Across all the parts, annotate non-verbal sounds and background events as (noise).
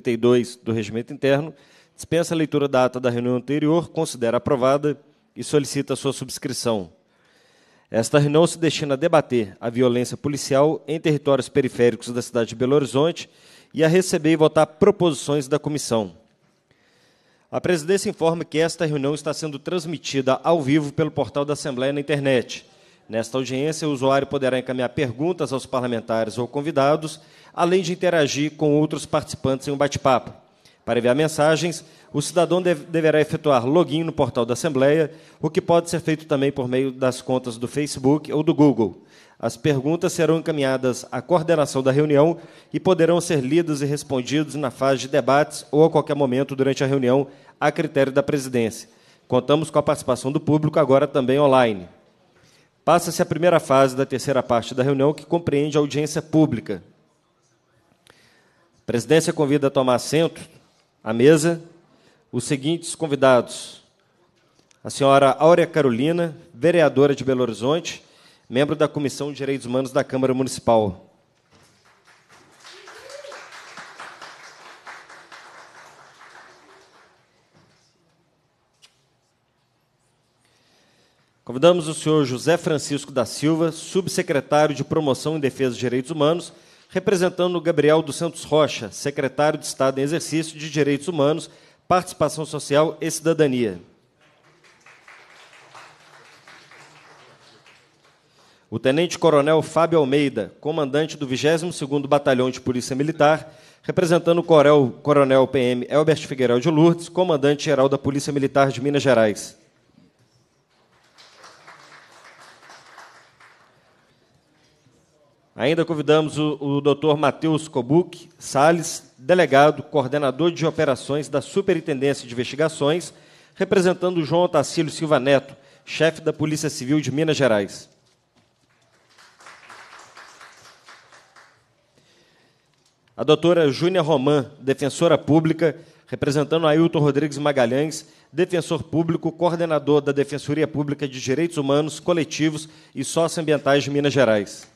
32 do Regimento Interno, dispensa a leitura da ata da reunião anterior, considera aprovada e solicita sua subscrição. Esta reunião se destina a debater a violência policial em territórios periféricos da cidade de Belo Horizonte e a receber e votar proposições da comissão. A presidência informa que esta reunião está sendo transmitida ao vivo pelo portal da Assembleia na internet. Nesta audiência, o usuário poderá encaminhar perguntas aos parlamentares ou convidados além de interagir com outros participantes em um bate-papo. Para enviar mensagens, o cidadão deve, deverá efetuar login no portal da Assembleia, o que pode ser feito também por meio das contas do Facebook ou do Google. As perguntas serão encaminhadas à coordenação da reunião e poderão ser lidas e respondidas na fase de debates ou a qualquer momento durante a reunião, a critério da presidência. Contamos com a participação do público agora também online. Passa-se a primeira fase da terceira parte da reunião, que compreende a audiência pública. A presidência convida a tomar assento à mesa os seguintes convidados: a senhora Áurea Carolina, vereadora de Belo Horizonte, membro da Comissão de Direitos Humanos da Câmara Municipal. Convidamos o senhor José Francisco da Silva, subsecretário de Promoção e Defesa dos Direitos Humanos representando Gabriel dos Santos Rocha, secretário de Estado em Exercício de Direitos Humanos, Participação Social e Cidadania. O tenente-coronel Fábio Almeida, comandante do 22º Batalhão de Polícia Militar, representando o coronel, coronel PM Elbert Figueiredo de Lourdes, comandante-geral da Polícia Militar de Minas Gerais. Ainda convidamos o, o Dr. Matheus Kobuk Sales, delegado, coordenador de operações da Superintendência de Investigações, representando João Tacílio Silva Neto, chefe da Polícia Civil de Minas Gerais. A doutora Júnia Romã, defensora pública, representando Ailton Rodrigues Magalhães, defensor público, coordenador da Defensoria Pública de Direitos Humanos, Coletivos e Socioambientais de Minas Gerais.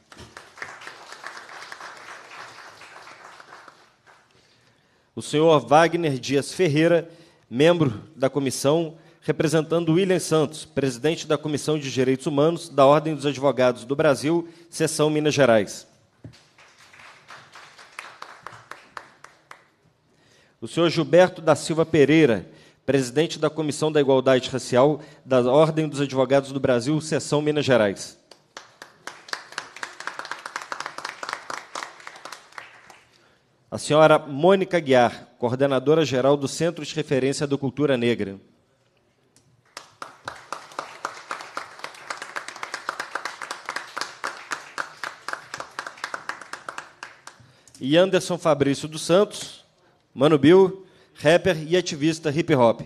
o senhor Wagner Dias Ferreira, membro da comissão, representando William Santos, presidente da Comissão de Direitos Humanos da Ordem dos Advogados do Brasil, seção Minas Gerais. O senhor Gilberto da Silva Pereira, presidente da Comissão da Igualdade Racial da Ordem dos Advogados do Brasil, seção Minas Gerais. a senhora Mônica Guiar, coordenadora geral do Centro de Referência do Cultura Negra. E Anderson Fabrício dos Santos, Mano Bill, rapper e ativista hip hop.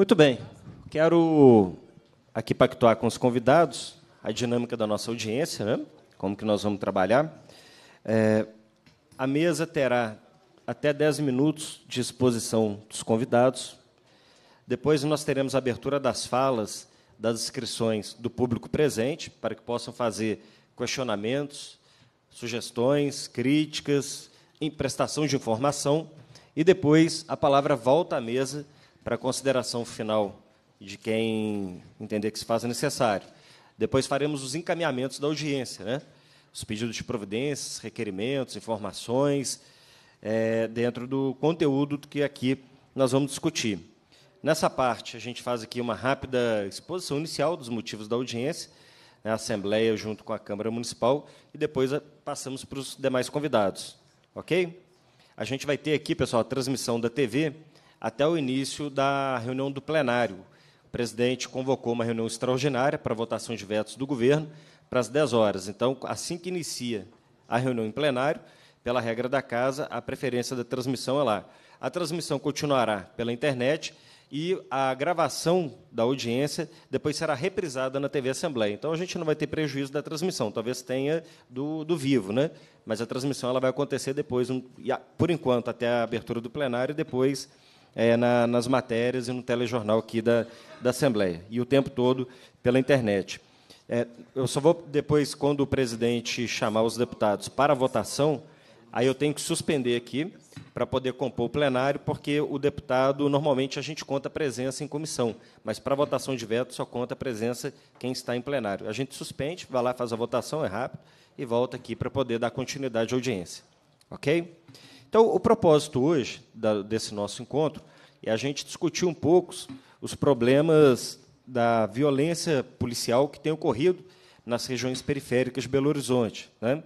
Muito bem. Quero aqui pactuar com os convidados a dinâmica da nossa audiência, né? como que nós vamos trabalhar. É, a mesa terá até 10 minutos de exposição dos convidados. Depois nós teremos a abertura das falas, das inscrições do público presente, para que possam fazer questionamentos, sugestões, críticas, prestação de informação. E depois a palavra volta à mesa para consideração final de quem entender que se faz necessário. Depois faremos os encaminhamentos da audiência, né? os pedidos de providências, requerimentos, informações, é, dentro do conteúdo que aqui nós vamos discutir. Nessa parte, a gente faz aqui uma rápida exposição inicial dos motivos da audiência, né, a Assembleia junto com a Câmara Municipal, e depois passamos para os demais convidados. Ok? A gente vai ter aqui, pessoal, a transmissão da TV até o início da reunião do plenário. O presidente convocou uma reunião extraordinária para votação de vetos do governo para as 10 horas. Então, assim que inicia a reunião em plenário, pela regra da casa, a preferência da transmissão é lá. A transmissão continuará pela internet e a gravação da audiência depois será reprisada na TV Assembleia. Então a gente não vai ter prejuízo da transmissão, talvez tenha do, do vivo, né? Mas a transmissão ela vai acontecer depois, um, por enquanto até a abertura do plenário e depois é, na, nas matérias e no telejornal aqui da, da Assembleia, e o tempo todo pela internet. É, eu só vou depois, quando o presidente chamar os deputados para a votação, aí eu tenho que suspender aqui para poder compor o plenário, porque o deputado, normalmente, a gente conta a presença em comissão, mas para a votação de veto só conta a presença quem está em plenário. A gente suspende, vai lá, faz a votação, é rápido, e volta aqui para poder dar continuidade à audiência. Ok? Então, o propósito hoje da, desse nosso encontro é a gente discutir um pouco os problemas da violência policial que tem ocorrido nas regiões periféricas de Belo Horizonte. Né?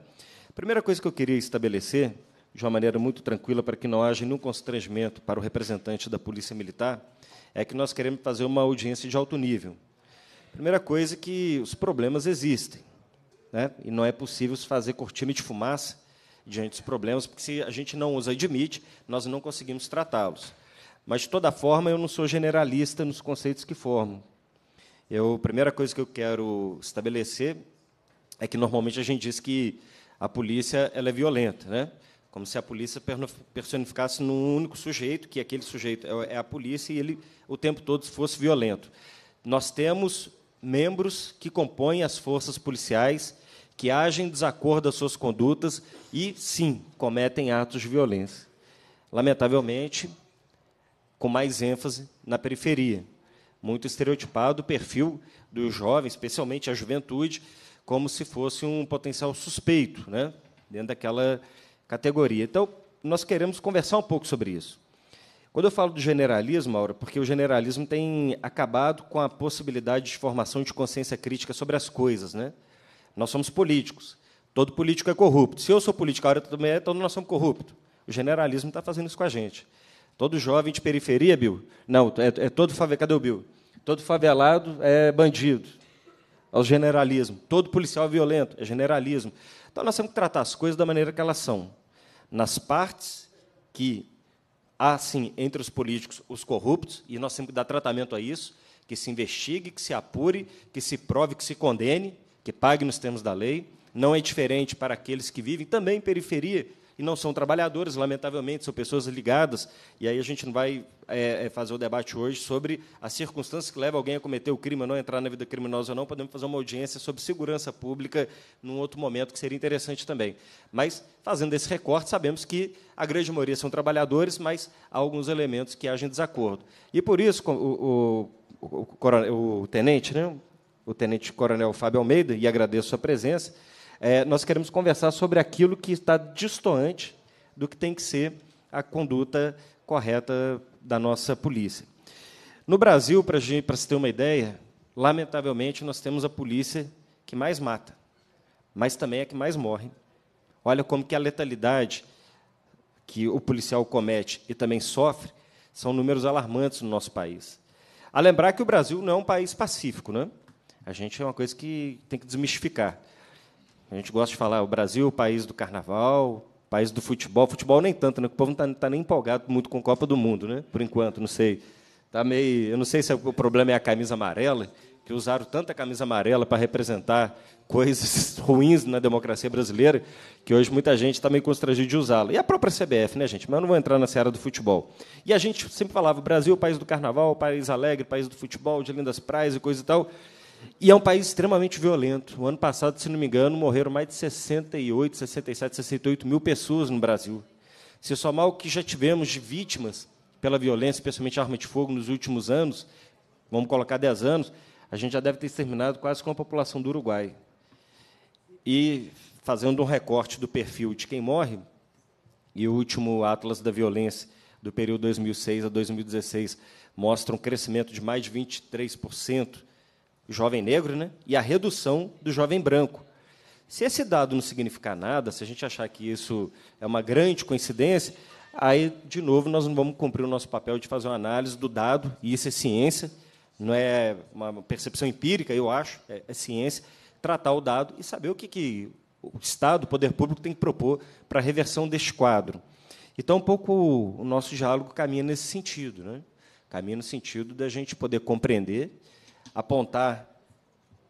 A primeira coisa que eu queria estabelecer, de uma maneira muito tranquila, para que não haja nenhum constrangimento para o representante da Polícia Militar, é que nós queremos fazer uma audiência de alto nível. Primeira coisa é que os problemas existem, né? e não é possível se fazer cortina de fumaça diante dos problemas, porque se a gente não os admite, nós não conseguimos tratá-los. Mas, de toda forma, eu não sou generalista nos conceitos que formo. Eu, a primeira coisa que eu quero estabelecer é que, normalmente, a gente diz que a polícia ela é violenta, né? como se a polícia personificasse num único sujeito, que aquele sujeito é, é a polícia e ele o tempo todo fosse violento. Nós temos membros que compõem as forças policiais que agem em desacordo às suas condutas e, sim, cometem atos de violência. Lamentavelmente, com mais ênfase na periferia. Muito estereotipado o perfil dos jovens, especialmente a juventude, como se fosse um potencial suspeito, né? dentro daquela categoria. Então, nós queremos conversar um pouco sobre isso. Quando eu falo do generalismo, Aura, é porque o generalismo tem acabado com a possibilidade de formação de consciência crítica sobre as coisas, né? Nós somos políticos. Todo político é corrupto. Se eu sou político, agora também é, todos então nós somos corruptos. O generalismo está fazendo isso com a gente. Todo jovem de periferia, Bill? Não, é, é todo favelado. Cadê o Bill? Todo favelado é bandido. É o generalismo. Todo policial é violento. É generalismo. Então nós temos que tratar as coisas da maneira que elas são. Nas partes que há, sim, entre os políticos, os corruptos, e nós temos que dar tratamento a isso, que se investigue, que se apure, que se prove, que se condene, que pague nos termos da lei, não é diferente para aqueles que vivem também em periferia e não são trabalhadores, lamentavelmente, são pessoas ligadas. E aí a gente não vai é, é, fazer o debate hoje sobre as circunstâncias que levam alguém a cometer o crime ou não, entrar na vida criminosa ou não. Podemos fazer uma audiência sobre segurança pública num outro momento, que seria interessante também. Mas, fazendo esse recorte, sabemos que a grande maioria são trabalhadores, mas há alguns elementos que agem desacordo. E por isso, o, o, o, o tenente, né, o tenente-coronel Fábio Almeida, e agradeço sua presença, é, nós queremos conversar sobre aquilo que está distoante do que tem que ser a conduta correta da nossa polícia. No Brasil, para se ter uma ideia, lamentavelmente nós temos a polícia que mais mata, mas também é que mais morre. Olha como que a letalidade que o policial comete e também sofre são números alarmantes no nosso país. A lembrar que o Brasil não é um país pacífico, é? A gente é uma coisa que tem que desmistificar. A gente gosta de falar o Brasil, é o país do carnaval, país do futebol. Futebol nem tanto, né? O povo não está tá nem empolgado muito com a Copa do Mundo, né? Por enquanto, não sei. Tá meio, eu não sei se é o problema é a camisa amarela, que usaram tanta camisa amarela para representar coisas (laughs) ruins na democracia brasileira, que hoje muita gente está meio constrangida de usá-la. E a própria CBF, né, gente? Mas eu não vou entrar na seara do futebol. E a gente sempre falava, Brasil, é país do carnaval, país alegre, país do futebol, de lindas praias e coisa e tal. E é um país extremamente violento. O ano passado, se não me engano, morreram mais de 68, 67, 68 mil pessoas no Brasil. Se somar o que já tivemos de vítimas pela violência, especialmente arma de fogo, nos últimos anos, vamos colocar 10 anos, a gente já deve ter exterminado quase com a população do Uruguai. E fazendo um recorte do perfil de quem morre, e o último Atlas da Violência do período 2006 a 2016 mostra um crescimento de mais de 23% jovem negro, né? e a redução do jovem branco. Se esse dado não significar nada, se a gente achar que isso é uma grande coincidência, aí, de novo, nós não vamos cumprir o nosso papel de fazer uma análise do dado, e isso é ciência, não é uma percepção empírica, eu acho, é, é ciência, tratar o dado e saber o que, que o Estado, o poder público, tem que propor para a reversão deste quadro. Então, um pouco o nosso diálogo caminha nesse sentido, né? caminha no sentido da gente poder compreender apontar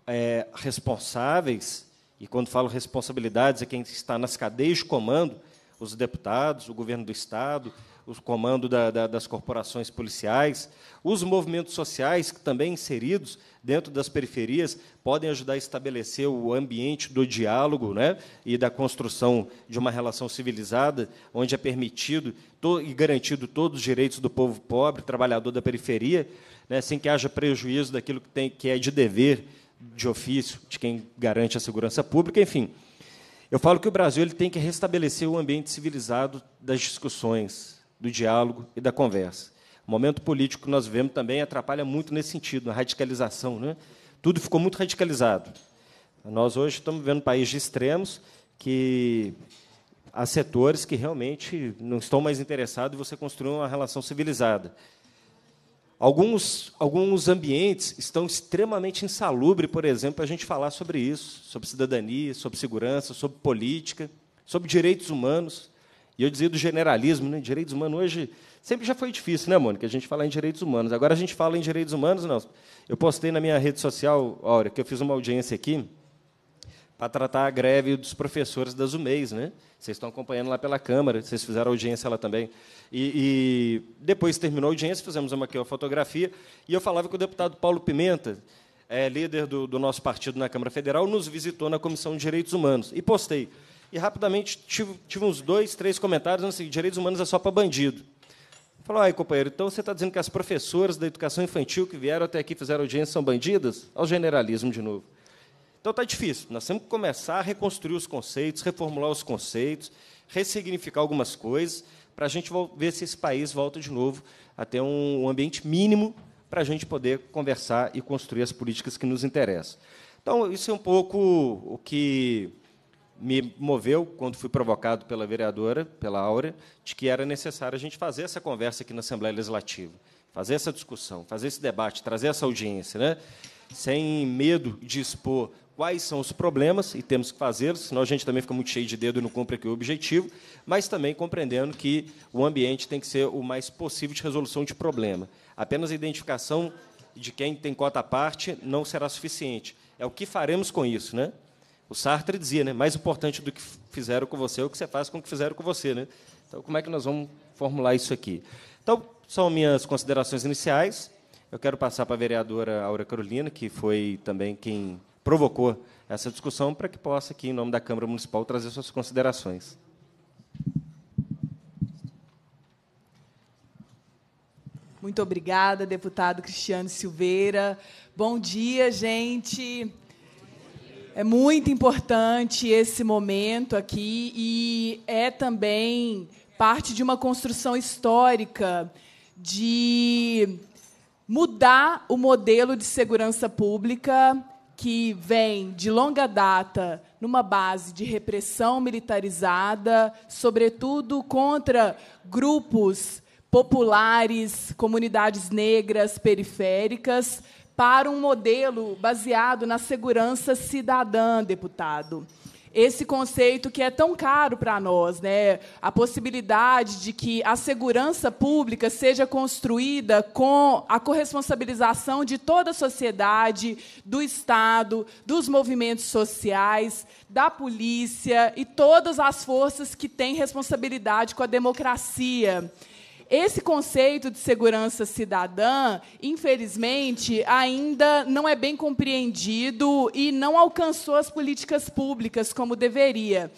é, responsáveis, e quando falo responsabilidades, é quem está nas cadeias de comando, os deputados, o governo do Estado, o comando da, da, das corporações policiais, os movimentos sociais, que também inseridos dentro das periferias, podem ajudar a estabelecer o ambiente do diálogo né, e da construção de uma relação civilizada, onde é permitido e garantido todos os direitos do povo pobre, trabalhador da periferia, né, sem que haja prejuízo daquilo que, tem, que é de dever, de ofício, de quem garante a segurança pública, enfim. Eu falo que o Brasil ele tem que restabelecer o ambiente civilizado das discussões, do diálogo e da conversa. O momento político que nós vivemos também atrapalha muito nesse sentido, na radicalização. Né? Tudo ficou muito radicalizado. Nós hoje estamos vivendo um país de extremos que há setores que realmente não estão mais interessados em você construir uma relação civilizada. Alguns, alguns ambientes estão extremamente insalubres, por exemplo, a gente falar sobre isso, sobre cidadania, sobre segurança, sobre política, sobre direitos humanos. E eu dizia do generalismo, né? direitos humanos hoje sempre já foi difícil, né, Mônica? A gente falar em direitos humanos. Agora a gente fala em direitos humanos, não. Eu postei na minha rede social, Áurea, que eu fiz uma audiência aqui para tratar a greve dos professores das UMEIs, né? Vocês estão acompanhando lá pela Câmara, vocês fizeram audiência lá também. E, e depois terminou a audiência, fizemos uma aqui, uma fotografia, e eu falava que o deputado Paulo Pimenta, é, líder do, do nosso partido na Câmara Federal, nos visitou na Comissão de Direitos Humanos. E postei. E rapidamente tive, tive uns dois, três comentários assim: direitos humanos é só para bandido. Falou, aí, companheiro, então você está dizendo que as professoras da educação infantil que vieram até aqui fizeram audiência são bandidas? Ao generalismo de novo. Então está difícil. Nós temos que começar a reconstruir os conceitos, reformular os conceitos, ressignificar algumas coisas, para a gente ver se esse país volta de novo a ter um ambiente mínimo para a gente poder conversar e construir as políticas que nos interessam. Então, isso é um pouco o que me moveu quando fui provocado pela vereadora, pela Áurea, de que era necessário a gente fazer essa conversa aqui na Assembleia Legislativa, fazer essa discussão, fazer esse debate, trazer essa audiência, né? sem medo de expor quais são os problemas e temos que fazê-los, senão a gente também fica muito cheio de dedo e não cumpre aqui o objetivo, mas também compreendendo que o ambiente tem que ser o mais possível de resolução de problema. Apenas a identificação de quem tem cota à parte não será suficiente. É o que faremos com isso, né? O Sartre dizia, né? Mais importante do que fizeram com você é o que você faz com o que fizeram com você, né? Então, como é que nós vamos formular isso aqui? Então, são minhas considerações iniciais. Eu quero passar para a vereadora Aura Carolina, que foi também quem provocou essa discussão para que possa, aqui, em nome da Câmara Municipal, trazer suas considerações. Muito obrigada, deputado Cristiano Silveira. Bom dia, gente. É muito importante esse momento aqui e é também parte de uma construção histórica de mudar o modelo de segurança pública que vem de longa data numa base de repressão militarizada, sobretudo contra grupos populares, comunidades negras, periféricas, para um modelo baseado na segurança cidadã, deputado esse conceito que é tão caro para nós, né? A possibilidade de que a segurança pública seja construída com a corresponsabilização de toda a sociedade, do Estado, dos movimentos sociais, da polícia e todas as forças que têm responsabilidade com a democracia. Esse conceito de segurança cidadã, infelizmente, ainda não é bem compreendido e não alcançou as políticas públicas como deveria.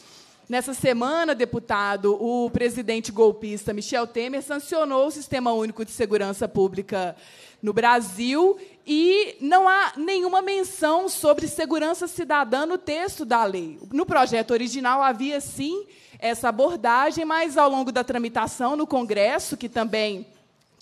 Nessa semana, deputado, o presidente golpista Michel Temer sancionou o Sistema Único de Segurança Pública no Brasil e não há nenhuma menção sobre segurança cidadã no texto da lei. No projeto original havia sim essa abordagem, mas ao longo da tramitação no Congresso, que também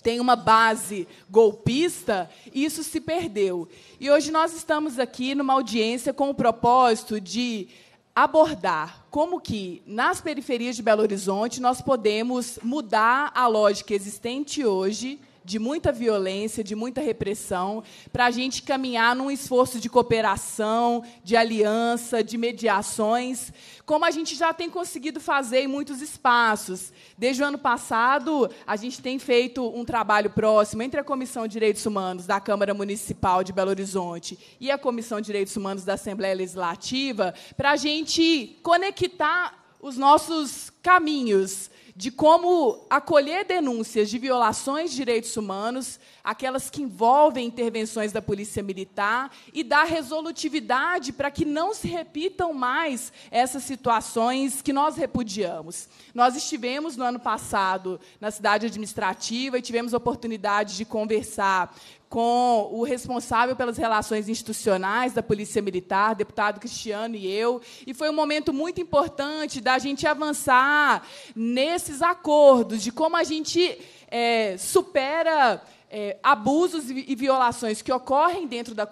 tem uma base golpista, isso se perdeu. E hoje nós estamos aqui numa audiência com o propósito de abordar como que nas periferias de Belo Horizonte nós podemos mudar a lógica existente hoje de muita violência, de muita repressão, para a gente caminhar num esforço de cooperação, de aliança, de mediações, como a gente já tem conseguido fazer em muitos espaços. Desde o ano passado, a gente tem feito um trabalho próximo entre a Comissão de Direitos Humanos da Câmara Municipal de Belo Horizonte e a Comissão de Direitos Humanos da Assembleia Legislativa, para a gente conectar os nossos caminhos de como acolher denúncias de violações de direitos humanos, aquelas que envolvem intervenções da polícia militar, e dar resolutividade para que não se repitam mais essas situações que nós repudiamos. Nós estivemos no ano passado na cidade administrativa e tivemos a oportunidade de conversar com o responsável pelas relações institucionais da Polícia Militar, deputado Cristiano e eu, e foi um momento muito importante da gente avançar nesses acordos, de como a gente é, supera é, abusos e violações que ocorrem dentro da,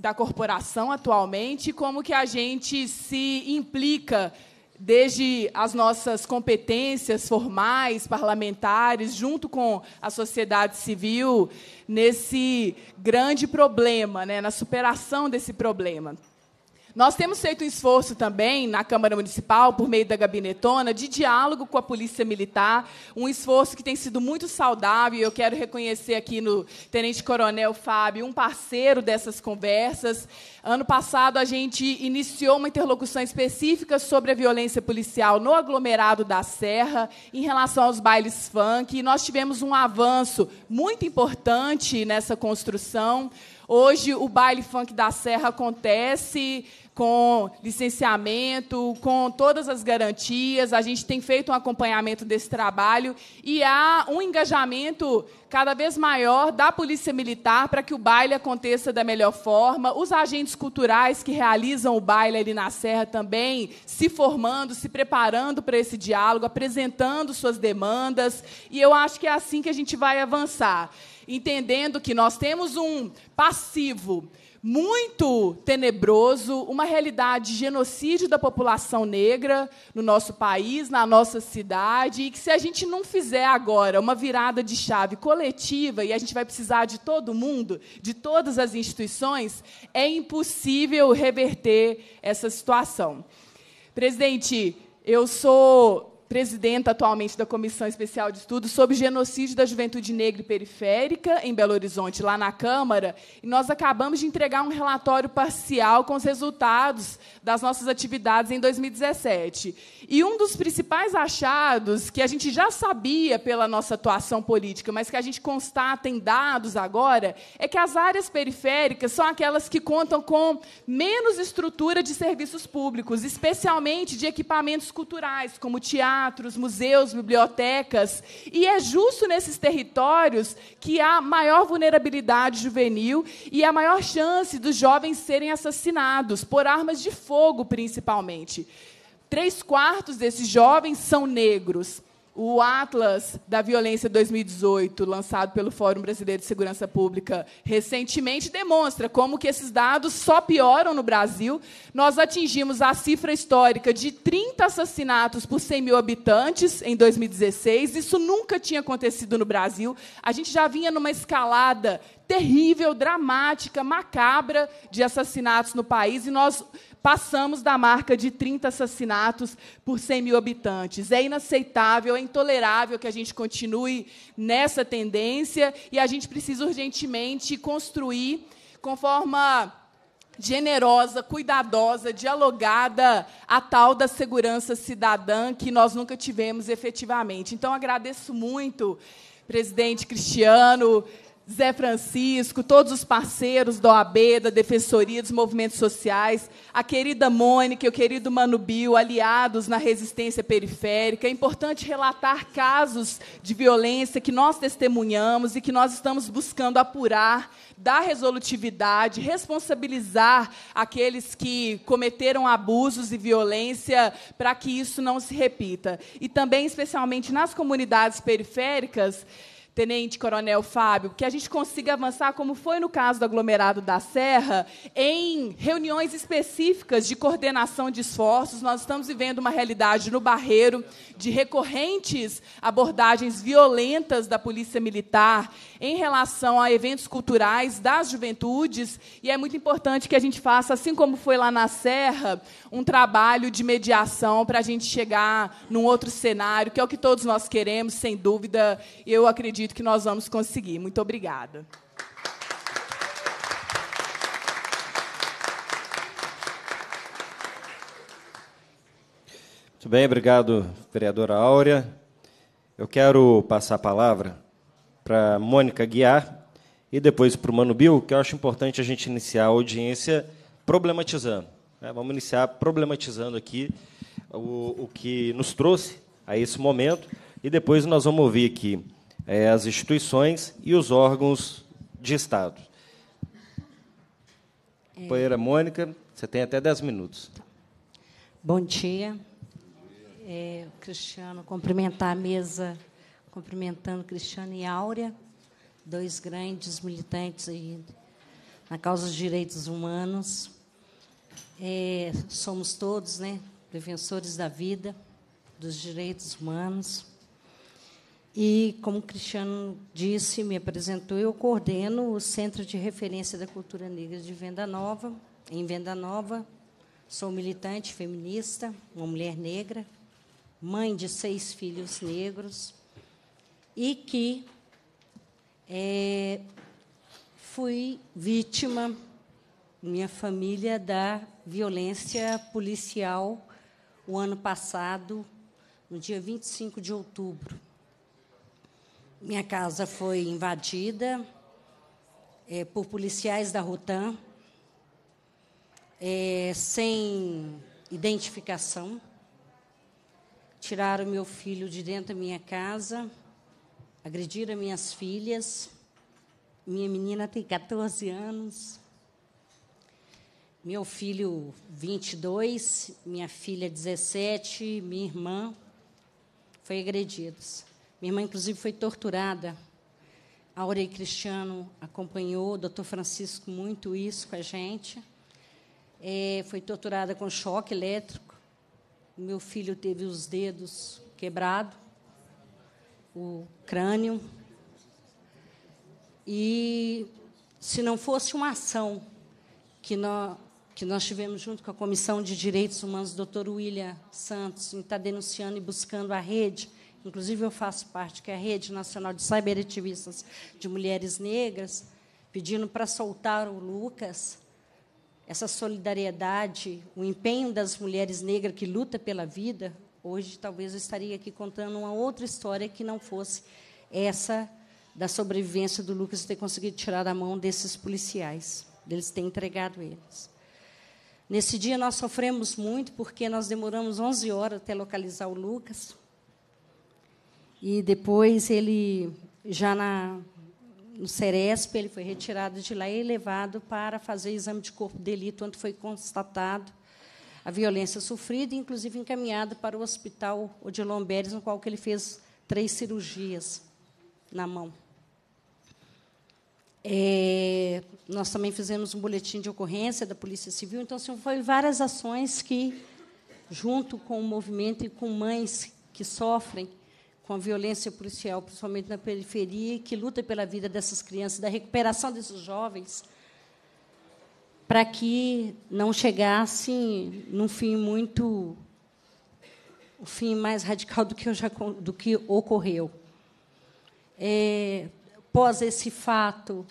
da corporação atualmente, como que a gente se implica desde as nossas competências formais, parlamentares, junto com a sociedade civil, nesse grande problema, né, na superação desse problema. Nós temos feito um esforço também na Câmara Municipal, por meio da gabinetona, de diálogo com a Polícia Militar, um esforço que tem sido muito saudável. Eu quero reconhecer aqui no Tenente Coronel Fábio, um parceiro dessas conversas. Ano passado, a gente iniciou uma interlocução específica sobre a violência policial no aglomerado da Serra, em relação aos bailes funk, e nós tivemos um avanço muito importante nessa construção. Hoje, o baile funk da Serra acontece com licenciamento, com todas as garantias. A gente tem feito um acompanhamento desse trabalho e há um engajamento cada vez maior da Polícia Militar para que o baile aconteça da melhor forma. Os agentes culturais que realizam o baile ali na Serra também se formando, se preparando para esse diálogo, apresentando suas demandas. E eu acho que é assim que a gente vai avançar, entendendo que nós temos um passivo muito tenebroso, uma realidade de genocídio da população negra no nosso país, na nossa cidade, e que se a gente não fizer agora uma virada de chave coletiva, e a gente vai precisar de todo mundo, de todas as instituições, é impossível reverter essa situação. Presidente, eu sou presidenta atualmente da Comissão Especial de Estudos sobre Genocídio da Juventude Negra e Periférica, em Belo Horizonte, lá na Câmara, e nós acabamos de entregar um relatório parcial com os resultados das nossas atividades em 2017. E um dos principais achados, que a gente já sabia pela nossa atuação política, mas que a gente constata em dados agora, é que as áreas periféricas são aquelas que contam com menos estrutura de serviços públicos, especialmente de equipamentos culturais, como teatro, teatros, museus, bibliotecas. E é justo nesses territórios que há maior vulnerabilidade juvenil e a maior chance dos jovens serem assassinados, por armas de fogo, principalmente. Três quartos desses jovens são negros o Atlas da Violência 2018, lançado pelo Fórum Brasileiro de Segurança Pública recentemente, demonstra como que esses dados só pioram no Brasil. Nós atingimos a cifra histórica de 30 assassinatos por 100 mil habitantes em 2016. Isso nunca tinha acontecido no Brasil. A gente já vinha numa escalada terrível, dramática, macabra de assassinatos no país e nós passamos da marca de 30 assassinatos por 100 mil habitantes. É inaceitável, é intolerável que a gente continue nessa tendência e a gente precisa urgentemente construir com forma generosa, cuidadosa, dialogada, a tal da segurança cidadã que nós nunca tivemos efetivamente. Então, agradeço muito, presidente Cristiano, Zé Francisco, todos os parceiros da OAB, da Defensoria, dos movimentos sociais, a querida Mônica, o querido Mano Bill, aliados na resistência periférica. É importante relatar casos de violência que nós testemunhamos e que nós estamos buscando apurar, dar resolutividade, responsabilizar aqueles que cometeram abusos e violência para que isso não se repita. E também, especialmente nas comunidades periféricas, Tenente Coronel Fábio, que a gente consiga avançar, como foi no caso do aglomerado da Serra, em reuniões específicas de coordenação de esforços. Nós estamos vivendo uma realidade no Barreiro de recorrentes abordagens violentas da Polícia Militar em relação a eventos culturais das juventudes, e é muito importante que a gente faça, assim como foi lá na Serra, um trabalho de mediação para a gente chegar num outro cenário, que é o que todos nós queremos, sem dúvida. Eu acredito acredito que nós vamos conseguir. Muito obrigada. Muito bem, obrigado, vereadora Áurea. Eu quero passar a palavra para Mônica Guiar e depois para o Mano Bill, que eu acho importante a gente iniciar a audiência problematizando. Né? Vamos iniciar problematizando aqui o, o que nos trouxe a esse momento e depois nós vamos ouvir aqui é, as instituições e os órgãos de Estado. É... Mônica, você tem até 10 minutos. Bom dia. É, Cristiano, cumprimentar a mesa, cumprimentando Cristiano e Áurea, dois grandes militantes aí na causa dos direitos humanos. É, somos todos né, defensores da vida, dos direitos humanos. E, como o Cristiano disse, me apresentou, eu coordeno o Centro de Referência da Cultura Negra de Venda Nova, em Venda Nova. Sou militante feminista, uma mulher negra, mãe de seis filhos negros, e que é, fui vítima, minha família, da violência policial o ano passado, no dia 25 de outubro minha casa foi invadida é, por policiais da Rotan, é, sem identificação. Tiraram meu filho de dentro da minha casa, agrediram minhas filhas. Minha menina tem 14 anos. Meu filho, 22, minha filha, 17, minha irmã, foi agredidos. Minha irmã, inclusive, foi torturada. A Aurei Cristiano acompanhou, o doutor Francisco, muito isso com a gente. É, foi torturada com choque elétrico. O meu filho teve os dedos quebrados, o crânio. E se não fosse uma ação que nós, que nós tivemos junto com a Comissão de Direitos Humanos, doutor William Santos, em estar tá denunciando e buscando a rede, inclusive eu faço parte, que é a Rede Nacional de Cyberativistas de Mulheres Negras, pedindo para soltar o Lucas, essa solidariedade, o empenho das mulheres negras que luta pela vida, hoje talvez eu estaria aqui contando uma outra história que não fosse essa da sobrevivência do Lucas ter conseguido tirar da mão desses policiais, deles ter entregado eles. Nesse dia nós sofremos muito porque nós demoramos 11 horas até localizar o Lucas, e depois ele, já na, no Ceresp, ele foi retirado de lá e levado para fazer exame de corpo de delito, onde foi constatado a violência sofrida, inclusive encaminhado para o hospital Odilon Lomberes, no qual ele fez três cirurgias na mão. É, nós também fizemos um boletim de ocorrência da Polícia Civil, então assim, foi várias ações que, junto com o movimento e com mães que sofrem, com a violência policial, principalmente na periferia, que luta pela vida dessas crianças, da recuperação desses jovens, para que não chegassem num fim muito o um fim mais radical do que, já, do que ocorreu. É, pós esse fato,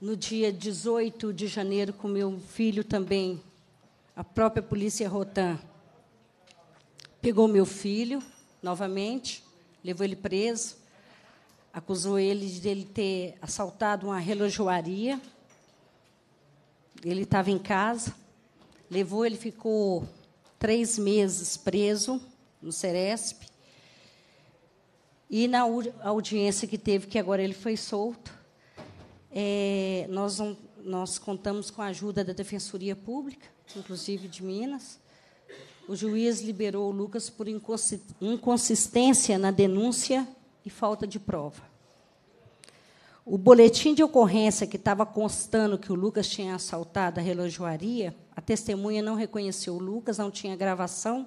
no dia 18 de janeiro, com meu filho também, a própria polícia Rotan pegou meu filho, novamente, levou ele preso, acusou ele de ele ter assaltado uma relojoaria. Ele estava em casa, levou, ele ficou três meses preso no Ceresp. E na audiência que teve, que agora ele foi solto, é, nós, nós contamos com a ajuda da Defensoria Pública, inclusive de Minas, o juiz liberou o Lucas por inconsistência na denúncia e falta de prova. O boletim de ocorrência que estava constando que o Lucas tinha assaltado a relojoaria, a testemunha não reconheceu o Lucas, não tinha gravação,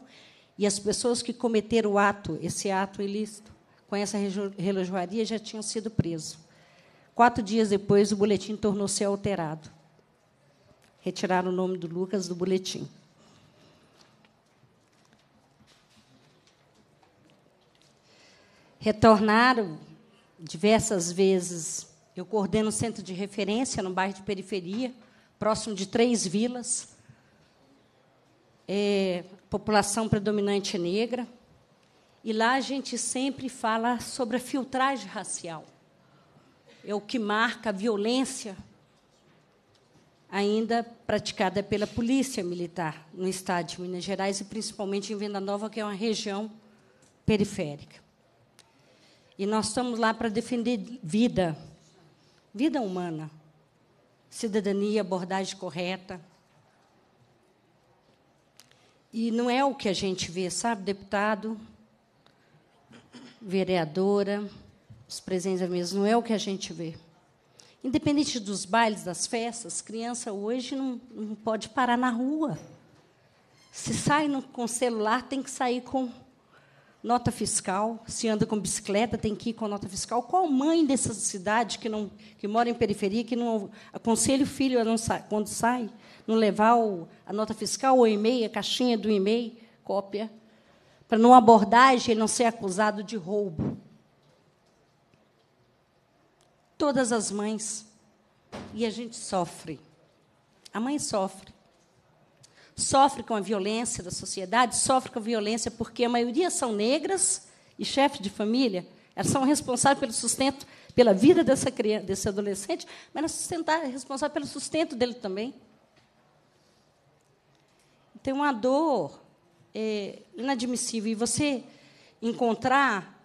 e as pessoas que cometeram o ato, esse ato ilícito, com essa relojoaria, já tinham sido presos. Quatro dias depois, o boletim tornou-se alterado. Retiraram o nome do Lucas do boletim. retornaram diversas vezes. Eu coordeno um centro de referência no bairro de periferia, próximo de três vilas. É, população predominante negra. E lá a gente sempre fala sobre a filtragem racial. É o que marca a violência ainda praticada pela polícia militar no estado de Minas Gerais e principalmente em Venda Nova, que é uma região periférica. E nós estamos lá para defender vida, vida humana, cidadania, abordagem correta. E não é o que a gente vê, sabe, deputado, vereadora, os presentes da não é o que a gente vê. Independente dos bailes, das festas, criança hoje não, não pode parar na rua. Se sai no, com celular, tem que sair com nota fiscal, se anda com bicicleta, tem que ir com nota fiscal. Qual mãe dessa cidade que, não, que mora em periferia, que não aconselha o filho a não sa quando sai, não levar o, a nota fiscal ou e-mail, a caixinha do e-mail, cópia, para não abordagem ele não ser acusado de roubo? Todas as mães. E a gente sofre. A mãe sofre sofre com a violência da sociedade, sofre com a violência porque a maioria são negras e chefes de família, elas são responsáveis pelo sustento, pela vida dessa criança, desse adolescente, mas elas sustentar, responsáveis responsável pelo sustento dele também. Tem uma dor é, inadmissível. E você encontrar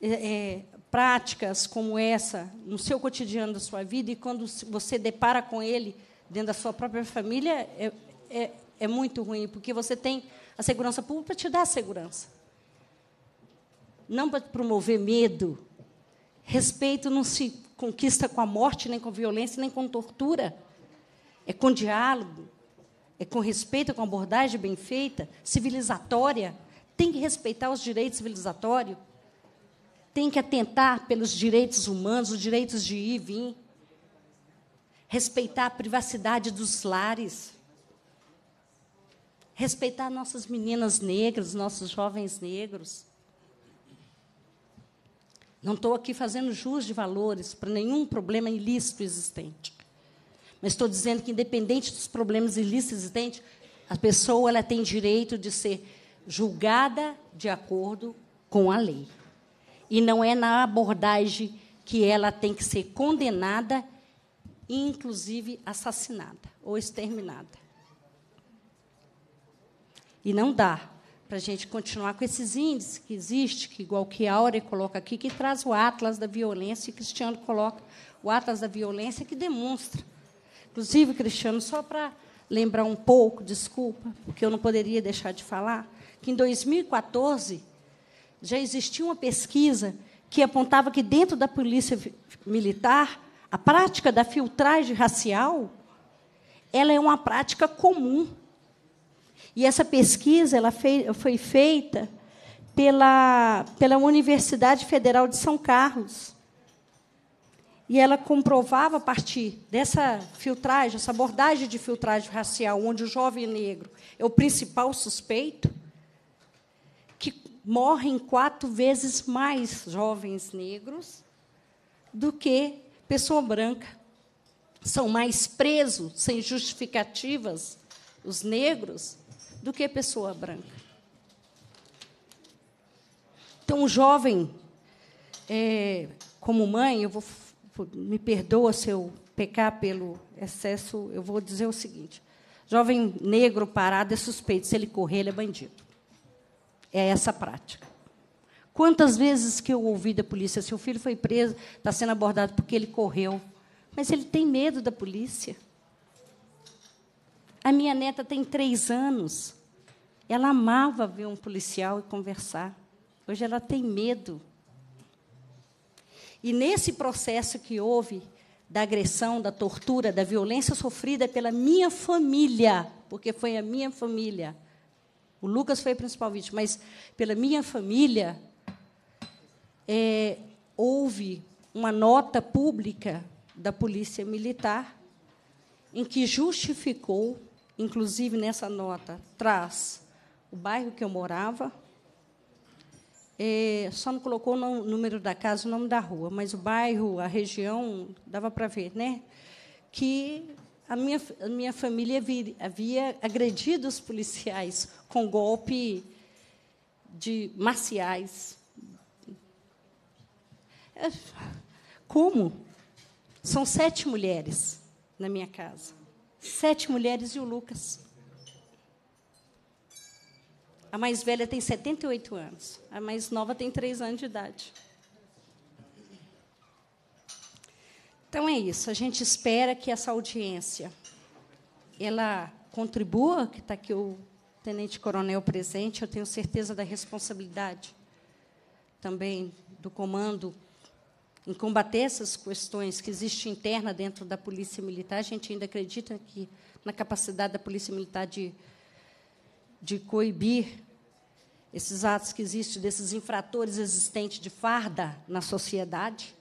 é, é práticas como essa no seu cotidiano da sua vida e quando você depara com ele dentro da sua própria família é, é, é muito ruim, porque você tem a segurança pública para te dar segurança. Não para promover medo. Respeito não se conquista com a morte, nem com violência, nem com tortura. É com diálogo, é com respeito, é com abordagem bem feita, civilizatória. Tem que respeitar os direitos civilizatórios. Tem que atentar pelos direitos humanos, os direitos de ir e vir. Respeitar a privacidade dos lares respeitar nossas meninas negras, nossos jovens negros. Não estou aqui fazendo jus de valores para nenhum problema ilícito existente. Mas estou dizendo que, independente dos problemas ilícitos existentes, a pessoa ela tem direito de ser julgada de acordo com a lei. E não é na abordagem que ela tem que ser condenada, inclusive assassinada ou exterminada. E não dá para a gente continuar com esses índices que existem, que igual que a Áurea coloca aqui, que traz o Atlas da Violência, e Cristiano coloca o Atlas da Violência, que demonstra. Inclusive, Cristiano, só para lembrar um pouco, desculpa, porque eu não poderia deixar de falar, que em 2014 já existia uma pesquisa que apontava que dentro da polícia militar a prática da filtragem racial ela é uma prática comum e essa pesquisa ela foi feita pela, pela Universidade Federal de São Carlos. E ela comprovava, a partir dessa filtragem, essa abordagem de filtragem racial, onde o jovem negro é o principal suspeito, que morrem quatro vezes mais jovens negros do que pessoa branca. São mais presos, sem justificativas, os negros, do que pessoa branca. Então, um jovem, é, como mãe, eu vou me perdoa se eu pecar pelo excesso, eu vou dizer o seguinte: jovem negro parado é suspeito, se ele correr, ele é bandido. É essa a prática. Quantas vezes que eu ouvi da polícia, seu filho foi preso, está sendo abordado porque ele correu, mas ele tem medo da polícia. A minha neta tem três anos. Ela amava ver um policial e conversar. Hoje ela tem medo. E nesse processo que houve da agressão, da tortura, da violência sofrida pela minha família, porque foi a minha família. O Lucas foi a principal vítima, mas pela minha família é, houve uma nota pública da polícia militar em que justificou inclusive nessa nota, traz o bairro que eu morava, é, só não colocou o número da casa, o nome da rua, mas o bairro, a região, dava para ver, né? Que a minha, a minha família havia agredido os policiais com golpe de marciais. É, como? São sete mulheres na minha casa. Sete mulheres e o Lucas. A mais velha tem 78 anos. A mais nova tem três anos de idade. Então é isso. A gente espera que essa audiência ela contribua, que está aqui o tenente coronel presente, eu tenho certeza da responsabilidade também do comando em combater essas questões que existem interna dentro da polícia militar, a gente ainda acredita que na capacidade da polícia militar de, de coibir esses atos que existem desses infratores existentes de farda na sociedade,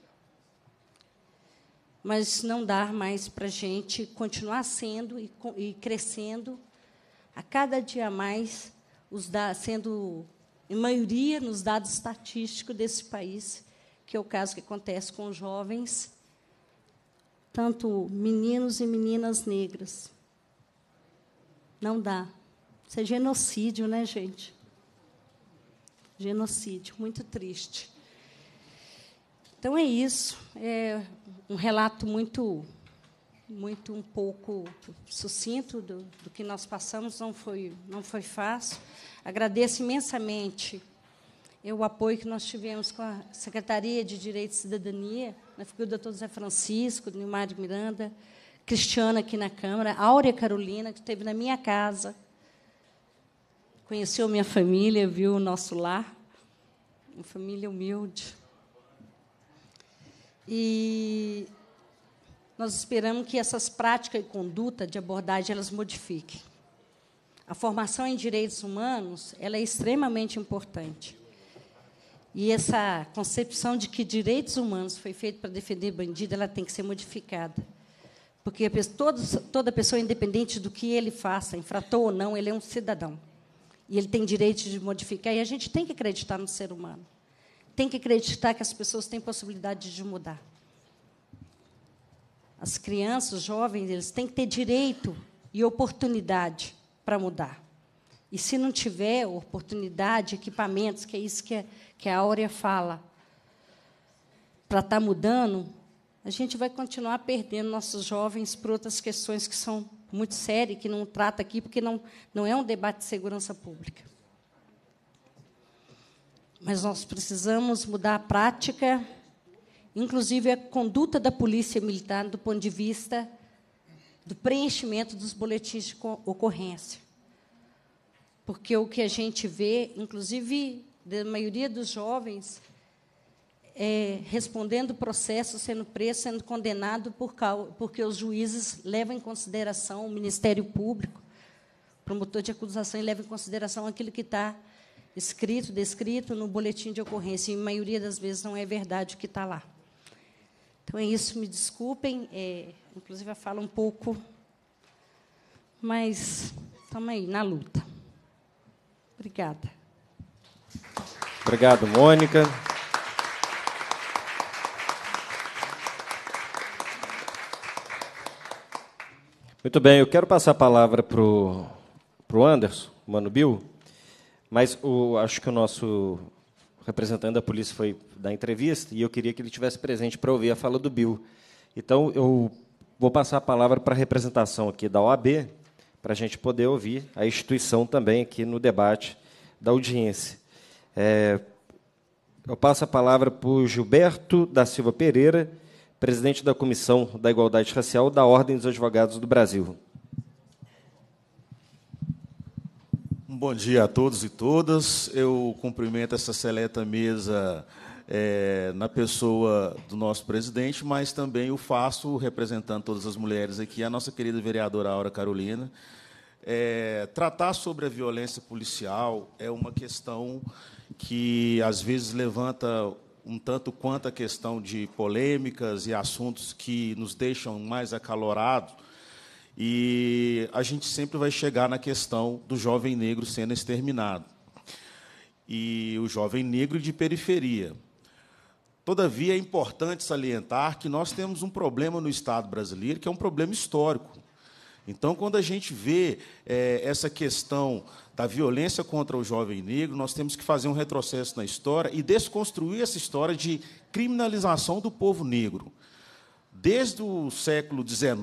mas não dá mais para a gente continuar sendo e, e, crescendo a cada dia mais, os da, sendo em maioria nos dados estatísticos desse país, que é o caso que acontece com jovens, tanto meninos e meninas negras. Não dá. Isso é genocídio, né, gente? Genocídio, muito triste. Então é isso. É um relato muito, muito um pouco sucinto do, do que nós passamos. Não foi, não foi fácil. Agradeço imensamente o apoio que nós tivemos com a Secretaria de Direito e Cidadania, na né, figura do doutor Zé Francisco, do Nilmar Miranda, Cristiana aqui na Câmara, Áurea Carolina, que esteve na minha casa, conheceu minha família, viu o nosso lar, uma família humilde. E nós esperamos que essas práticas e conduta de abordagem elas modifiquem. A formação em direitos humanos ela é extremamente importante. E essa concepção de que direitos humanos foi feito para defender bandido, ela tem que ser modificada. Porque toda pessoa, independente do que ele faça, infrator ou não, ele é um cidadão. E ele tem direito de modificar. E a gente tem que acreditar no ser humano. Tem que acreditar que as pessoas têm possibilidade de mudar. As crianças, os jovens, eles têm que ter direito e oportunidade para mudar. E se não tiver oportunidade, equipamentos, que é isso que, é, que a Áurea fala, para estar tá mudando, a gente vai continuar perdendo nossos jovens para outras questões que são muito sérias, que não trata aqui, porque não, não é um debate de segurança pública. Mas nós precisamos mudar a prática, inclusive a conduta da polícia militar do ponto de vista do preenchimento dos boletins de ocorrência. Porque o que a gente vê, inclusive da maioria dos jovens é, respondendo processo, sendo preso, sendo condenado por causa, porque os juízes levam em consideração o Ministério Público, promotor de acusação e leva em consideração aquilo que está escrito, descrito no boletim de ocorrência. E, a maioria das vezes, não é verdade o que está lá. Então, é isso. Me desculpem. É, inclusive, eu falo um pouco, mas estamos aí, na luta. Obrigada. Obrigado, Mônica. Muito bem, eu quero passar a palavra para o Anderson, Mano Bill, mas o, acho que o nosso representante da polícia foi dar entrevista e eu queria que ele tivesse presente para ouvir a fala do Bill. Então, eu vou passar a palavra para a representação aqui da OAB, para a gente poder ouvir a instituição também aqui no debate da audiência. É, eu passo a palavra para o Gilberto da Silva Pereira, presidente da Comissão da Igualdade Racial da Ordem dos Advogados do Brasil. Bom dia a todos e todas. Eu cumprimento essa seleta mesa é, na pessoa do nosso presidente, mas também o faço representando todas as mulheres aqui, a nossa querida vereadora Aura Carolina. É, tratar sobre a violência policial é uma questão que às vezes levanta um tanto quanto a questão de polêmicas e assuntos que nos deixam mais acalorados. E a gente sempre vai chegar na questão do jovem negro sendo exterminado. E o jovem negro de periferia. Todavia, é importante salientar que nós temos um problema no Estado brasileiro, que é um problema histórico. Então, quando a gente vê é, essa questão da violência contra o jovem negro, nós temos que fazer um retrocesso na história e desconstruir essa história de criminalização do povo negro. Desde o século XIX,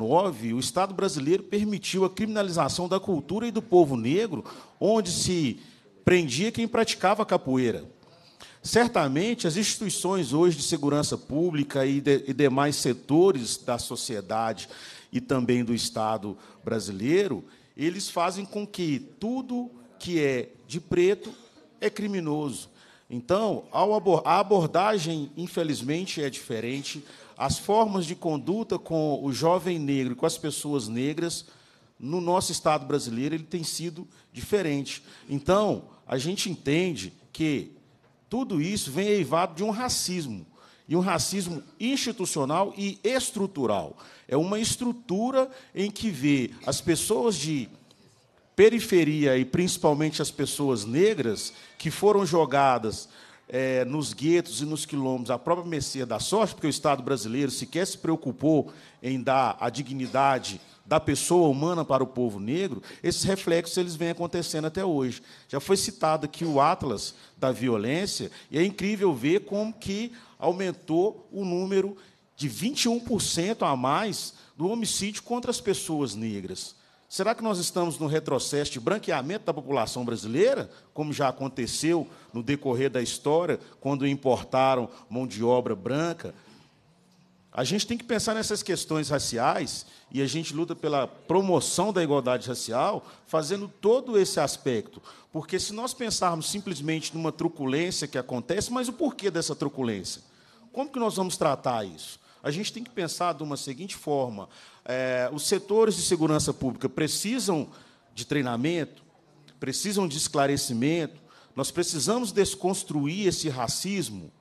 o Estado brasileiro permitiu a criminalização da cultura e do povo negro, onde se prendia quem praticava capoeira. Certamente, as instituições hoje de segurança pública e, de, e demais setores da sociedade e também do Estado brasileiro, eles fazem com que tudo que é de preto é criminoso. Então, a abordagem, infelizmente, é diferente. As formas de conduta com o jovem negro, com as pessoas negras, no nosso Estado brasileiro, ele tem sido diferente. Então, a gente entende que tudo isso vem eivado de um racismo, e um racismo institucional e estrutural. É uma estrutura em que vê as pessoas de periferia e principalmente as pessoas negras que foram jogadas é, nos guetos e nos quilombos, a própria mercê da Sorte, porque o Estado brasileiro sequer se preocupou em dar a dignidade da pessoa humana para o povo negro, esses reflexos eles vêm acontecendo até hoje. Já foi citado aqui o Atlas da violência, e é incrível ver como que aumentou o número de 21% a mais do homicídio contra as pessoas negras. Será que nós estamos no retrocesso de branqueamento da população brasileira, como já aconteceu no decorrer da história, quando importaram mão de obra branca? A gente tem que pensar nessas questões raciais e a gente luta pela promoção da igualdade racial, fazendo todo esse aspecto. Porque se nós pensarmos simplesmente numa truculência que acontece, mas o porquê dessa truculência? Como que nós vamos tratar isso? a gente tem que pensar de uma seguinte forma: é, os setores de segurança pública precisam de treinamento, precisam de esclarecimento, nós precisamos desconstruir esse racismo,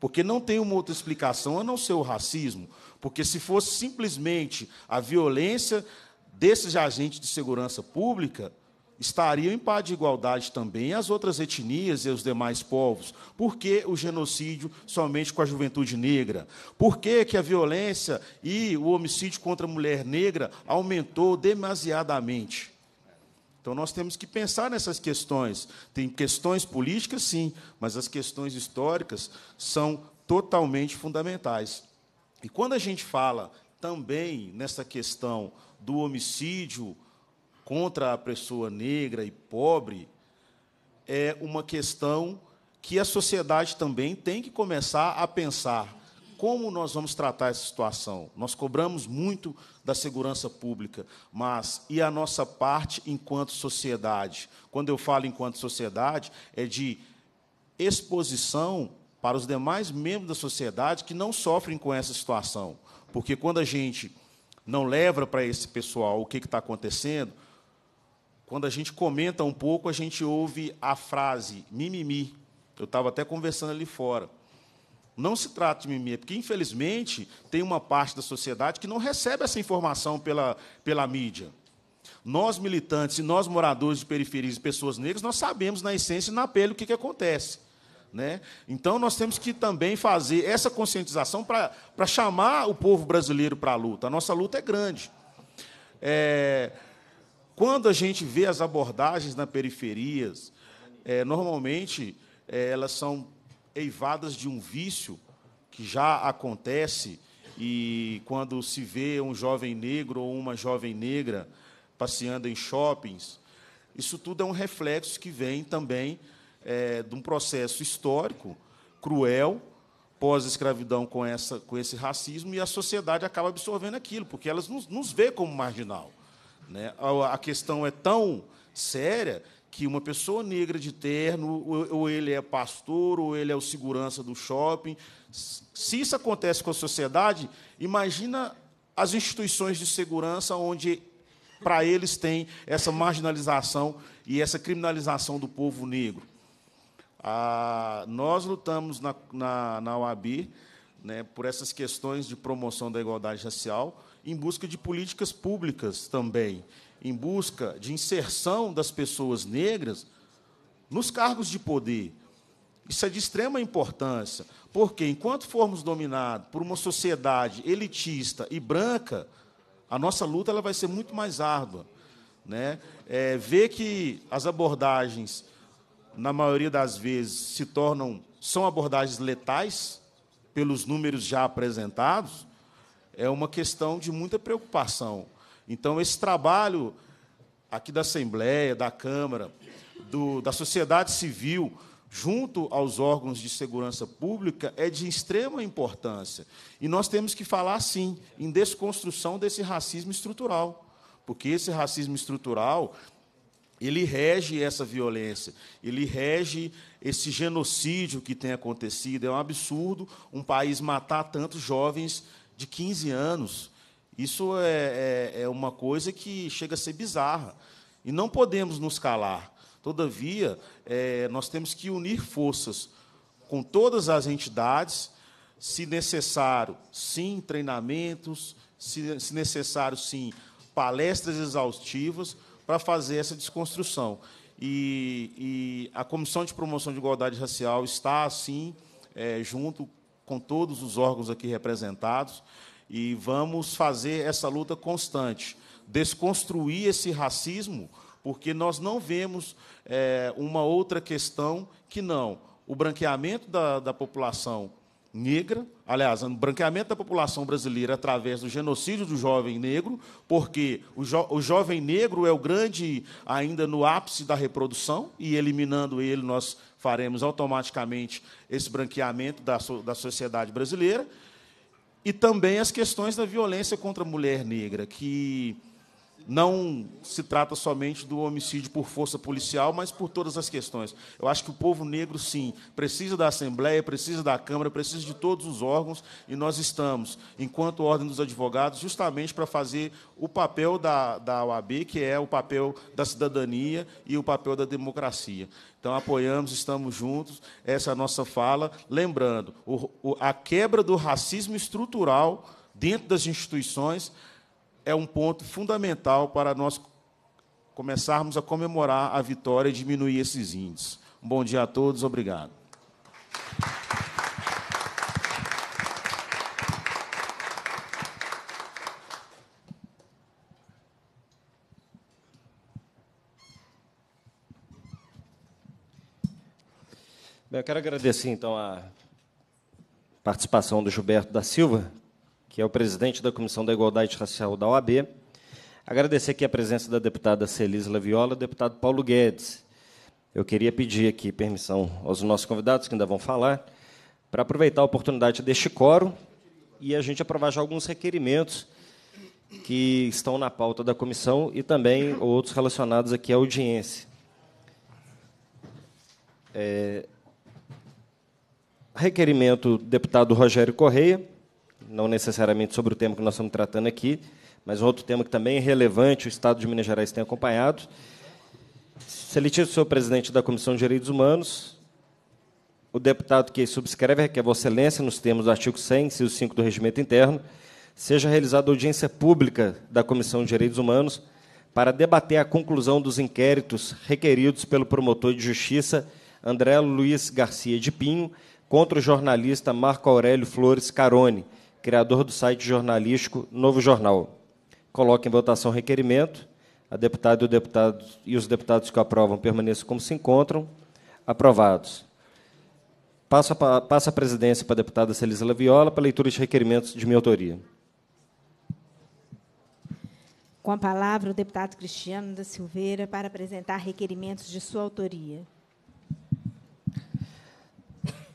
porque não tem uma outra explicação a não ser o racismo. Porque se fosse simplesmente a violência desses agentes de segurança pública, estariam em pá de igualdade também as outras etnias e os demais povos? Por que o genocídio somente com a juventude negra? Por que, que a violência e o homicídio contra a mulher negra aumentou demasiadamente? Então nós temos que pensar nessas questões. Tem questões políticas, sim, mas as questões históricas são totalmente fundamentais. E quando a gente fala também nessa questão do homicídio contra a pessoa negra e pobre é uma questão que a sociedade também tem que começar a pensar como nós vamos tratar essa situação. Nós cobramos muito da segurança pública, mas e a nossa parte enquanto sociedade? Quando eu falo enquanto sociedade, é de exposição para os demais membros da sociedade que não sofrem com essa situação. Porque quando a gente não leva para esse pessoal o que está acontecendo, quando a gente comenta um pouco, a gente ouve a frase mimimi. Eu estava até conversando ali fora. Não se trata de mimimi, é porque, infelizmente, tem uma parte da sociedade que não recebe essa informação pela, pela mídia. Nós, militantes, e nós, moradores de periferias e pessoas negras, nós sabemos, na essência e na pele, o que, que acontece. Né? Então, nós temos que também fazer essa conscientização para chamar o povo brasileiro para a luta. A nossa luta é grande. É, quando a gente vê as abordagens na periferias, é, normalmente é, elas são eivadas de um vício que já acontece e quando se vê um jovem negro ou uma jovem negra passeando em shoppings, isso tudo é um reflexo que vem também é, de um processo histórico cruel, pós-escravidão com, com esse racismo, e a sociedade acaba absorvendo aquilo, porque elas nos, nos vê como marginal. Né? A questão é tão séria que uma pessoa negra de terno, ou ele é pastor, ou ele é o segurança do shopping. Se isso acontece com a sociedade, imagina as instituições de segurança onde para eles tem essa marginalização e essa criminalização do povo negro. Ah, nós lutamos na, na, na UAB né, por essas questões de promoção da igualdade racial em busca de políticas públicas também, em busca de inserção das pessoas negras nos cargos de poder. Isso é de extrema importância, porque enquanto formos dominados por uma sociedade elitista e branca, a nossa luta ela vai ser muito mais árdua. Né? É, ver que as abordagens, na maioria das vezes, se tornam são abordagens letais, pelos números já apresentados, é uma questão de muita preocupação. Então, esse trabalho aqui da Assembleia, da Câmara, do, da sociedade civil, junto aos órgãos de segurança pública, é de extrema importância. E nós temos que falar, sim, em desconstrução desse racismo estrutural, porque esse racismo estrutural ele rege essa violência, ele rege esse genocídio que tem acontecido. É um absurdo um país matar tantos jovens de 15 anos. Isso é, é, é uma coisa que chega a ser bizarra. E não podemos nos calar. Todavia, é, nós temos que unir forças com todas as entidades, se necessário, sim, treinamentos, se, se necessário, sim, palestras exaustivas para fazer essa desconstrução. E, e, a Comissão de Promoção de Igualdade Racial está, sim, é, junto com todos os órgãos aqui representados e vamos fazer essa luta constante, desconstruir esse racismo, porque nós não vemos é, uma outra questão que não o branqueamento da, da população negra, aliás, o branqueamento da população brasileira através do genocídio do jovem negro, porque o, jo, o jovem negro é o grande, ainda no ápice da reprodução, e eliminando ele, nós faremos automaticamente esse branqueamento da, so, da sociedade brasileira. E também as questões da violência contra a mulher negra, que não se trata somente do homicídio por força policial, mas por todas as questões. Eu acho que o povo negro, sim, precisa da Assembleia, precisa da Câmara, precisa de todos os órgãos, e nós estamos, enquanto Ordem dos Advogados, justamente para fazer o papel da, da OAB, que é o papel da cidadania e o papel da democracia. Então, apoiamos, estamos juntos, essa é a nossa fala. Lembrando, o, o, a quebra do racismo estrutural dentro das instituições é um ponto fundamental para nós começarmos a comemorar a vitória e diminuir esses índices. Um bom dia a todos, obrigado. Bem, eu quero agradecer então a participação do Gilberto da Silva, que é o presidente da Comissão da Igualdade Racial da OAB. Agradecer aqui a presença da deputada Celis Laviola, e do deputado Paulo Guedes. Eu queria pedir aqui permissão aos nossos convidados, que ainda vão falar, para aproveitar a oportunidade deste coro e a gente aprovar já alguns requerimentos que estão na pauta da comissão e também outros relacionados aqui à audiência. É... Requerimento do deputado Rogério Correia, não necessariamente sobre o tema que nós estamos tratando aqui, mas outro tema que também é relevante, o Estado de Minas Gerais tem acompanhado. Seletivo, senhor presidente da Comissão de Direitos Humanos, o deputado que subscreve requer é Vossa Excelência, nos termos do artigo 100, inciso 5 do Regimento Interno, seja realizada audiência pública da Comissão de Direitos Humanos para debater a conclusão dos inquéritos requeridos pelo promotor de justiça André Luiz Garcia de Pinho contra o jornalista Marco Aurélio Flores Carone, criador do site jornalístico Novo Jornal. Coloque em votação o requerimento. A deputada e, deputado, e os deputados que aprovam permaneçam como se encontram. Aprovados. Passa, a presidência para a deputada Celisa Viola para leitura de requerimentos de minha autoria. Com a palavra, o deputado Cristiano da Silveira para apresentar requerimentos de sua autoria.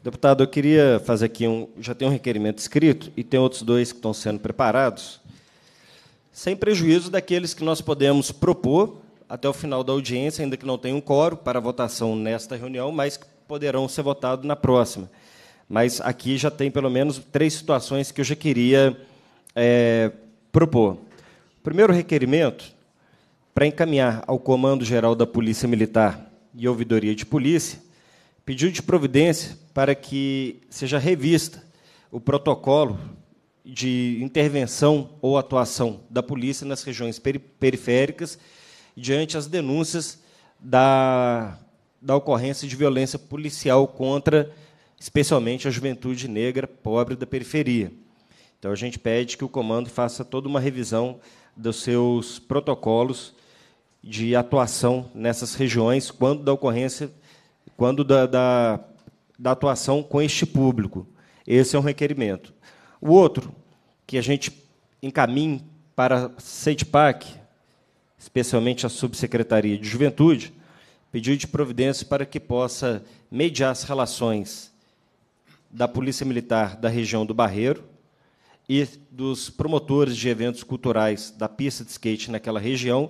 Deputado, eu queria fazer aqui um. Já tem um requerimento escrito e tem outros dois que estão sendo preparados, sem prejuízo daqueles que nós podemos propor até o final da audiência, ainda que não tenha um coro para votação nesta reunião, mas que poderão ser votados na próxima. Mas aqui já tem pelo menos três situações que eu já queria é, propor. Primeiro requerimento para encaminhar ao Comando Geral da Polícia Militar e Ouvidoria de Polícia pedido de providência para que seja revista o protocolo de intervenção ou atuação da polícia nas regiões periféricas diante as denúncias da, da ocorrência de violência policial contra, especialmente, a juventude negra pobre da periferia. Então, a gente pede que o comando faça toda uma revisão dos seus protocolos de atuação nessas regiões quando da ocorrência quando da, da, da atuação com este público. Esse é um requerimento. O outro, que a gente encaminhe para a CEDPAC, especialmente a Subsecretaria de Juventude, pediu de providência para que possa mediar as relações da Polícia Militar da região do Barreiro e dos promotores de eventos culturais da pista de skate naquela região,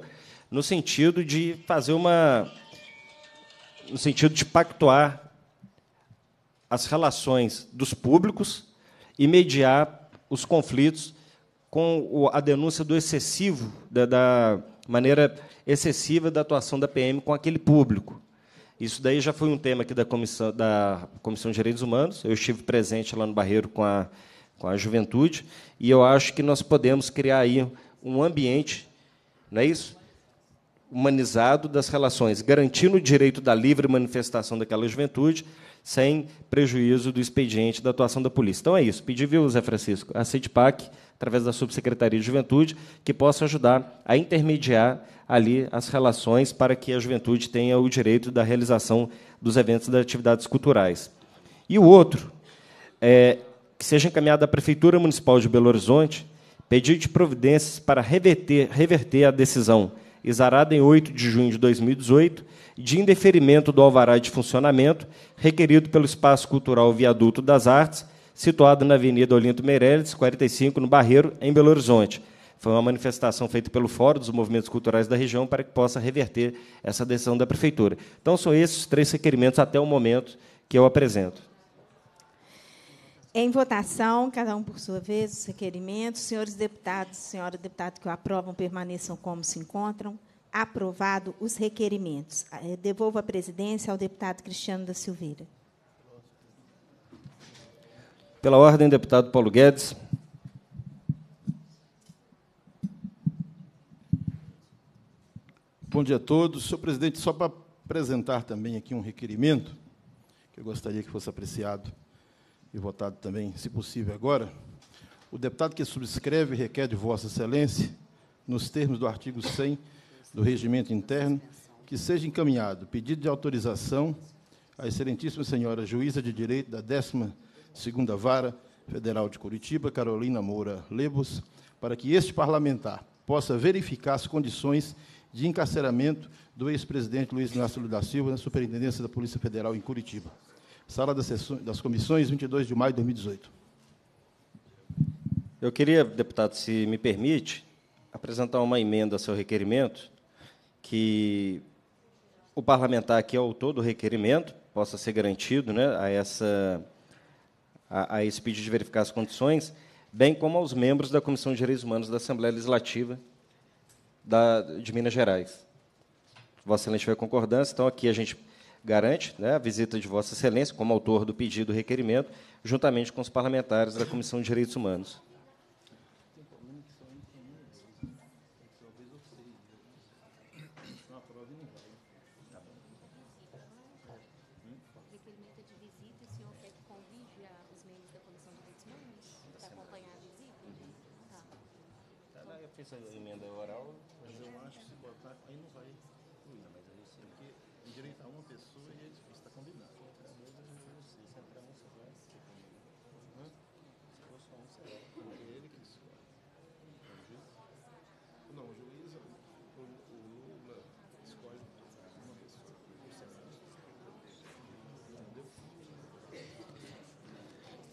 no sentido de fazer uma no sentido de pactuar as relações dos públicos e mediar os conflitos com a denúncia do excessivo, da, maneira excessiva da atuação da PM com aquele público. Isso daí já foi um tema aqui da Comissão, da comissão de Direitos Humanos. Eu estive presente lá no Barreiro com a, com a juventude, e eu acho que nós podemos criar aí um ambiente, não é isso? humanizado das relações, garantindo o direito da livre manifestação daquela juventude, sem prejuízo do expediente da atuação da polícia. Então é isso. Pedir, viu, Zé Francisco, a CEDPAC, através da Subsecretaria de Juventude, que possa ajudar a intermediar ali as relações para que a juventude tenha o direito da realização dos eventos e das atividades culturais. E o outro, é, que seja encaminhado à Prefeitura Municipal de Belo Horizonte, pedido de providências para reverter, reverter a decisão exarada em 8 de junho de 2018, de indeferimento do alvará de funcionamento requerido pelo Espaço Cultural Viaduto das Artes, situado na Avenida Olinto Meirelles, 45, no Barreiro, em Belo Horizonte. Foi uma manifestação feita pelo Fórum dos Movimentos Culturais da região para que possa reverter essa decisão da Prefeitura. Então, são esses três requerimentos até o momento que eu apresento. Em votação, cada um por sua vez, os requerimentos. Senhores deputados, senhora deputada que o aprovam, permaneçam como se encontram. Aprovado os requerimentos. Eh, devolvo a presidência ao deputado Cristiano da Silveira. Pela ordem, deputado Paulo Guedes. Bom dia a todos. Senhor presidente, só para apresentar também aqui um requerimento que eu gostaria que fosse apreciado e votado também, se possível, agora, o deputado que subscreve requer de Vossa Excelência, nos termos do artigo 100 do Regimento Interno, que seja encaminhado pedido de autorização à Excelentíssima Senhora Juíza de Direito da 12 Vara Federal de Curitiba, Carolina Moura Lebos, para que este parlamentar possa verificar as condições de encarceramento do ex-presidente Luiz Inácio Lula da Silva na Superintendência da Polícia Federal em Curitiba. Sala das, Comissões, 22 de maio de 2018. Eu queria, deputado, se me permite, apresentar uma emenda ao seu requerimento, que o parlamentar que é autor do requerimento possa ser garantido né, a, essa, a, a esse pedido de verificar as condições, bem como aos membros da Comissão de Direitos Humanos da Assembleia Legislativa da, de Minas Gerais. Vossa Excelência vai concordância, então aqui a gente garante né, a visita de Vossa Excelência, como autor do pedido requerimento, juntamente com os parlamentares da Comissão de Direitos Humanos.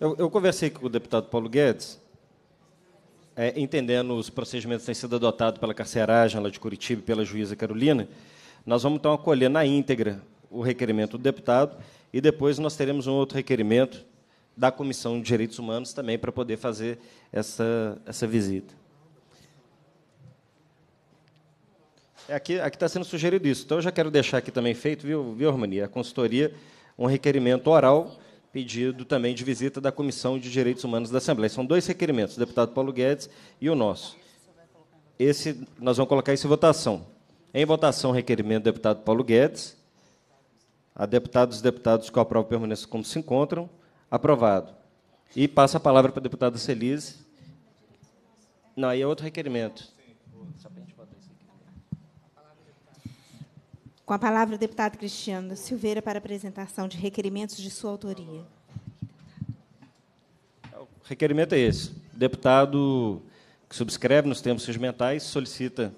Eu, eu conversei com o deputado Paulo Guedes, é, entendendo os procedimentos que têm sido adotados pela carceragem lá de Curitiba e pela juíza Carolina, nós vamos então acolher na íntegra o requerimento do deputado e depois nós teremos um outro requerimento da Comissão de Direitos Humanos também para poder fazer essa, essa visita. É aqui, aqui está sendo sugerido isso. Então, eu já quero deixar aqui também feito, viu, viu Romani? A consultoria, um requerimento oral pedido também de visita da Comissão de Direitos Humanos da Assembleia. São dois requerimentos, o deputado Paulo Guedes e o nosso. Esse, nós vamos colocar isso em votação. Em votação, requerimento do deputado Paulo Guedes. A deputados e deputados que aprovam permaneçam como se encontram. Aprovado. E passa a palavra para a deputada Celise. Não, aí é outro requerimento. Com a palavra o deputado Cristiano Silveira para apresentação de requerimentos de sua autoria. É, o requerimento é esse. O deputado que subscreve nos termos regimentais solicita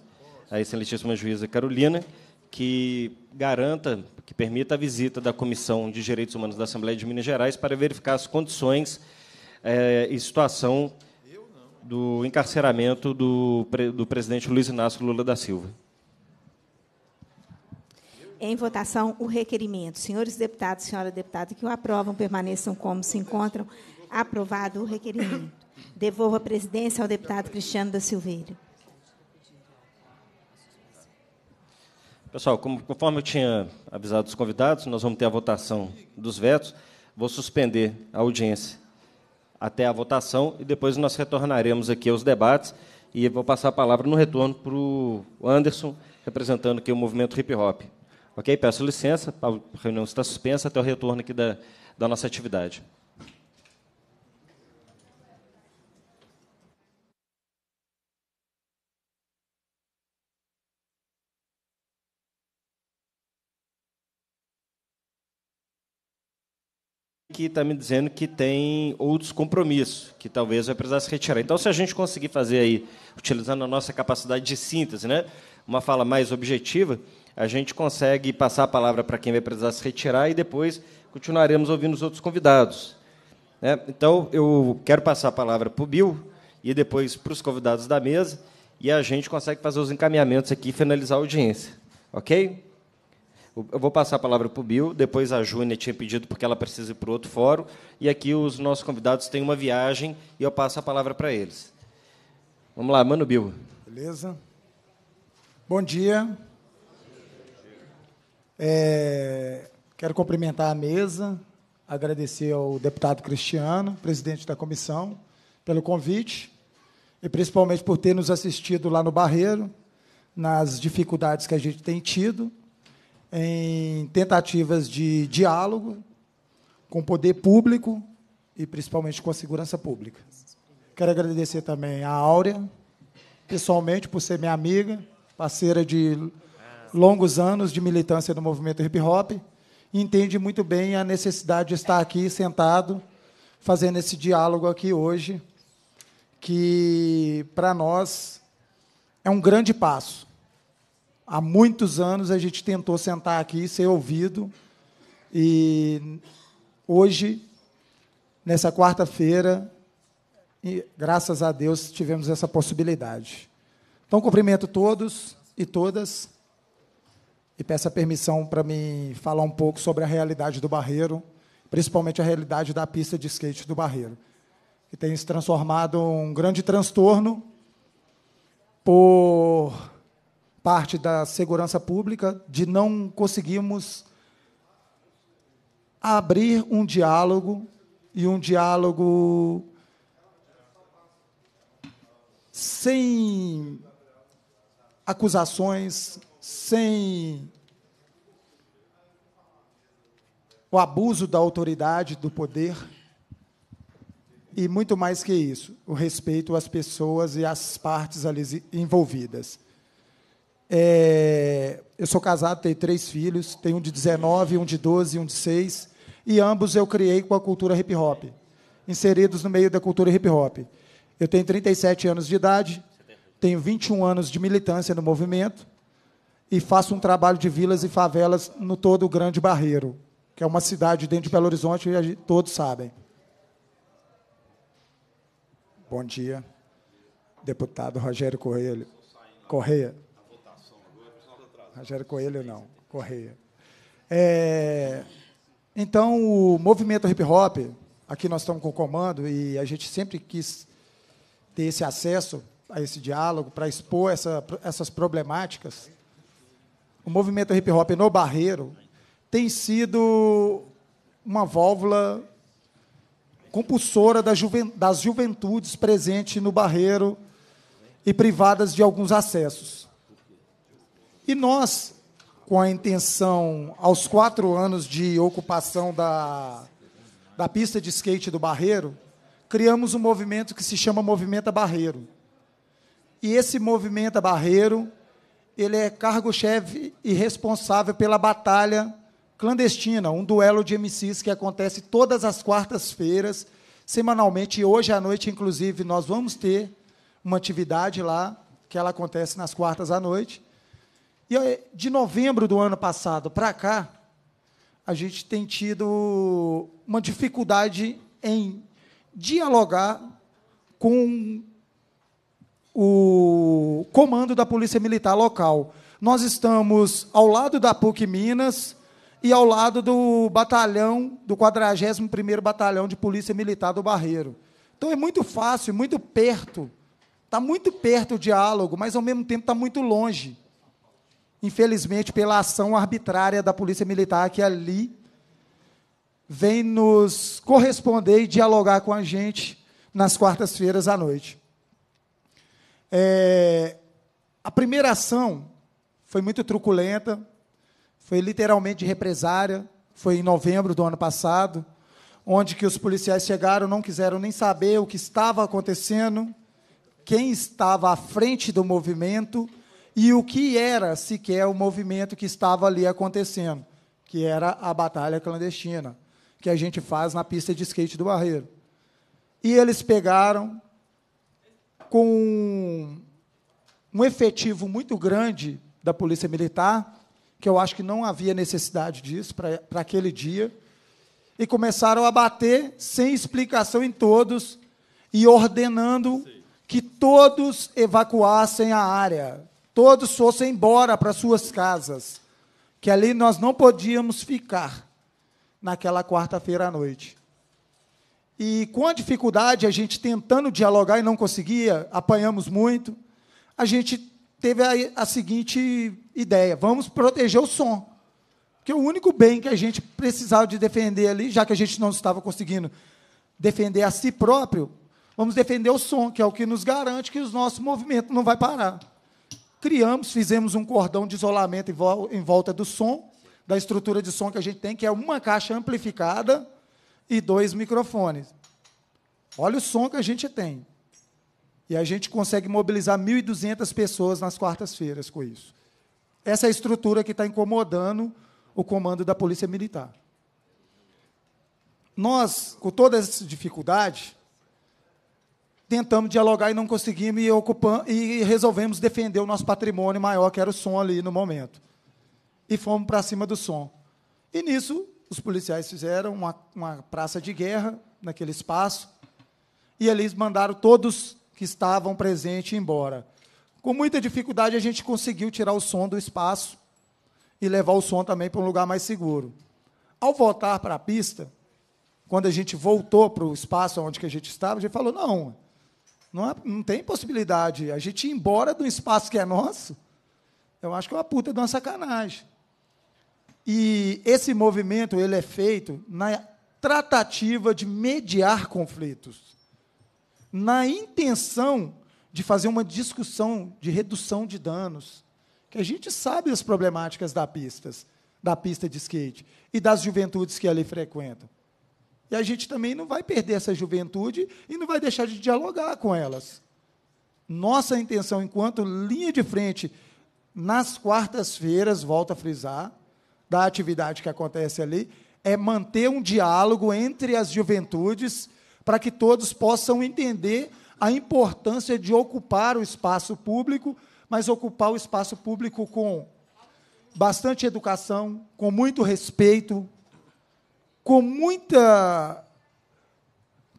a excelentíssima juíza Carolina que garanta, que permita a visita da Comissão de Direitos Humanos da Assembleia de Minas Gerais para verificar as condições é, e situação do encarceramento do, do presidente Luiz Inácio Lula da Silva. Em votação, o requerimento. Senhores deputados, senhora deputada, que o aprovam, permaneçam como se encontram. Aprovado o requerimento. Devolvo a presidência ao deputado Cristiano da Silveira. Pessoal, como, conforme eu tinha avisado os convidados, nós vamos ter a votação dos vetos. Vou suspender a audiência até a votação e depois nós retornaremos aqui aos debates. E vou passar a palavra no retorno para o Anderson, representando aqui o movimento hip hop. Ok? Peço licença, a reunião está suspensa até o retorno aqui da, da nossa atividade. que está me dizendo que tem outros compromissos, que talvez vai precisar se retirar. Então, se a gente conseguir fazer aí, utilizando a nossa capacidade de síntese, né, uma fala mais objetiva, a gente consegue passar a palavra para quem vai precisar se retirar e depois continuaremos ouvindo os outros convidados. Né? Então, eu quero passar a palavra para o Bill e depois para os convidados da mesa e a gente consegue fazer os encaminhamentos aqui e finalizar a audiência. Ok? Eu vou passar a palavra para o Bill, depois a Júnia tinha pedido porque ela precisa ir para outro fórum, e aqui os nossos convidados têm uma viagem e eu passo a palavra para eles. Vamos lá, mano Bill. Beleza? Bom dia. É, quero cumprimentar a mesa, agradecer ao deputado Cristiano, presidente da comissão, pelo convite e principalmente por ter nos assistido lá no Barreiro, nas dificuldades que a gente tem tido, em tentativas de diálogo com o poder público e principalmente com a segurança pública. Quero agradecer também a Áurea, pessoalmente, por ser minha amiga, parceira de longos anos de militância no movimento hip hop, entende muito bem a necessidade de estar aqui sentado, fazendo esse diálogo aqui hoje, que para nós é um grande passo. Há muitos anos a gente tentou sentar aqui, ser ouvido, e hoje, nessa quarta-feira, graças a Deus, tivemos essa possibilidade. Então, cumprimento todos e todas e peço a permissão para me falar um pouco sobre a realidade do Barreiro, principalmente a realidade da pista de skate do Barreiro, que tem se transformado um grande transtorno por parte da segurança pública de não conseguirmos abrir um diálogo e um diálogo sem acusações, sem o abuso da autoridade, do poder, e muito mais que isso, o respeito às pessoas e às partes ali envolvidas. É, eu sou casado, tenho três filhos, tenho um de 19, um de 12, um de 6, e ambos eu criei com a cultura hip hop, inseridos no meio da cultura hip hop. Eu tenho 37 anos de idade, tenho 21 anos de militância no movimento, e faço um trabalho de vilas e favelas no todo o Grande Barreiro, que é uma cidade dentro de Belo Horizonte e todos sabem. Bom dia, deputado Rogério Coelho. Correia. Rogério Coelho não, Correia. É, então, o movimento hip hop, aqui nós estamos com o comando e a gente sempre quis ter esse acesso a esse diálogo para expor essa, essas problemáticas o movimento hip hop no Barreiro tem sido uma válvula compulsora das, juven das juventudes presentes no Barreiro e privadas de alguns acessos. E nós, com a intenção, aos quatro anos de ocupação da, da pista de skate do Barreiro, criamos um movimento que se chama Movimenta Barreiro. E esse Movimenta Barreiro ele é cargo-chefe e responsável pela batalha clandestina, um duelo de MCs que acontece todas as quartas-feiras, semanalmente. E hoje à noite, inclusive, nós vamos ter uma atividade lá, que ela acontece nas quartas à noite. E eh, de novembro do ano passado para cá, a gente tem tido uma dificuldade em dialogar com o comando da Polícia Militar local. Nós estamos ao lado da PUC Minas e ao lado do batalhão, do 41º Batalhão de Polícia Militar do Barreiro. Então é muito fácil, muito perto. Está muito perto o diálogo, mas ao mesmo tempo está muito longe. Infelizmente, pela ação arbitrária da Polícia Militar que ali vem nos corresponder e dialogar com a gente nas quartas-feiras à noite. É, a primeira ação foi muito truculenta, foi literalmente represária, foi em novembro do ano passado, onde que os policiais chegaram, não quiseram nem saber o que estava acontecendo, quem estava à frente do movimento e o que era sequer o movimento que estava ali acontecendo, que era a batalha clandestina, que a gente faz na pista de skate do Barreiro. E eles pegaram, com um efetivo muito grande da Polícia Militar, que eu acho que não havia necessidade disso para aquele dia, e começaram a bater sem explicação em todos e ordenando que todos evacuassem a área, todos fossem embora para suas casas, que ali nós não podíamos ficar naquela quarta-feira à noite. E com a dificuldade, a gente tentando dialogar e não conseguia, apanhamos muito, a gente teve a, a seguinte ideia: vamos proteger o som. Porque o único bem que a gente precisava de defender ali, já que a gente não estava conseguindo defender a si próprio, vamos defender o som, que é o que nos garante que o nosso movimento não vai parar. Criamos, fizemos um cordão de isolamento em volta do som, da estrutura de som que a gente tem, que é uma caixa amplificada e dois microfones. Olha o som que a gente tem. E a gente consegue mobilizar 1.200 pessoas nas quartas-feiras com isso. Essa é a estrutura que está incomodando o comando da Polícia Militar. Nós, com toda essa dificuldade, tentamos dialogar e não conseguimos e, ocupamos, e resolvemos defender o nosso patrimônio maior, que era o som ali no momento. E fomos para cima do som. E nisso os policiais fizeram uma, uma praça de guerra naquele espaço e eles mandaram todos que estavam presentes embora. Com muita dificuldade, a gente conseguiu tirar o som do espaço e levar o som também para um lugar mais seguro. Ao voltar para a pista, quando a gente voltou para o espaço onde que a gente estava, a gente falou: não, não, não tem possibilidade. A gente ir embora do espaço que é nosso, eu acho que é uma puta de uma sacanagem. E esse movimento ele é feito na tratativa de mediar conflitos, na intenção de fazer uma discussão de redução de danos, que a gente sabe as problemáticas da pistas, da pista de skate e das juventudes que ali frequentam. E a gente também não vai perder essa juventude e não vai deixar de dialogar com elas. Nossa intenção, enquanto linha de frente, nas quartas-feiras, volto a frisar, da atividade que acontece ali é manter um diálogo entre as juventudes para que todos possam entender a importância de ocupar o espaço público, mas ocupar o espaço público com bastante educação, com muito respeito, com muita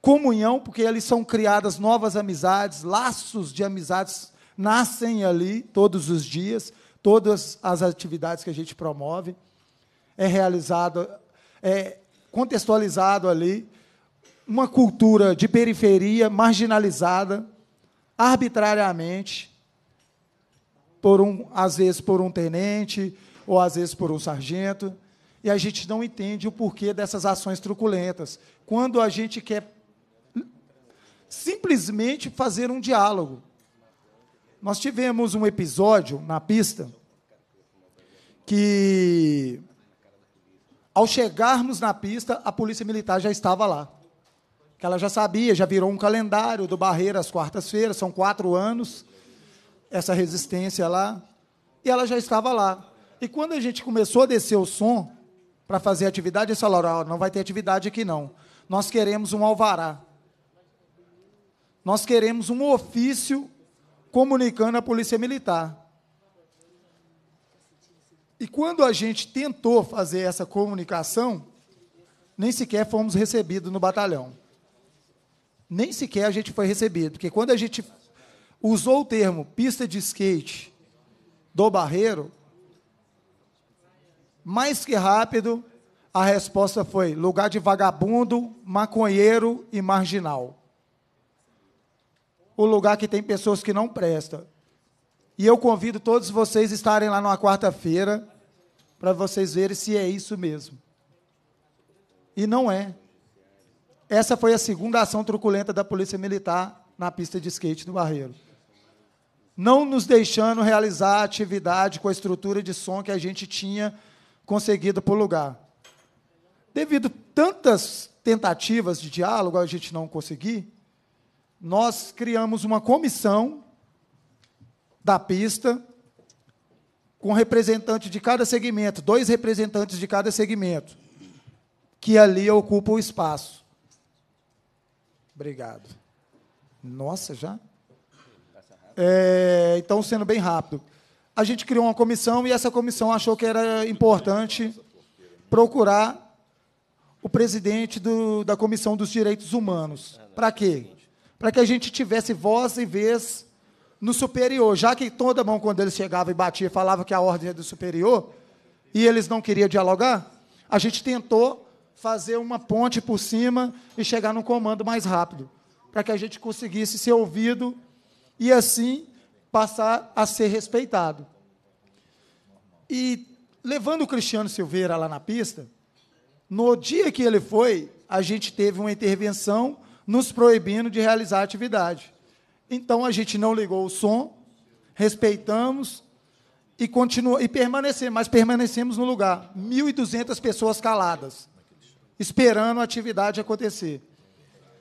comunhão, porque ali são criadas novas amizades, laços de amizades nascem ali todos os dias, todas as atividades que a gente promove é realizado, é contextualizado ali uma cultura de periferia marginalizada arbitrariamente por um, às vezes por um tenente ou às vezes por um sargento, e a gente não entende o porquê dessas ações truculentas. Quando a gente quer simplesmente fazer um diálogo. Nós tivemos um episódio na pista que ao chegarmos na pista, a Polícia Militar já estava lá. Que ela já sabia, já virou um calendário do Barreira às quartas-feiras, são quatro anos, essa resistência lá. E ela já estava lá. E quando a gente começou a descer o som para fazer atividade, eles falaram: oh, não vai ter atividade aqui não. Nós queremos um alvará. Nós queremos um ofício comunicando a Polícia Militar. E quando a gente tentou fazer essa comunicação, nem sequer fomos recebidos no batalhão. Nem sequer a gente foi recebido, porque quando a gente usou o termo pista de skate do Barreiro, mais que rápido, a resposta foi lugar de vagabundo, maconheiro e marginal. O lugar que tem pessoas que não prestam. E eu convido todos vocês a estarem lá numa quarta-feira para vocês verem se é isso mesmo. E não é. Essa foi a segunda ação truculenta da Polícia Militar na pista de skate do Barreiro. Não nos deixando realizar a atividade com a estrutura de som que a gente tinha conseguido por lugar. Devido tantas tentativas de diálogo, a gente não conseguir, nós criamos uma comissão da pista com representante de cada segmento, dois representantes de cada segmento, que ali ocupam o espaço. Obrigado. Nossa, já? É, então, sendo bem rápido, a gente criou uma comissão e essa comissão achou que era importante procurar o presidente do, da Comissão dos Direitos Humanos. Para quê? Para que a gente tivesse voz e vez no superior, já que toda mão, quando ele chegava e batia, falava que a ordem é do superior, e eles não queriam dialogar, a gente tentou fazer uma ponte por cima e chegar num comando mais rápido, para que a gente conseguisse ser ouvido e assim passar a ser respeitado. E levando o Cristiano Silveira lá na pista, no dia que ele foi, a gente teve uma intervenção nos proibindo de realizar a atividade. Então a gente não ligou o som, respeitamos e continua e permanecemos, mas permanecemos no lugar. 1.200 pessoas caladas, esperando a atividade acontecer.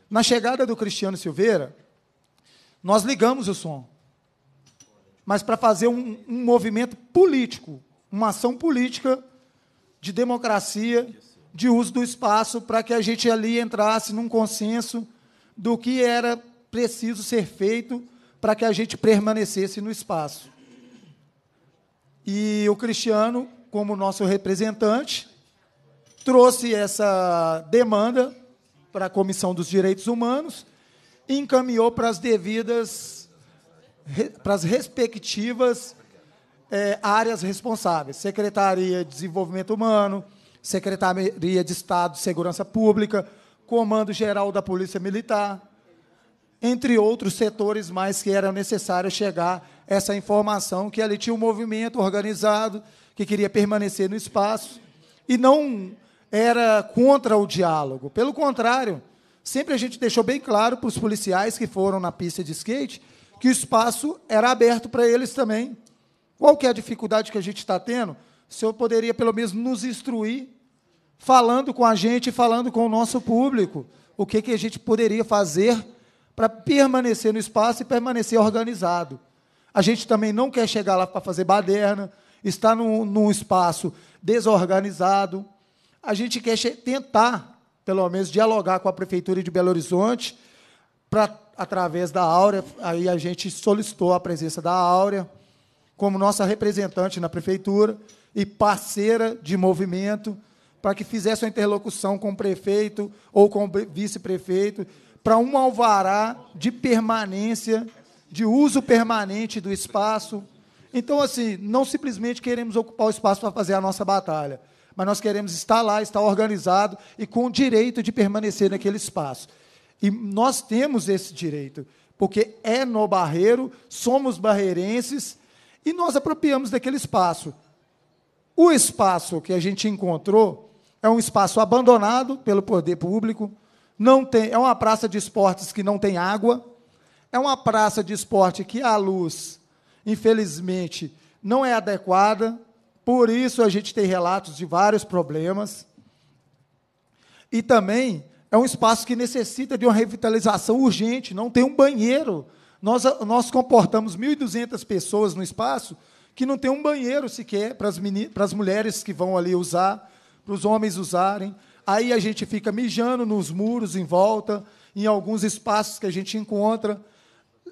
Na chegada do Cristiano Silveira, nós ligamos o som, mas para fazer um, um movimento político, uma ação política de democracia, de uso do espaço, para que a gente ali entrasse num consenso do que era preciso ser feito para que a gente permanecesse no espaço. E o Cristiano, como nosso representante, trouxe essa demanda para a Comissão dos Direitos Humanos e encaminhou para as devidas, para as respectivas é, áreas responsáveis: Secretaria de Desenvolvimento Humano, Secretaria de Estado de Segurança Pública, Comando Geral da Polícia Militar, entre outros setores mais que era necessário chegar essa informação que ali tinha um movimento organizado que queria permanecer no espaço e não era contra o diálogo. Pelo contrário, sempre a gente deixou bem claro para os policiais que foram na pista de skate que o espaço era aberto para eles também. Qual que é a dificuldade que a gente está tendo? O senhor poderia, pelo menos, nos instruir, falando com a gente, falando com o nosso público, o que, que a gente poderia fazer para permanecer no espaço e permanecer organizado. A gente também não quer chegar lá para fazer baderna, estar num, num espaço desorganizado. A gente quer tentar, pelo menos, dialogar com a Prefeitura de Belo Horizonte, pra, através da Áurea. Aí a gente solicitou a presença da Áurea como nossa representante na Prefeitura e parceira de movimento, para que fizesse uma interlocução com o prefeito ou com o vice-prefeito, para um alvará de permanência, de uso permanente do espaço. Então, assim, não simplesmente queremos ocupar o espaço para fazer a nossa batalha, mas nós queremos estar lá, estar organizado e com o direito de permanecer naquele espaço. E nós temos esse direito, porque é no barreiro, somos barreirenses e nós apropriamos daquele espaço. O espaço que a gente encontrou é um espaço abandonado pelo poder público, não tem, é uma praça de esportes que não tem água, é uma praça de esporte que a luz, infelizmente, não é adequada, por isso a gente tem relatos de vários problemas. E também é um espaço que necessita de uma revitalização urgente, não tem um banheiro. Nós, nós comportamos 1.200 pessoas no espaço que não tem um banheiro sequer para as, para as mulheres que vão ali usar, para os homens usarem. Aí a gente fica mijando nos muros em volta, em alguns espaços que a gente encontra,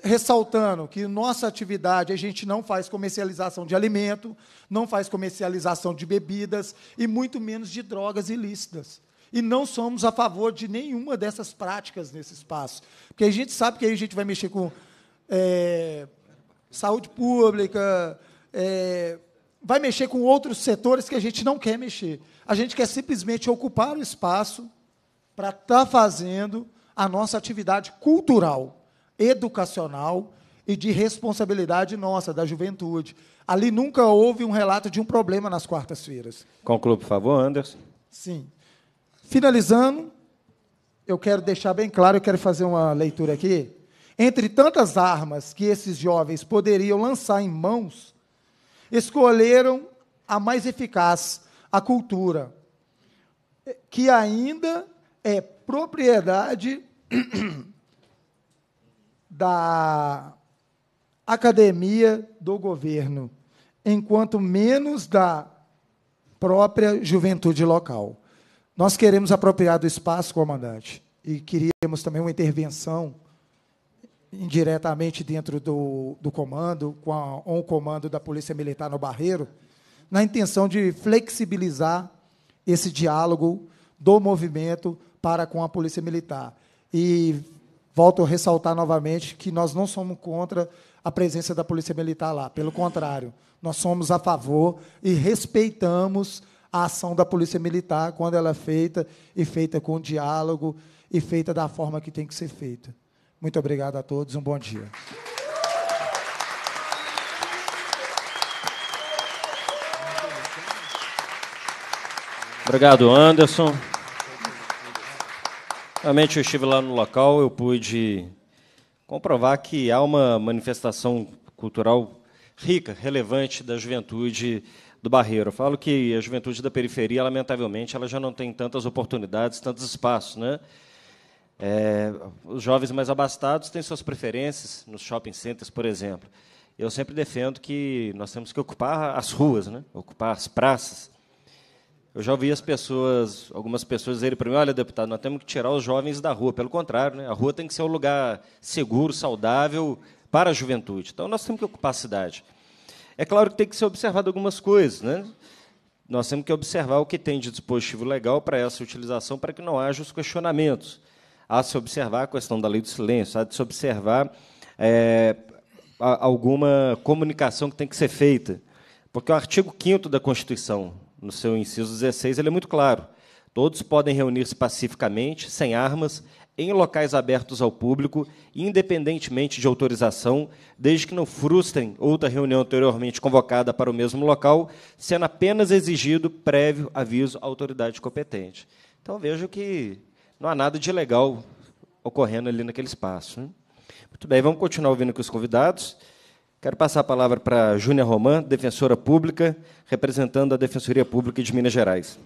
ressaltando que nossa atividade a gente não faz comercialização de alimento, não faz comercialização de bebidas e muito menos de drogas ilícitas. E não somos a favor de nenhuma dessas práticas nesse espaço. Porque a gente sabe que aí a gente vai mexer com é, saúde pública, é, vai mexer com outros setores que a gente não quer mexer. A gente quer simplesmente ocupar o espaço para estar tá fazendo a nossa atividade cultural, educacional e de responsabilidade nossa, da juventude. Ali nunca houve um relato de um problema nas quartas-feiras. Conclua, por favor, Anderson. Sim. Finalizando, eu quero deixar bem claro, eu quero fazer uma leitura aqui. Entre tantas armas que esses jovens poderiam lançar em mãos Escolheram a mais eficaz, a cultura, que ainda é propriedade (clears throat) da academia do governo, enquanto menos da própria juventude local. Nós queremos apropriar do espaço, comandante, e queríamos também uma intervenção indiretamente dentro do, do comando, com a, um comando da Polícia Militar no Barreiro, na intenção de flexibilizar esse diálogo do movimento para com a Polícia Militar. E volto a ressaltar novamente que nós não somos contra a presença da Polícia Militar lá. Pelo contrário, nós somos a favor e respeitamos a ação da Polícia Militar quando ela é feita e feita com diálogo e feita da forma que tem que ser feita. Muito obrigado a todos, um bom dia. Obrigado, Anderson. Realmente eu estive lá no local, eu pude comprovar que há uma manifestação cultural rica, relevante da juventude do Barreiro. Eu falo que a juventude da periferia, lamentavelmente, ela já não tem tantas oportunidades, tantos espaços, né? É, os jovens mais abastados têm suas preferências nos shopping centers, por exemplo. Eu sempre defendo que nós temos que ocupar as ruas, né? ocupar as praças. Eu já ouvi as pessoas, algumas pessoas dizerem para mim: olha, deputado, nós temos que tirar os jovens da rua. Pelo contrário, né? a rua tem que ser um lugar seguro, saudável para a juventude. Então nós temos que ocupar a cidade. É claro que tem que ser observado algumas coisas, né? Nós temos que observar o que tem de dispositivo legal para essa utilização, para que não haja os questionamentos há de se observar a questão da lei do silêncio, há de se observar é, alguma comunicação que tem que ser feita. Porque o artigo 5 da Constituição, no seu inciso 16, ele é muito claro. Todos podem reunir-se pacificamente, sem armas, em locais abertos ao público, independentemente de autorização, desde que não frustrem outra reunião anteriormente convocada para o mesmo local, sendo apenas exigido prévio aviso à autoridade competente. Então vejo que não há nada de legal ocorrendo ali naquele espaço. Muito bem, vamos continuar ouvindo com os convidados. Quero passar a palavra para Júnia Romã, defensora pública, representando a Defensoria Pública de Minas Gerais.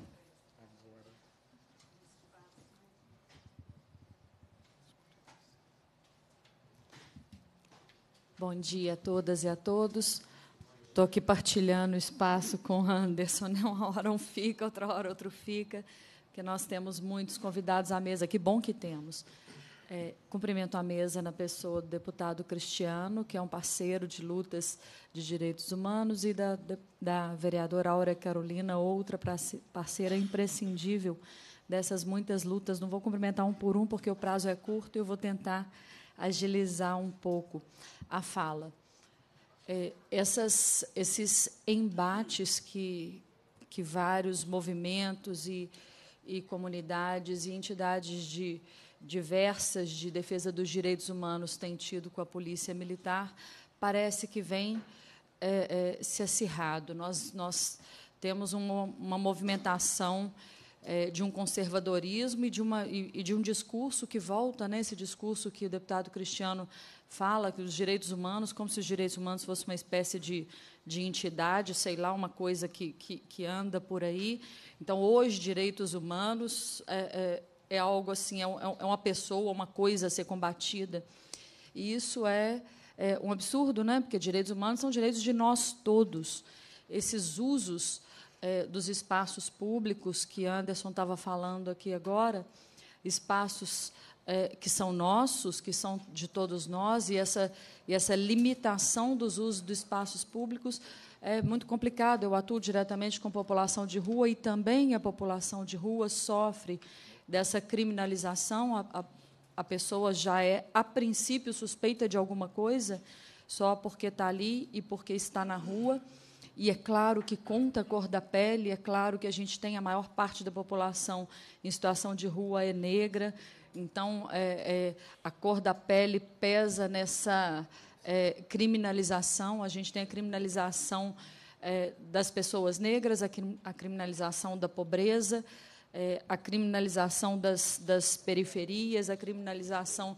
Bom dia a todas e a todos. Estou aqui partilhando o espaço com o Anderson. Né? Uma hora um fica, outra hora outro fica que nós temos muitos convidados à mesa. Que bom que temos. É, cumprimento a mesa na pessoa do deputado Cristiano, que é um parceiro de lutas de direitos humanos, e da, da vereadora Aura Carolina, outra parceira imprescindível dessas muitas lutas. Não vou cumprimentar um por um, porque o prazo é curto e eu vou tentar agilizar um pouco a fala. É, essas, esses embates que, que vários movimentos e e comunidades e entidades de, diversas de defesa dos direitos humanos têm tido com a polícia militar, parece que vem é, é, se acirrado. Nós, nós temos uma, uma movimentação é, de um conservadorismo e de, uma, e, e de um discurso que volta, né, esse discurso que o deputado Cristiano fala que os direitos humanos, como se os direitos humanos fossem uma espécie de, de entidade, sei lá, uma coisa que, que, que anda por aí. Então, hoje, direitos humanos é, é, é algo assim, é, é, é, uma pessoa, uma coisa a ser combatida. E isso é, é um absurdo, né? porque direitos humanos são direitos de nós todos. Esses usos é, dos espaços públicos que Anderson estava falando aqui agora, espaços é, que são nossos, que são de todos nós, e essa, e essa limitação dos usos dos espaços públicos é muito complicado. Eu atuo diretamente com população de rua e também a população de rua sofre dessa criminalização. A, a, a pessoa já é, a princípio, suspeita de alguma coisa só porque está ali e porque está na rua. E é claro que conta a cor da pele, é claro que a gente tem a maior parte da população em situação de rua é negra, então, é, é, a cor da pele pesa nessa é, criminalização. A gente tem a criminalização é, das pessoas negras, a, a criminalização da pobreza, é, a criminalização das, das, periferias, a criminalização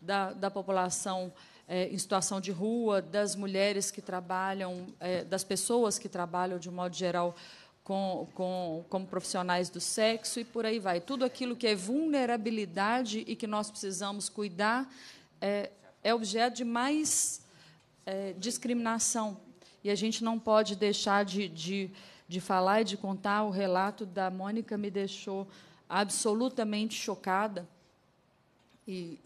da, da população é, em situação de rua, das mulheres que trabalham, das pessoas que trabalham, de modo geral, com, com, como profissionais do sexo e por aí vai. Tudo aquilo que é vulnerabilidade e que nós precisamos cuidar é, é objeto de mais é, discriminação. E a gente não pode deixar de, de, de falar e de contar. O relato da Mônica me deixou absolutamente chocada. E,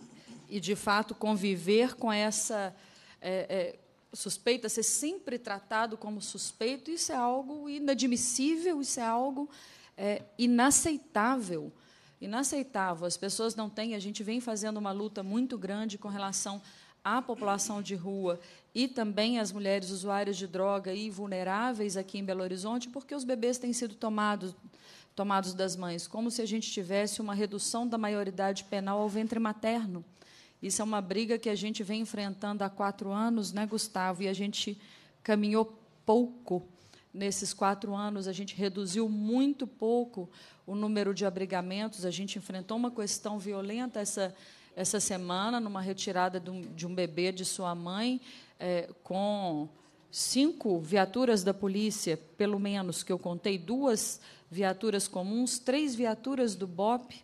e de fato, conviver com essa. É, é Suspeita é ser sempre tratado como suspeito, isso é algo inadmissível, isso é algo é, inaceitável. Inaceitável. As pessoas não têm, a gente vem fazendo uma luta muito grande com relação à população de rua e também às mulheres usuárias de droga e vulneráveis aqui em Belo Horizonte, porque os bebês têm sido tomados tomados das mães, como se a gente tivesse uma redução da maioridade penal ao ventre materno. Isso é uma briga que a gente vem enfrentando há quatro anos, né, Gustavo? E a gente caminhou pouco nesses quatro anos, a gente reduziu muito pouco o número de abrigamentos, a gente enfrentou uma questão violenta essa, essa semana, numa retirada de um, de um bebê de sua mãe, é, com cinco viaturas da polícia, pelo menos, que eu contei, duas viaturas comuns, três viaturas do BOP.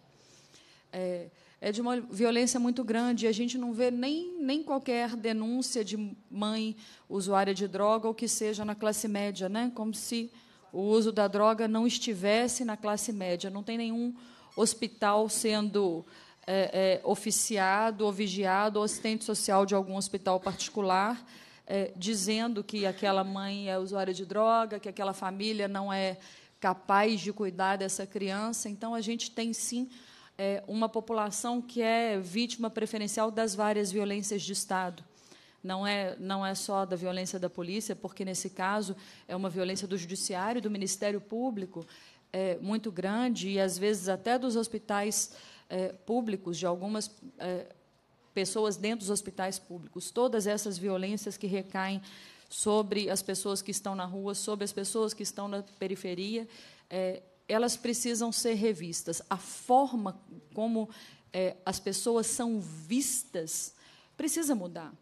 É, é de uma violência muito grande e a gente não vê nem, nem qualquer denúncia de mãe usuária de droga ou que seja na classe média, né? como se o uso da droga não estivesse na classe média. Não tem nenhum hospital sendo é, é, oficiado ou vigiado, ou assistente social de algum hospital particular, é, dizendo que aquela mãe é usuária de droga, que aquela família não é capaz de cuidar dessa criança. Então, a gente tem, sim, é, uma população que é vítima preferencial das várias violências de Estado. Não é, não é só da violência da polícia, porque, nesse caso, é uma violência do judiciário, do Ministério Público, é, muito grande, e, às vezes, até dos hospitais é, públicos, de algumas é, pessoas dentro dos hospitais públicos. Todas essas violências que recaem sobre as pessoas que estão na rua, sobre as pessoas que estão na periferia, é, elas precisam ser revistas. A forma como é, as pessoas são vistas precisa mudar.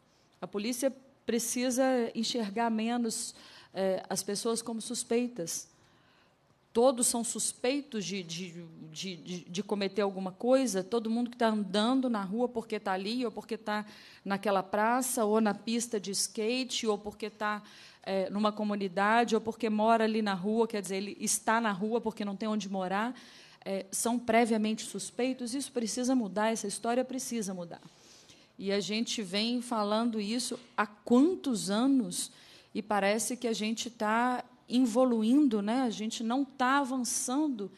A polícia precisa enxergar menos é, as pessoas como suspeitas. Todos são suspeitos de, de, de, de cometer alguma coisa, todo mundo que está andando na rua porque está ali, ou porque está naquela praça, ou na pista de skate, ou porque está é, numa comunidade ou porque mora ali na rua, quer dizer, ele está na rua porque não tem onde morar, é, são previamente suspeitos. Isso precisa mudar, essa história precisa mudar. E a gente vem falando isso há quantos anos e parece que a gente está evoluindo, né? a gente não está avançando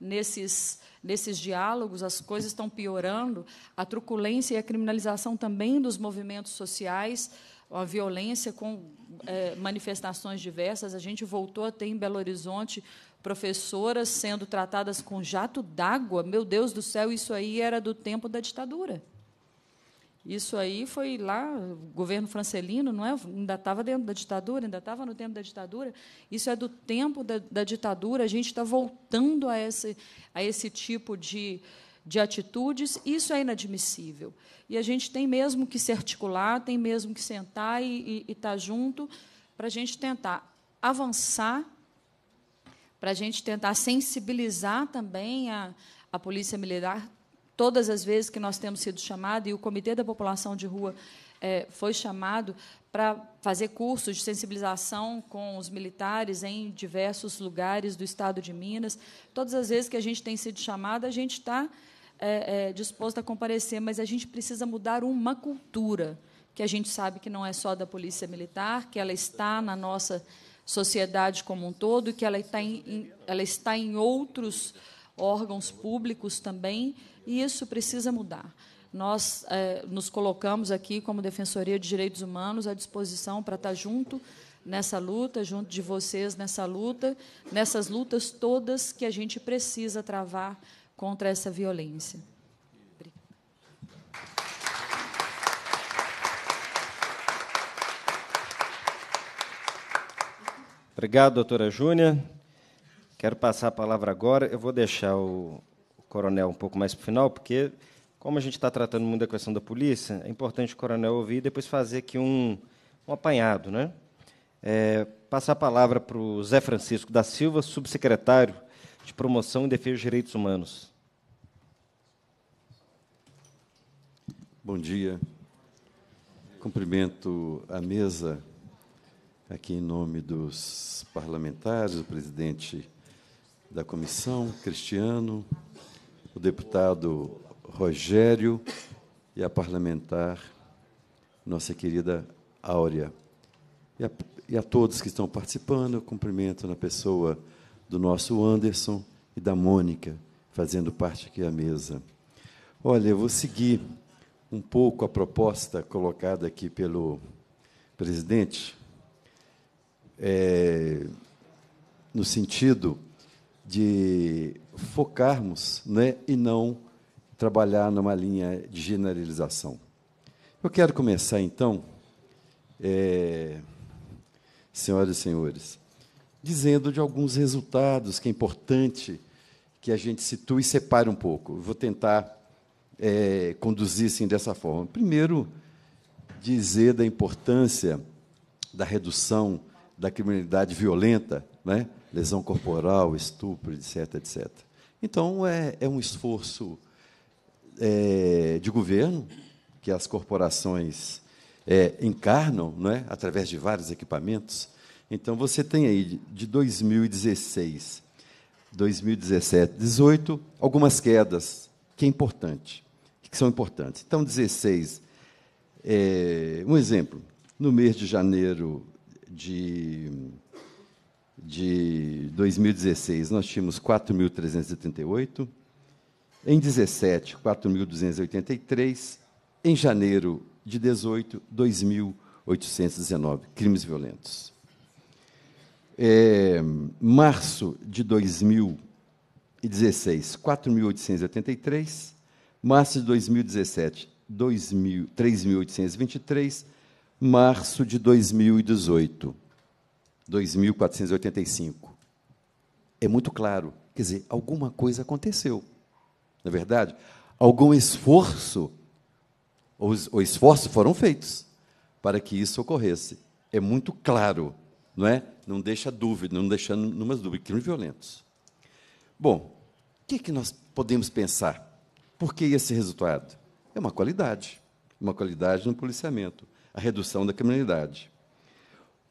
nesses, nesses diálogos, as coisas estão piorando, a truculência e a criminalização também dos movimentos sociais a violência com é, manifestações diversas. A gente voltou a ter em Belo Horizonte professoras sendo tratadas com jato d'água. Meu Deus do céu, isso aí era do tempo da ditadura. Isso aí foi lá, o governo francelino, não é? Ainda estava dentro da ditadura, ainda estava no tempo da ditadura. Isso é do tempo da, da ditadura. A gente está voltando a esse, a esse tipo de de atitudes, isso é inadmissível. E a gente tem mesmo que se articular, tem mesmo que sentar e estar tá junto para a gente tentar avançar, para a gente tentar sensibilizar também a, a Polícia Militar. Todas as vezes que nós temos sido chamados, e o Comitê da População de Rua é, foi chamado para fazer cursos de sensibilização com os militares em diversos lugares do estado de Minas. Todas as vezes que a gente tem sido chamado, a gente está é, é, disposto a comparecer, mas a gente precisa mudar uma cultura que a gente sabe que não é só da polícia militar, que ela está na nossa sociedade como um todo, que ela está em, em ela está em outros órgãos públicos também, e isso precisa mudar. Nós é, nos colocamos aqui, como Defensoria de Direitos Humanos, à disposição para estar junto nessa luta, junto de vocês nessa luta, nessas lutas todas que a gente precisa travar contra essa violência. Obrigado, doutora Júnia. Quero passar a palavra agora. Eu vou deixar o coronel um pouco mais para o final, porque, como a gente está tratando muito da questão da polícia, é importante o coronel ouvir e depois fazer aqui um, um apanhado. Né? É, passar a palavra para o Zé Francisco da Silva, subsecretário de promoção e defesa dos direitos humanos. Bom dia. Cumprimento a mesa aqui em nome dos parlamentares, o presidente da comissão, Cristiano, o deputado Rogério e a parlamentar, nossa querida Áurea. E a, e a todos que estão participando, eu cumprimento na pessoa do nosso Anderson e da Mônica, fazendo parte aqui da mesa. Olha, eu vou seguir um pouco a proposta colocada aqui pelo presidente, é, no sentido de focarmos né, e não trabalhar numa linha de generalização. Eu quero começar, então, é, senhoras e senhores, dizendo de alguns resultados que é importante que a gente situa e separe um pouco. Vou tentar é, conduzir assim dessa forma. Primeiro, dizer da importância da redução da criminalidade violenta, né? lesão corporal, estupro, etc, etc. Então é, é um esforço é, de governo que as corporações é, encarnam, né? através de vários equipamentos então você tem aí de 2016, 2017, 18, algumas quedas que é importante, que são importantes. Então 16, é, um exemplo, no mês de janeiro de de 2016 nós tínhamos 4.338, em 17 4.283, em janeiro de 18 2.819 crimes violentos é, março de 2016, 4.883, março de 2017, 3.823, março de 2018, 2.485. É muito claro, quer dizer, alguma coisa aconteceu, na é verdade, algum esforço, os, os esforços foram feitos para que isso ocorresse. É muito claro não é? Não deixa dúvida, não deixa numas dúvidas, crimes violentos. Bom, o que, é que nós podemos pensar? Por que esse resultado? É uma qualidade, uma qualidade no policiamento, a redução da criminalidade.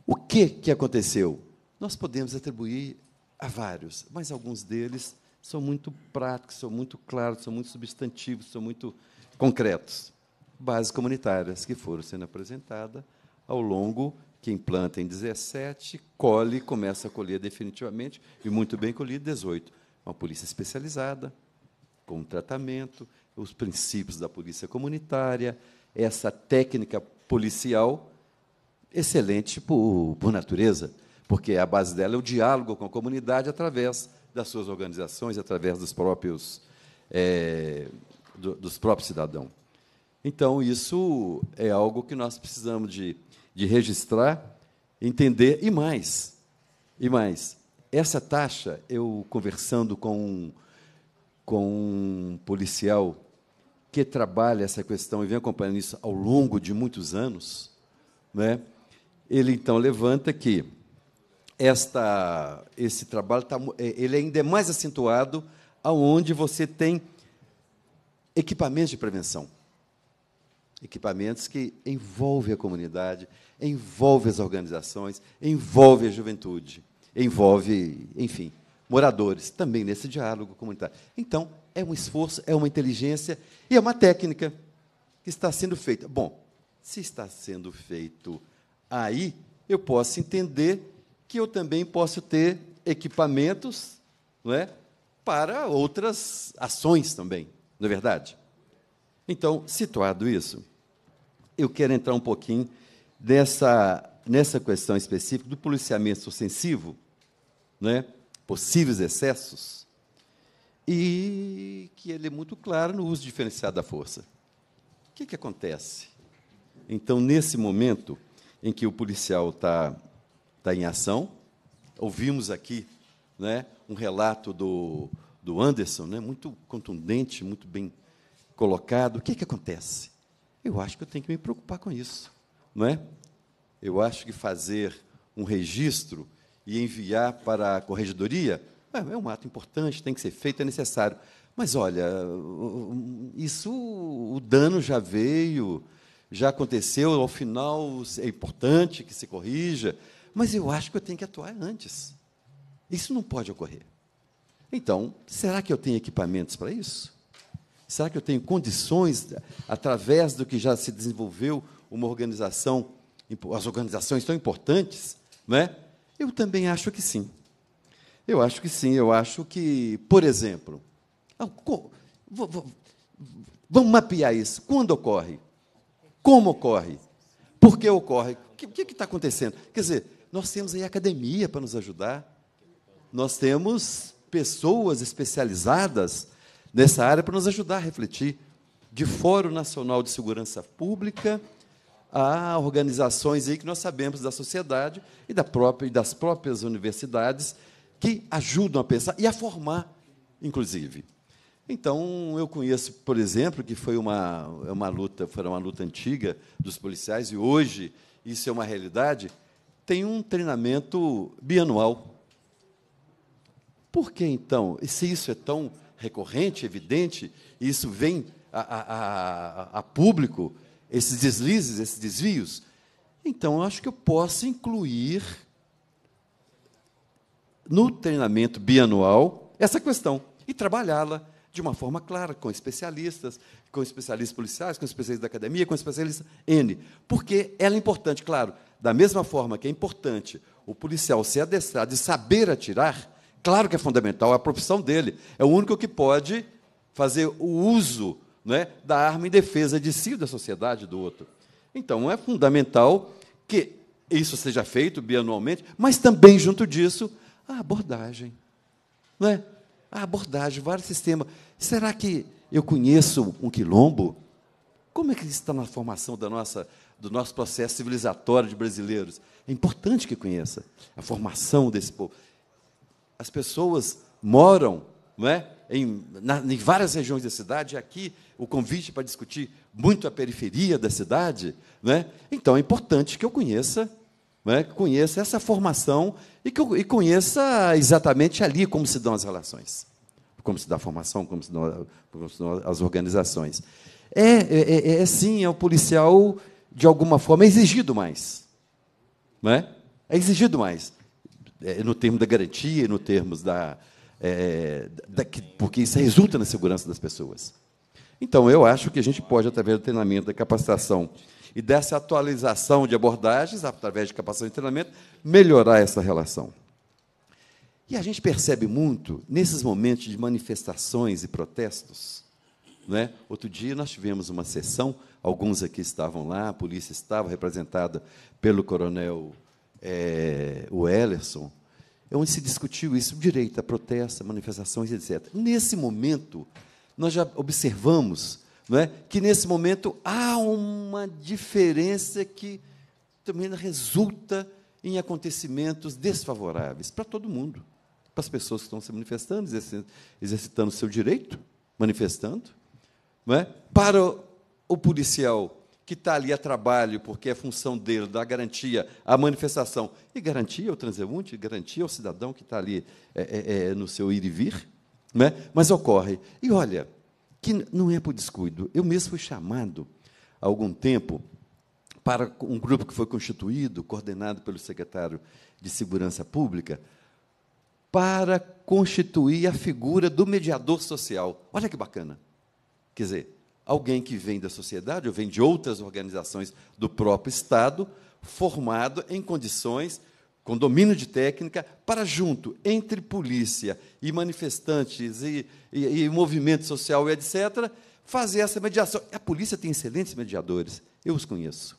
O que, que aconteceu? Nós podemos atribuir a vários, mas alguns deles são muito práticos, são muito claros, são muito substantivos, são muito concretos. Bases comunitárias que foram sendo apresentadas ao longo quem planta em 17, colhe, começa a colher definitivamente, e muito bem colhido, 18. Uma polícia especializada, com tratamento, os princípios da polícia comunitária, essa técnica policial excelente por, por natureza, porque a base dela é o diálogo com a comunidade através das suas organizações, através dos próprios, é, do, dos próprios cidadãos. Então, isso é algo que nós precisamos de de registrar, entender e mais. E mais. Essa taxa, eu conversando com um, com um policial que trabalha essa questão e vem acompanhando isso ao longo de muitos anos, né? ele então levanta que esta, esse trabalho tá, é, ele ainda é mais acentuado aonde você tem equipamentos de prevenção. Equipamentos que envolvem a comunidade, envolvem as organizações, envolvem a juventude, envolve, enfim, moradores também nesse diálogo comunitário. Então, é um esforço, é uma inteligência e é uma técnica que está sendo feita. Bom, se está sendo feito aí, eu posso entender que eu também posso ter equipamentos não é, para outras ações também, não é verdade? Então, situado isso, eu quero entrar um pouquinho nessa, nessa questão específica do policiamento ostensivo, né? possíveis excessos, e que ele é muito claro no uso diferenciado da força. O que, que acontece? Então, nesse momento em que o policial está tá em ação, ouvimos aqui né, um relato do, do Anderson, né, muito contundente, muito bem colocado, o que, é que acontece? Eu acho que eu tenho que me preocupar com isso, não é? Eu acho que fazer um registro e enviar para a corregedoria é, é um ato importante, tem que ser feito, é necessário. Mas olha, isso, o dano já veio, já aconteceu, ao final é importante que se corrija, mas eu acho que eu tenho que atuar antes. Isso não pode ocorrer. Então, será que eu tenho equipamentos para isso? Será que eu tenho condições, através do que já se desenvolveu, uma organização, as organizações tão importantes? Né? Eu também acho que sim. Eu acho que sim. Eu acho que, por exemplo, ah, vamos mapear isso. Quando ocorre? Como ocorre? Por que ocorre? O que está acontecendo? Quer dizer, nós temos aí academia para nos ajudar. Nós temos pessoas especializadas nessa área para nos ajudar a refletir, de Fórum Nacional de Segurança Pública a organizações aí que nós sabemos da sociedade e, da própria, e das próprias universidades que ajudam a pensar e a formar, inclusive. Então, eu conheço, por exemplo, que foi uma, é uma luta, foi uma luta antiga dos policiais, e hoje isso é uma realidade, tem um treinamento bianual. Por que, então, e se isso é tão recorrente, evidente, e isso vem a, a, a, público, esses deslizes, esses desvios, então eu acho que eu posso incluir no treinamento bianual essa questão e trabalhá-la de uma forma clara, com especialistas, com especialistas policiais, com especialistas da academia, com especialistas N. Porque ela é importante, claro, da mesma forma que é importante o policial ser adestrado e saber atirar, Claro que é fundamental, é a profissão dele. É o único que pode fazer o uso né, da arma em defesa de si, da sociedade, do outro. Então, é fundamental que isso seja feito bianualmente, mas também, junto disso, a abordagem. né, A abordagem, vários sistemas. Será que eu conheço um quilombo? Como é que isso está na formação da nossa, do nosso processo civilizatório de brasileiros? É importante que conheça a formação desse povo. As pessoas moram não é? em, na, em várias regiões da cidade, e aqui o convite para discutir muito a periferia da cidade. Não é? Então, é importante que eu conheça é? conheça essa formação e que eu, e conheça exatamente ali como se dão as relações, como se dá a formação, como se dão, como se dão as organizações. É, é, é, é, sim, é o policial de alguma forma é exigido mais, não é? É exigido mais é, no termo da garantia, no termos da, é, da que, porque isso resulta na segurança das pessoas. Então, eu acho que a gente pode, através do treinamento, da capacitação e dessa atualização de abordagens, através de capacitação e treinamento, melhorar essa relação. E a gente percebe muito nesses momentos de manifestações e protestos. Né? Outro dia nós tivemos uma sessão, alguns aqui estavam lá, a polícia estava representada pelo coronel é, o Ellerson, é onde se discutiu isso, direito a protesta, manifestações, etc. Nesse momento, nós já observamos não é, que, nesse momento, há uma diferença que também resulta em acontecimentos desfavoráveis para todo mundo, para as pessoas que estão se manifestando, exercitando o seu direito, manifestando, não é, para o policial que está ali a trabalho, porque é função dele dar garantia à manifestação, e garantia ao transeunte, garantia ao cidadão que está ali é, é, é, no seu ir e vir, né? mas ocorre. E olha, que não é por descuido. Eu mesmo fui chamado há algum tempo para um grupo que foi constituído, coordenado pelo secretário de Segurança Pública, para constituir a figura do mediador social. Olha que bacana. Quer dizer, alguém que vem da sociedade ou vem de outras organizações do próprio Estado, formado em condições, com domínio de técnica, para junto, entre polícia e manifestantes e, e, e movimento social e etc., fazer essa mediação. A polícia tem excelentes mediadores, eu os conheço.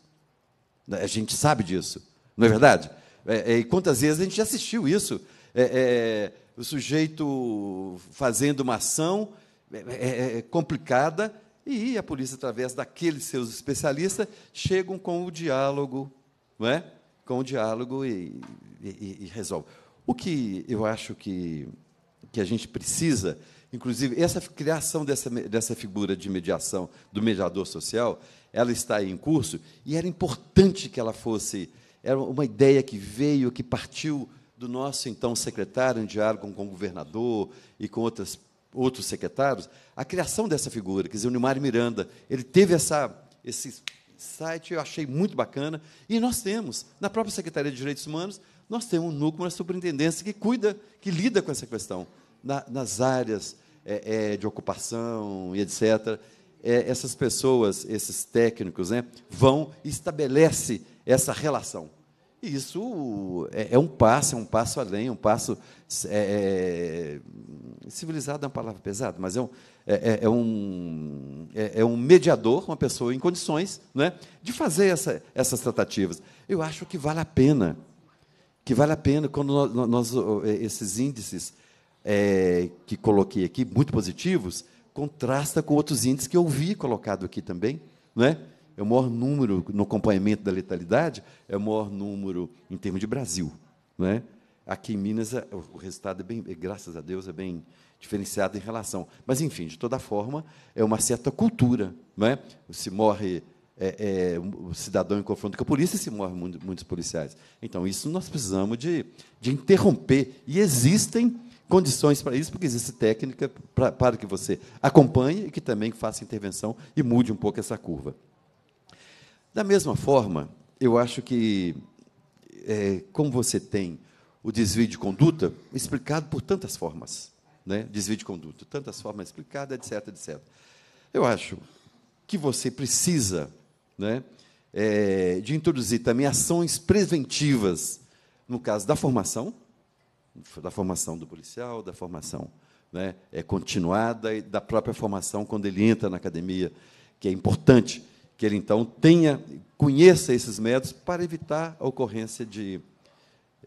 A gente sabe disso, não é verdade? É, é, e quantas vezes a gente já assistiu isso? É, é o sujeito fazendo uma ação é, é, complicada, e a polícia, através daqueles seus especialistas, chegam com o diálogo, não é? com o diálogo e, e, e resolve. O que eu acho que, que a gente precisa, inclusive, essa criação dessa, dessa figura de mediação do mediador social, ela está em curso e era importante que ela fosse. Era uma ideia que veio, que partiu do nosso então secretário em diálogo com o governador e com outras, outros secretários, a criação dessa figura, quer dizer, o Nilmar Miranda, ele teve essa, esse site, eu achei muito bacana, e nós temos, na própria Secretaria de Direitos Humanos, nós temos um núcleo na superintendência que cuida, que lida com essa questão, na, nas áreas é, é, de ocupação e etc., é, essas pessoas, esses técnicos, né, vão e estabelece essa relação. Isso é, é um passo, é um passo além, um passo é, é civilizado é uma palavra pesada, mas é um, é, é, é um, é, é, um mediador, uma pessoa em condições né, de fazer essa, essas tratativas. Eu acho que vale a pena, que vale a pena quando nós, nós esses índices é, que coloquei aqui, muito positivos, contrasta com outros índices que eu vi colocado aqui também, né? é o maior número no acompanhamento da letalidade, é o maior número em termos de Brasil. Não é? Aqui em Minas, é, o resultado é bem, é, graças a Deus, é bem diferenciado em relação. Mas, enfim, de toda forma, é uma certa cultura. Não é? Se morre é, é, o cidadão em confronto com a polícia se morrem muitos policiais. Então, isso nós precisamos de, de interromper. E existem condições para isso, porque existe técnica para que você acompanhe e que também faça intervenção e mude um pouco essa curva. Da mesma forma, eu acho que, é, como você tem o desvio de conduta explicado por tantas formas, né? desvio de conduta, tantas formas explicadas, etc, etc. Eu acho que você precisa né, é, de introduzir também ações preventivas, no caso da formação, da formação do policial, da formação né, é, continuada e da própria formação quando ele entra na academia, que é importante que ele então tenha, conheça esses métodos para evitar a ocorrência de,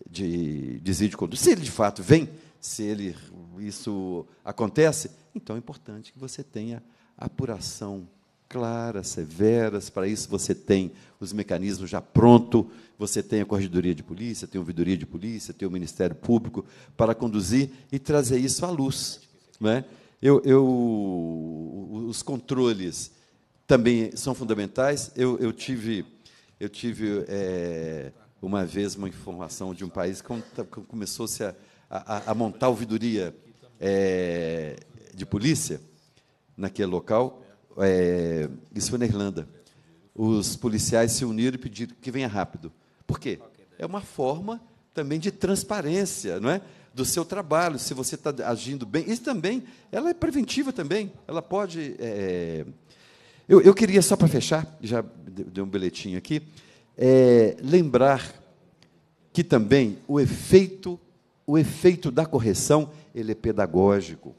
de desvio de conduta. Se ele de fato vem, se ele isso acontece, então é importante que você tenha apuração clara, severas. Para isso você tem os mecanismos já pronto, você tem a corregedoria de polícia, tem a ouvidoria de polícia, tem o Ministério Público para conduzir e trazer isso à luz, né? Eu, eu os controles também são fundamentais. Eu, eu tive, eu tive é, uma vez uma informação de um país que começou-se a, a, a, montar ouvidoria é, de polícia naquele local. É, isso foi na Irlanda. Os policiais se uniram e pediram que venha rápido. Por quê? É uma forma também de transparência, não é? do seu trabalho, se você está agindo bem. Isso também, ela é preventiva também. Ela pode é, eu, eu queria, só para fechar, já dei um bilhetinho aqui, é, lembrar que também o efeito, o efeito da correção, ele é pedagógico.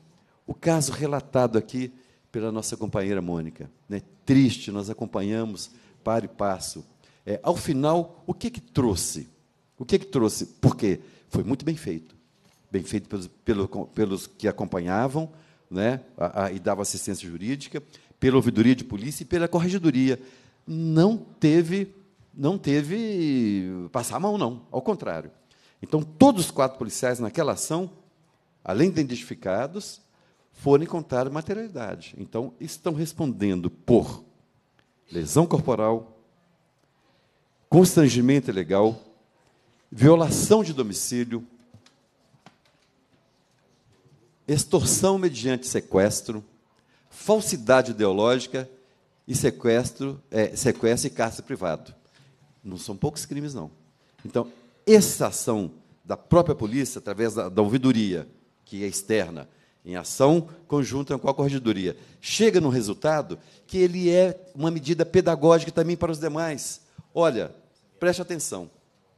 O caso relatado aqui pela nossa companheira Mônica, né? triste, nós acompanhamos para e passo. É, ao final, o que que trouxe? O que que trouxe? Porque foi muito bem feito, bem feito pelos, pelos que acompanhavam, né? A, a, e dava assistência jurídica, pela ouvidoria de polícia e pela corregedoria. Não teve, não teve passar a mão, não. Ao contrário. Então, todos os quatro policiais naquela ação, além de identificados, foram encontrar materialidade. Então, estão respondendo por lesão corporal, constrangimento ilegal, violação de domicílio, extorsão mediante sequestro, falsidade ideológica e sequestro, é, sequestro e cárcere privado. Não são poucos crimes, não. Então, essa ação da própria polícia, através da, da ouvidoria, que é externa, em ação conjunta com a corregedoria, chega no resultado que ele é uma medida pedagógica também para os demais. Olha, preste atenção,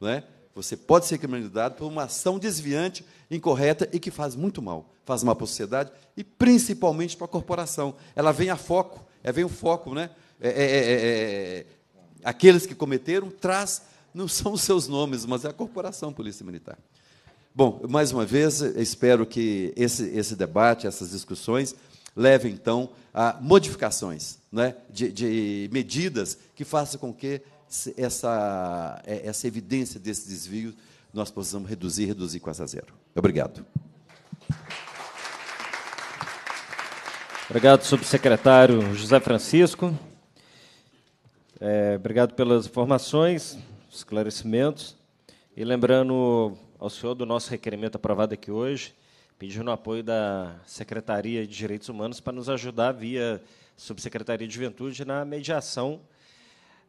não é? Você pode ser criminalizado por uma ação desviante incorreta e que faz muito mal. Faz mal para a sociedade e principalmente para a corporação. Ela vem a foco, é vem o foco, né? É é, é, é, é, aqueles que cometeram traz, não são os seus nomes, mas é a corporação Polícia Militar. Bom, mais uma vez, espero que esse, esse debate, essas discussões, leve então a modificações né, de, de medidas que façam com que essa, é, essa evidência desse desvio nós possamos reduzir, reduzir quase a zero. Obrigado. Obrigado, subsecretário José Francisco. É, obrigado pelas informações, esclarecimentos. E lembrando ao senhor do nosso requerimento aprovado aqui hoje, pedindo apoio da Secretaria de Direitos Humanos para nos ajudar via Subsecretaria de Juventude na mediação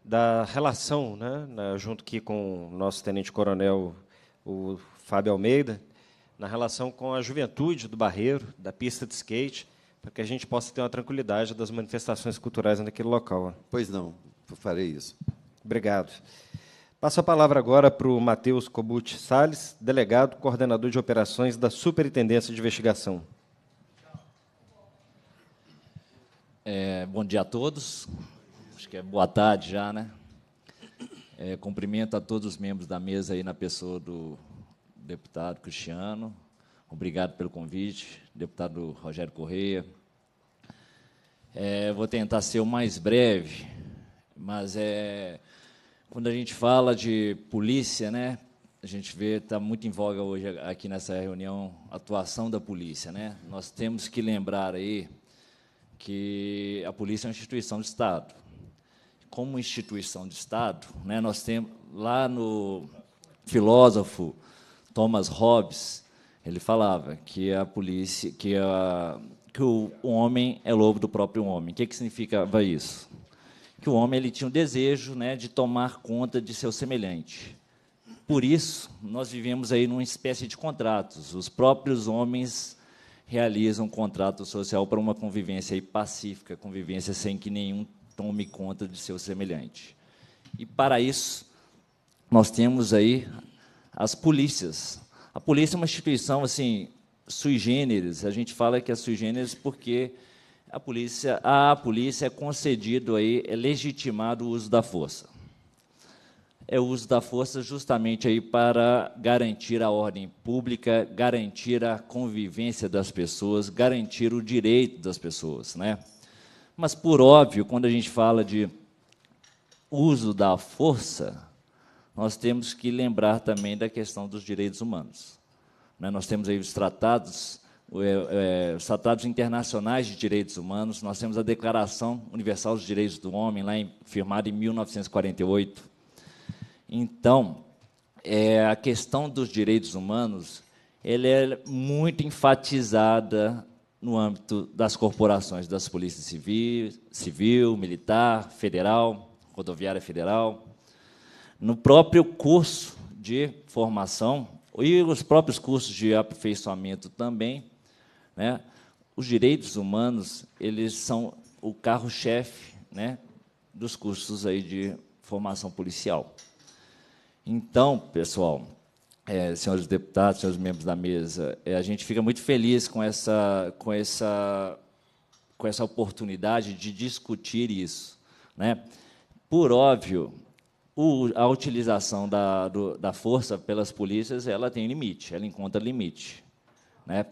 da relação, né, na, junto aqui com o nosso tenente-coronel o Fábio Almeida, na relação com a juventude do Barreiro, da pista de skate, para que a gente possa ter uma tranquilidade das manifestações culturais naquele local. Pois não, farei isso. Obrigado. Passo a palavra agora para o Matheus Cobut Sales, delegado coordenador de operações da Superintendência de Investigação. É, bom dia a todos. Acho que é boa tarde já, né? É, cumprimento a todos os membros da mesa aí na pessoa do deputado Cristiano. Obrigado pelo convite, deputado Rogério Correia. É, vou tentar ser o mais breve, mas é quando a gente fala de polícia, né? A gente vê está muito em voga hoje aqui nessa reunião a atuação da polícia, né? Nós temos que lembrar aí que a polícia é uma instituição de Estado como instituição de Estado, né, nós temos lá no filósofo Thomas Hobbes, ele falava que a polícia, que, a, que o, o homem é lobo do próprio homem. O que, que significava isso? Que o homem ele tinha um desejo né, de tomar conta de seu semelhante. Por isso, nós vivemos aí numa espécie de contratos. Os próprios homens realizam um contrato social para uma convivência pacífica, convivência sem que nenhum tome conta de seu semelhante. E para isso, nós temos aí as polícias. A polícia é uma instituição assim sui generis. A gente fala que é sui generis porque a polícia, a polícia é concedido aí, é legitimado o uso da força. É o uso da força justamente aí para garantir a ordem pública, garantir a convivência das pessoas, garantir o direito das pessoas, né? Mas, por óbvio, quando a gente fala de uso da força, nós temos que lembrar também da questão dos direitos humanos. Né? Nós temos aí os tratados, é, é, os tratados internacionais de direitos humanos, nós temos a Declaração Universal dos Direitos do Homem, lá em, firmada em 1948. Então, é, a questão dos direitos humanos ela é muito enfatizada no âmbito das corporações das polícias civil, civil, militar, federal, rodoviária federal, no próprio curso de formação e os próprios cursos de aperfeiçoamento também, né? Os direitos humanos eles são o carro-chefe, né, dos cursos aí de formação policial. Então, pessoal, é, senhores deputados, senhores membros da mesa, é, a gente fica muito feliz com essa, com essa, com essa oportunidade de discutir isso. Né? Por óbvio, o, a utilização da, do, da força pelas polícias ela tem limite, ela encontra limite. Né?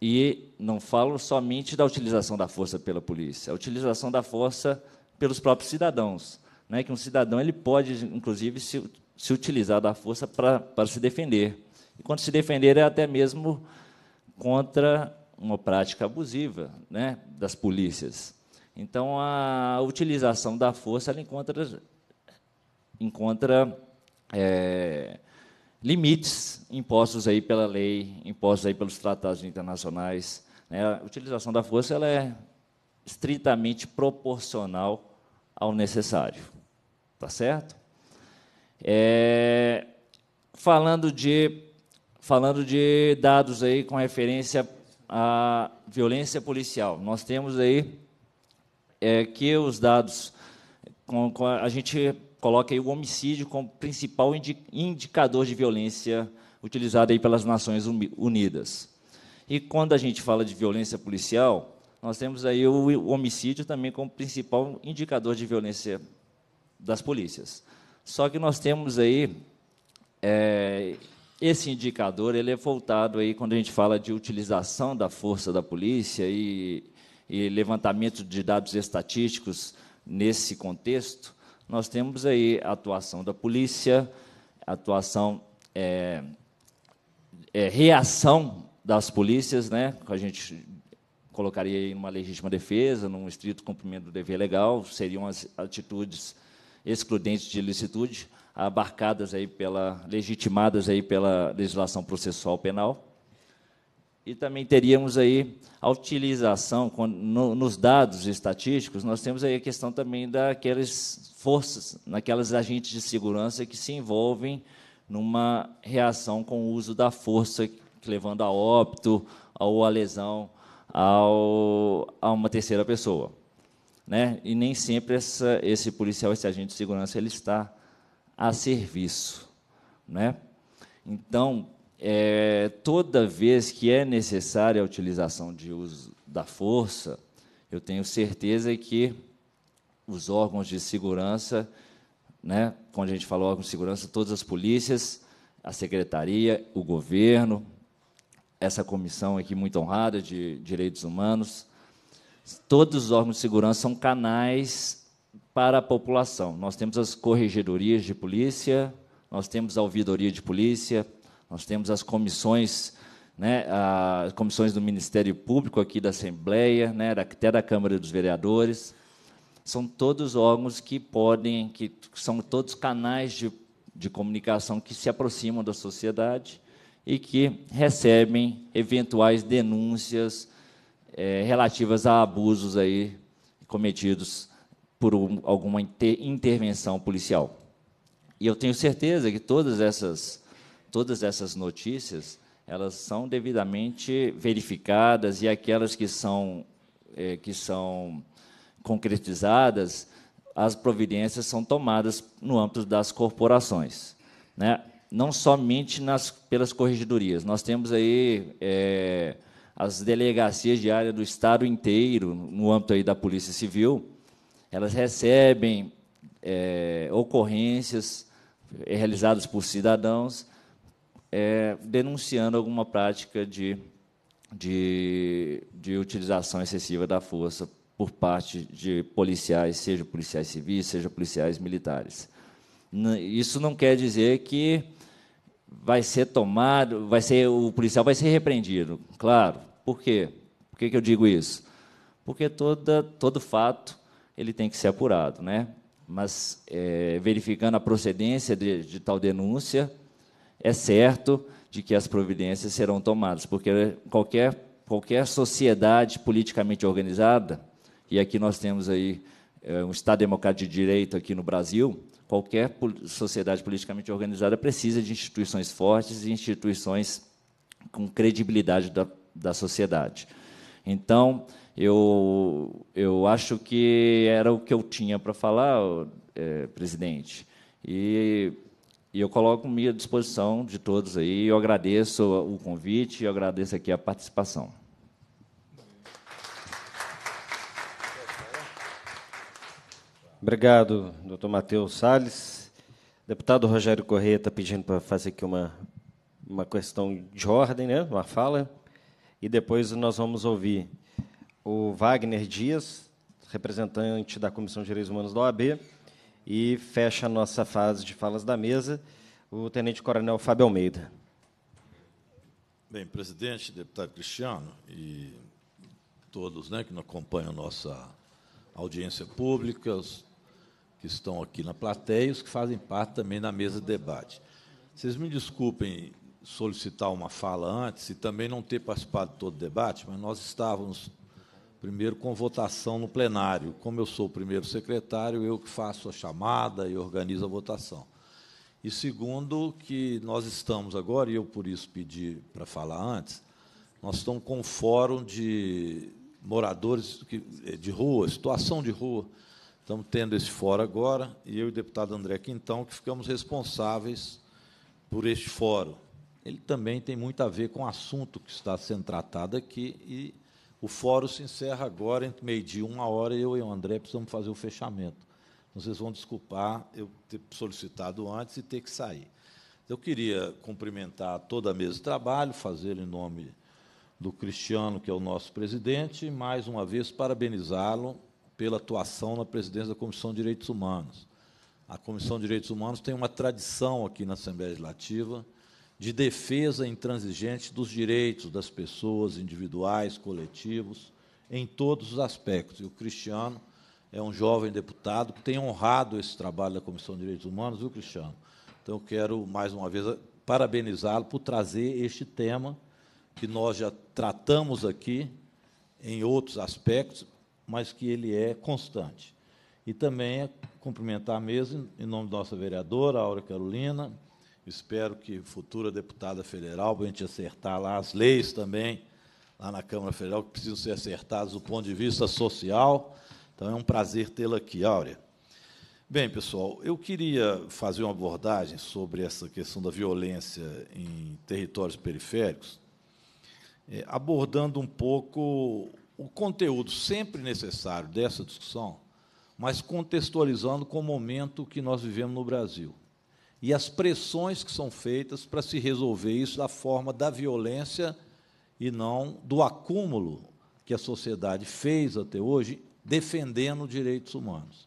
E não falo somente da utilização da força pela polícia, a utilização da força pelos próprios cidadãos. Né? Que um cidadão ele pode, inclusive, se se utilizar da força para se defender. E quando se defender é até mesmo contra uma prática abusiva né, das polícias. Então, a utilização da força ela encontra, encontra é, limites impostos aí pela lei, impostos aí pelos tratados internacionais. Né? A utilização da força ela é estritamente proporcional ao necessário. Tá certo? É, falando, de, falando de dados aí com referência à violência policial, nós temos aí é, que os dados, com, com a, a, gente coloca aí o homicídio como principal indi, indicador de violência utilizado aí pelas Nações Unidas. E quando a gente fala de violência policial, nós temos aí o, o homicídio também como principal indicador de violência das polícias. Só que nós temos aí é, esse indicador, ele é voltado aí quando a gente fala de utilização da força da polícia e, e levantamento de dados estatísticos nesse contexto. Nós temos aí a atuação da polícia, atuação é, é, reação das polícias, né? A gente colocaria em uma legítima defesa, num estrito cumprimento do dever legal, seriam as atitudes excludentes de ilicitude, abarcadas aí pela, legitimadas aí pela legislação processual penal. E também teríamos aí a utilização nos dados estatísticos, nós temos aí a questão também daquelas forças, naquelas agentes de segurança que se envolvem numa reação com o uso da força, levando a óbito ou a lesão ao, a uma terceira pessoa né? E nem sempre essa, esse policial, esse agente de segurança, ele está a serviço, né? Então, é, toda vez que é necessária a utilização de uso da força, eu tenho certeza que os órgãos de segurança, né? Quando a gente falou órgãos de segurança, todas as polícias, a secretaria, o governo, essa comissão aqui muito honrada de direitos humanos, Todos os órgãos de segurança são canais para a população. Nós temos as corregedorias de polícia, nós temos a ouvidoria de polícia, nós temos as comissões, né, as comissões do Ministério Público aqui da Assembleia, né, até da Câmara dos Vereadores. São todos órgãos que podem, que são todos canais de, de comunicação que se aproximam da sociedade e que recebem eventuais denúncias é, relativas a abusos aí cometidos por um, alguma inter, intervenção policial. E eu tenho certeza que todas essas, todas essas notícias elas são devidamente verificadas e aquelas que são, é, que são concretizadas, as providências são tomadas no âmbito das corporações. Né? Não somente nas, pelas corregedorias. Nós temos aí é, as delegacias de área do Estado inteiro, no âmbito aí da Polícia Civil, elas recebem é, ocorrências é, realizadas por cidadãos é, denunciando alguma prática de, de, de utilização excessiva da força por parte de policiais, seja policiais civis, seja policiais militares. Isso não quer dizer que vai ser tomado, vai ser o policial vai ser repreendido, claro, por quê? Por que, que eu digo isso? Porque toda, todo fato ele tem que ser apurado, né? Mas é, verificando a procedência de, de tal denúncia, é certo de que as providências serão tomadas, porque qualquer qualquer sociedade politicamente organizada, e aqui nós temos aí é, um Estado democrático de direito aqui no Brasil, qualquer sociedade politicamente organizada precisa de instituições fortes e instituições com credibilidade da, da sociedade. Então, eu, eu acho que era o que eu tinha para falar, é, presidente. E, e eu coloco-me à disposição de todos aí. Eu agradeço o convite e agradeço aqui a participação. Obrigado, doutor Matheus Salles. Deputado Rogério Correia está pedindo para fazer aqui uma, uma questão de ordem, né? uma fala e depois nós vamos ouvir o Wagner Dias, representante da Comissão de Direitos Humanos da OAB, e fecha a nossa fase de falas da mesa o Tenente Coronel Fábio Almeida. Bem, presidente, deputado Cristiano e todos né, que nos acompanham a nossa audiência pública, os que estão aqui na plateia e os que fazem parte também da mesa de debate. Vocês me desculpem solicitar uma fala antes e também não ter participado de todo o debate, mas nós estávamos primeiro com votação no plenário. Como eu sou o primeiro secretário, eu que faço a chamada e organizo a votação. E segundo, que nós estamos agora, e eu por isso pedi para falar antes, nós estamos com um fórum de moradores eh, de rua, situação de rua. Estamos tendo esse fórum agora, e eu e o deputado André Quintão, que ficamos responsáveis por este fórum ele também tem muito a ver com o assunto que está sendo tratado aqui. E o fórum se encerra agora, entre meio-dia e uma hora, eu e o André precisamos fazer o fechamento. Então, vocês vão desculpar eu ter solicitado antes e ter que sair. Eu queria cumprimentar toda a mesa de trabalho, fazer em nome do Cristiano, que é o nosso presidente, e mais uma vez parabenizá-lo pela atuação na presidência da Comissão de Direitos Humanos. A Comissão de Direitos Humanos tem uma tradição aqui na Assembleia Legislativa de defesa intransigente dos direitos das pessoas individuais, coletivos, em todos os aspectos. E o Cristiano é um jovem deputado que tem honrado esse trabalho da Comissão de Direitos Humanos, viu, Cristiano? Então, eu quero, mais uma vez, parabenizá-lo por trazer este tema que nós já tratamos aqui em outros aspectos, mas que ele é constante. E também é cumprimentar a mesa, em nome da nossa vereadora, Aura Carolina, Espero que futura deputada federal, para a gente acertar lá as leis também, lá na Câmara Federal, que precisam ser acertadas do ponto de vista social. Então, é um prazer tê-la aqui, Áurea. Bem, pessoal, eu queria fazer uma abordagem sobre essa questão da violência em territórios periféricos, eh, abordando um pouco o conteúdo sempre necessário dessa discussão, mas contextualizando com o momento que nós vivemos no Brasil e as pressões que são feitas para se resolver isso da forma da violência e não do acúmulo que a sociedade fez até hoje defendendo direitos humanos.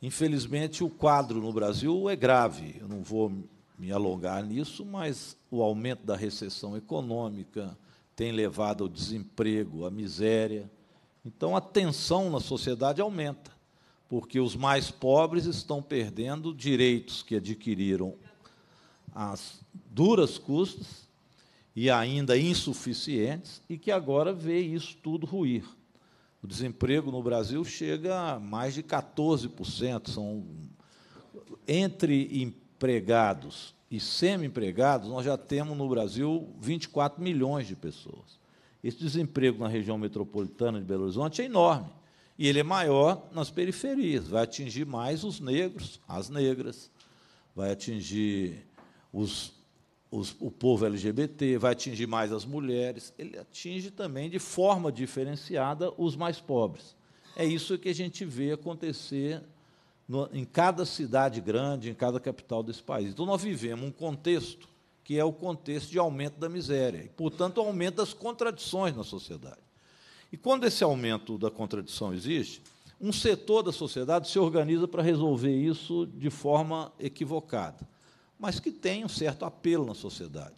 Infelizmente, o quadro no Brasil é grave. Eu não vou me alongar nisso, mas o aumento da recessão econômica tem levado ao desemprego, à miséria. Então, a tensão na sociedade aumenta porque os mais pobres estão perdendo direitos que adquiriram às duras custas e ainda insuficientes, e que agora vê isso tudo ruir. O desemprego no Brasil chega a mais de 14%, são entre empregados e semi-empregados, nós já temos no Brasil 24 milhões de pessoas. Esse desemprego na região metropolitana de Belo Horizonte é enorme. E ele é maior nas periferias, vai atingir mais os negros, as negras, vai atingir os, os, o povo LGBT, vai atingir mais as mulheres, ele atinge também de forma diferenciada os mais pobres. É isso que a gente vê acontecer no, em cada cidade grande, em cada capital desse país. Então, nós vivemos um contexto que é o contexto de aumento da miséria, e, portanto, aumento das contradições na sociedade. E quando esse aumento da contradição existe, um setor da sociedade se organiza para resolver isso de forma equivocada, mas que tem um certo apelo na sociedade.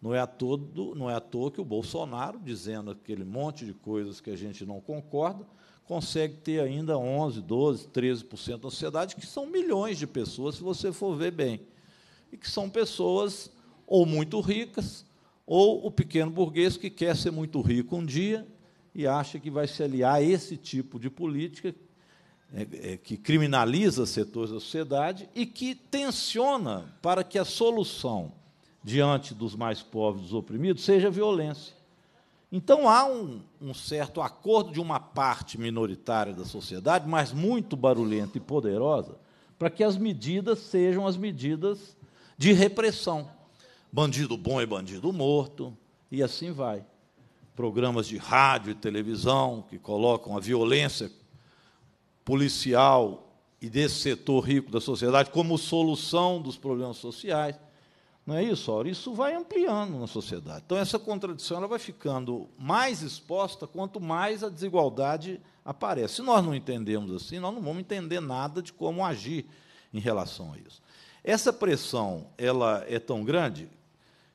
Não é, à todo, não é à toa que o Bolsonaro, dizendo aquele monte de coisas que a gente não concorda, consegue ter ainda 11, 12, 13% da sociedade, que são milhões de pessoas, se você for ver bem. E que são pessoas ou muito ricas, ou o pequeno burguês que quer ser muito rico um dia e acha que vai se aliar a esse tipo de política é, é, que criminaliza setores da sociedade e que tensiona para que a solução diante dos mais pobres, dos oprimidos, seja violência. Então há um, um certo acordo de uma parte minoritária da sociedade, mas muito barulhenta e poderosa, para que as medidas sejam as medidas de repressão. Bandido bom é bandido morto, e assim vai programas de rádio e televisão que colocam a violência policial e desse setor rico da sociedade como solução dos problemas sociais. Não é isso, Aura? Isso vai ampliando na sociedade. Então, essa contradição ela vai ficando mais exposta quanto mais a desigualdade aparece. Se nós não entendemos assim, nós não vamos entender nada de como agir em relação a isso. Essa pressão ela é tão grande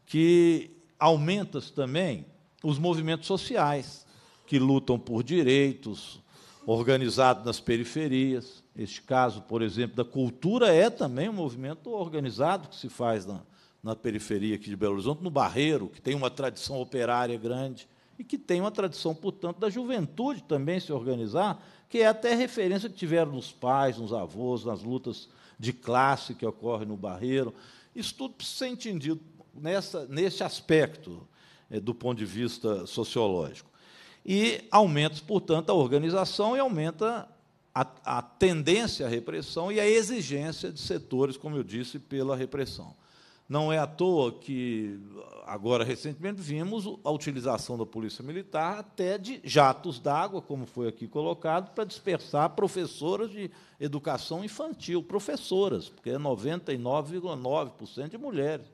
que aumenta-se também os movimentos sociais, que lutam por direitos, organizados nas periferias. Este caso, por exemplo, da cultura é também um movimento organizado que se faz na, na periferia aqui de Belo Horizonte, no Barreiro, que tem uma tradição operária grande e que tem uma tradição, portanto, da juventude também se organizar, que é até referência que tiveram nos pais, nos avós, nas lutas de classe que ocorrem no Barreiro. Isso tudo precisa ser entendido nessa, nesse aspecto. É, do ponto de vista sociológico. E aumenta, portanto, a organização e aumenta a, a tendência à repressão e a exigência de setores, como eu disse, pela repressão. Não é à toa que, agora recentemente, vimos a utilização da polícia militar até de jatos d'água, como foi aqui colocado, para dispersar professoras de educação infantil, professoras, porque é 99,9% de mulheres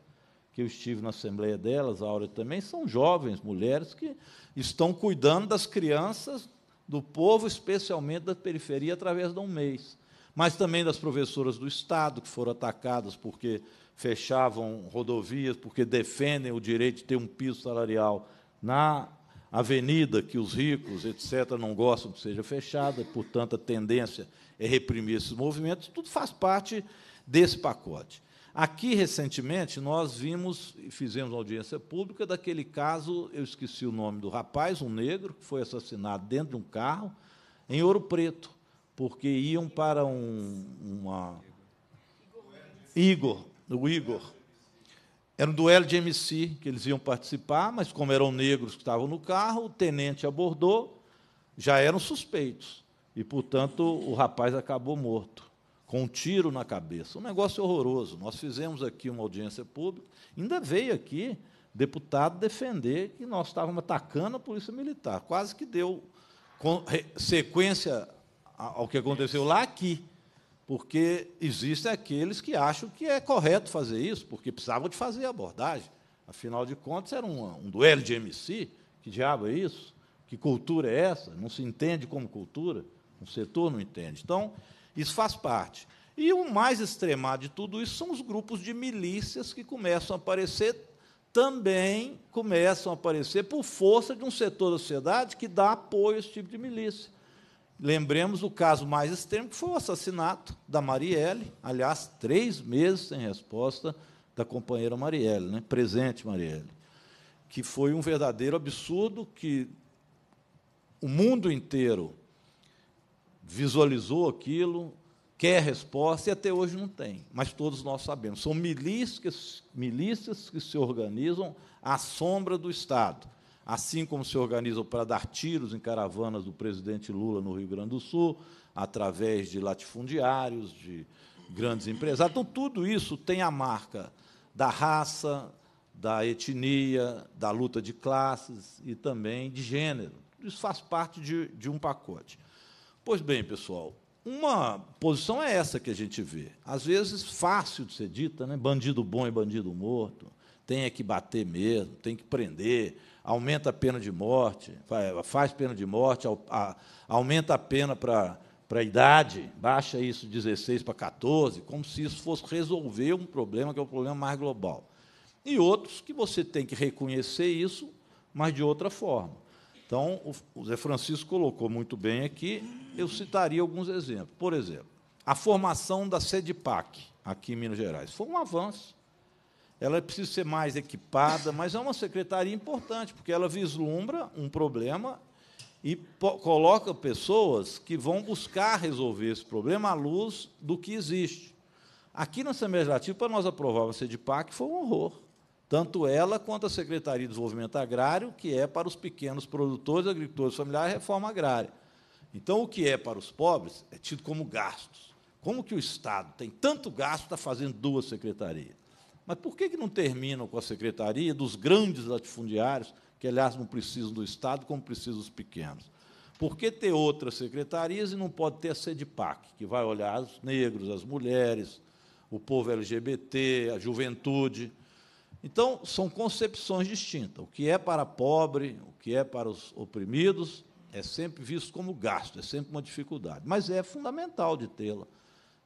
que eu estive na assembleia delas, a Áurea também, são jovens, mulheres que estão cuidando das crianças do povo, especialmente da periferia, através de um mês. Mas também das professoras do Estado, que foram atacadas porque fechavam rodovias, porque defendem o direito de ter um piso salarial na avenida, que os ricos, etc., não gostam que seja fechada, portanto, a tendência é reprimir esses movimentos. Tudo faz parte desse pacote. Aqui, recentemente, nós vimos e fizemos audiência pública daquele caso, eu esqueci o nome do rapaz, um negro, que foi assassinado dentro de um carro, em Ouro Preto, porque iam para um, uma. Igor, o Igor. Era um duelo de MC que eles iam participar, mas como eram negros que estavam no carro, o tenente abordou, já eram suspeitos. E, portanto, o rapaz acabou morto com um tiro na cabeça. Um negócio horroroso. Nós fizemos aqui uma audiência pública, ainda veio aqui deputado defender que nós estávamos atacando a Polícia Militar. Quase que deu sequência ao que aconteceu lá aqui. Porque existem aqueles que acham que é correto fazer isso, porque precisavam de fazer a abordagem. Afinal de contas, era um, um duelo de MC. Que diabo é isso? Que cultura é essa? Não se entende como cultura? O setor não entende. Então, isso faz parte. E o mais extremado de tudo isso são os grupos de milícias que começam a aparecer, também começam a aparecer por força de um setor da sociedade que dá apoio a esse tipo de milícia. Lembremos o caso mais extremo, que foi o assassinato da Marielle, aliás, três meses sem resposta da companheira Marielle, né? presente Marielle, que foi um verdadeiro absurdo que o mundo inteiro visualizou aquilo, quer resposta e até hoje não tem. Mas todos nós sabemos. São milícias, milícias que se organizam à sombra do Estado. Assim como se organizam para dar tiros em caravanas do presidente Lula no Rio Grande do Sul, através de latifundiários, de grandes empresários. Então, tudo isso tem a marca da raça, da etnia, da luta de classes e também de gênero. Isso faz parte de, de um pacote. Pois bem, pessoal, uma posição é essa que a gente vê. Às vezes, fácil de ser dita, né? bandido bom e é bandido morto, tem é que bater mesmo, tem que prender, aumenta a pena de morte, faz pena de morte, aumenta a pena para para a idade, baixa isso de 16 para 14, como se isso fosse resolver um problema que é o um problema mais global. E outros que você tem que reconhecer isso, mas de outra forma. Então, o Zé Francisco colocou muito bem aqui, eu citaria alguns exemplos. Por exemplo, a formação da SEDPAC, aqui em Minas Gerais, foi um avanço. Ela é precisa ser mais equipada, mas é uma secretaria importante, porque ela vislumbra um problema e coloca pessoas que vão buscar resolver esse problema à luz do que existe. Aqui na Assembleia Legislativa, para nós aprovar a SEDPAC, foi um horror tanto ela quanto a Secretaria de Desenvolvimento Agrário, que é para os pequenos produtores, agricultores familiares, reforma agrária. Então, o que é para os pobres é tido como gastos. Como que o Estado tem tanto gasto, está fazendo duas secretarias? Mas por que, que não terminam com a secretaria dos grandes latifundiários, que, aliás, não precisam do Estado, como precisam os pequenos? Por que ter outras secretarias e não pode ter a PAC que vai olhar os negros, as mulheres, o povo LGBT, a juventude? Então, são concepções distintas. O que é para pobre, o que é para os oprimidos, é sempre visto como gasto, é sempre uma dificuldade, mas é fundamental de tê-la.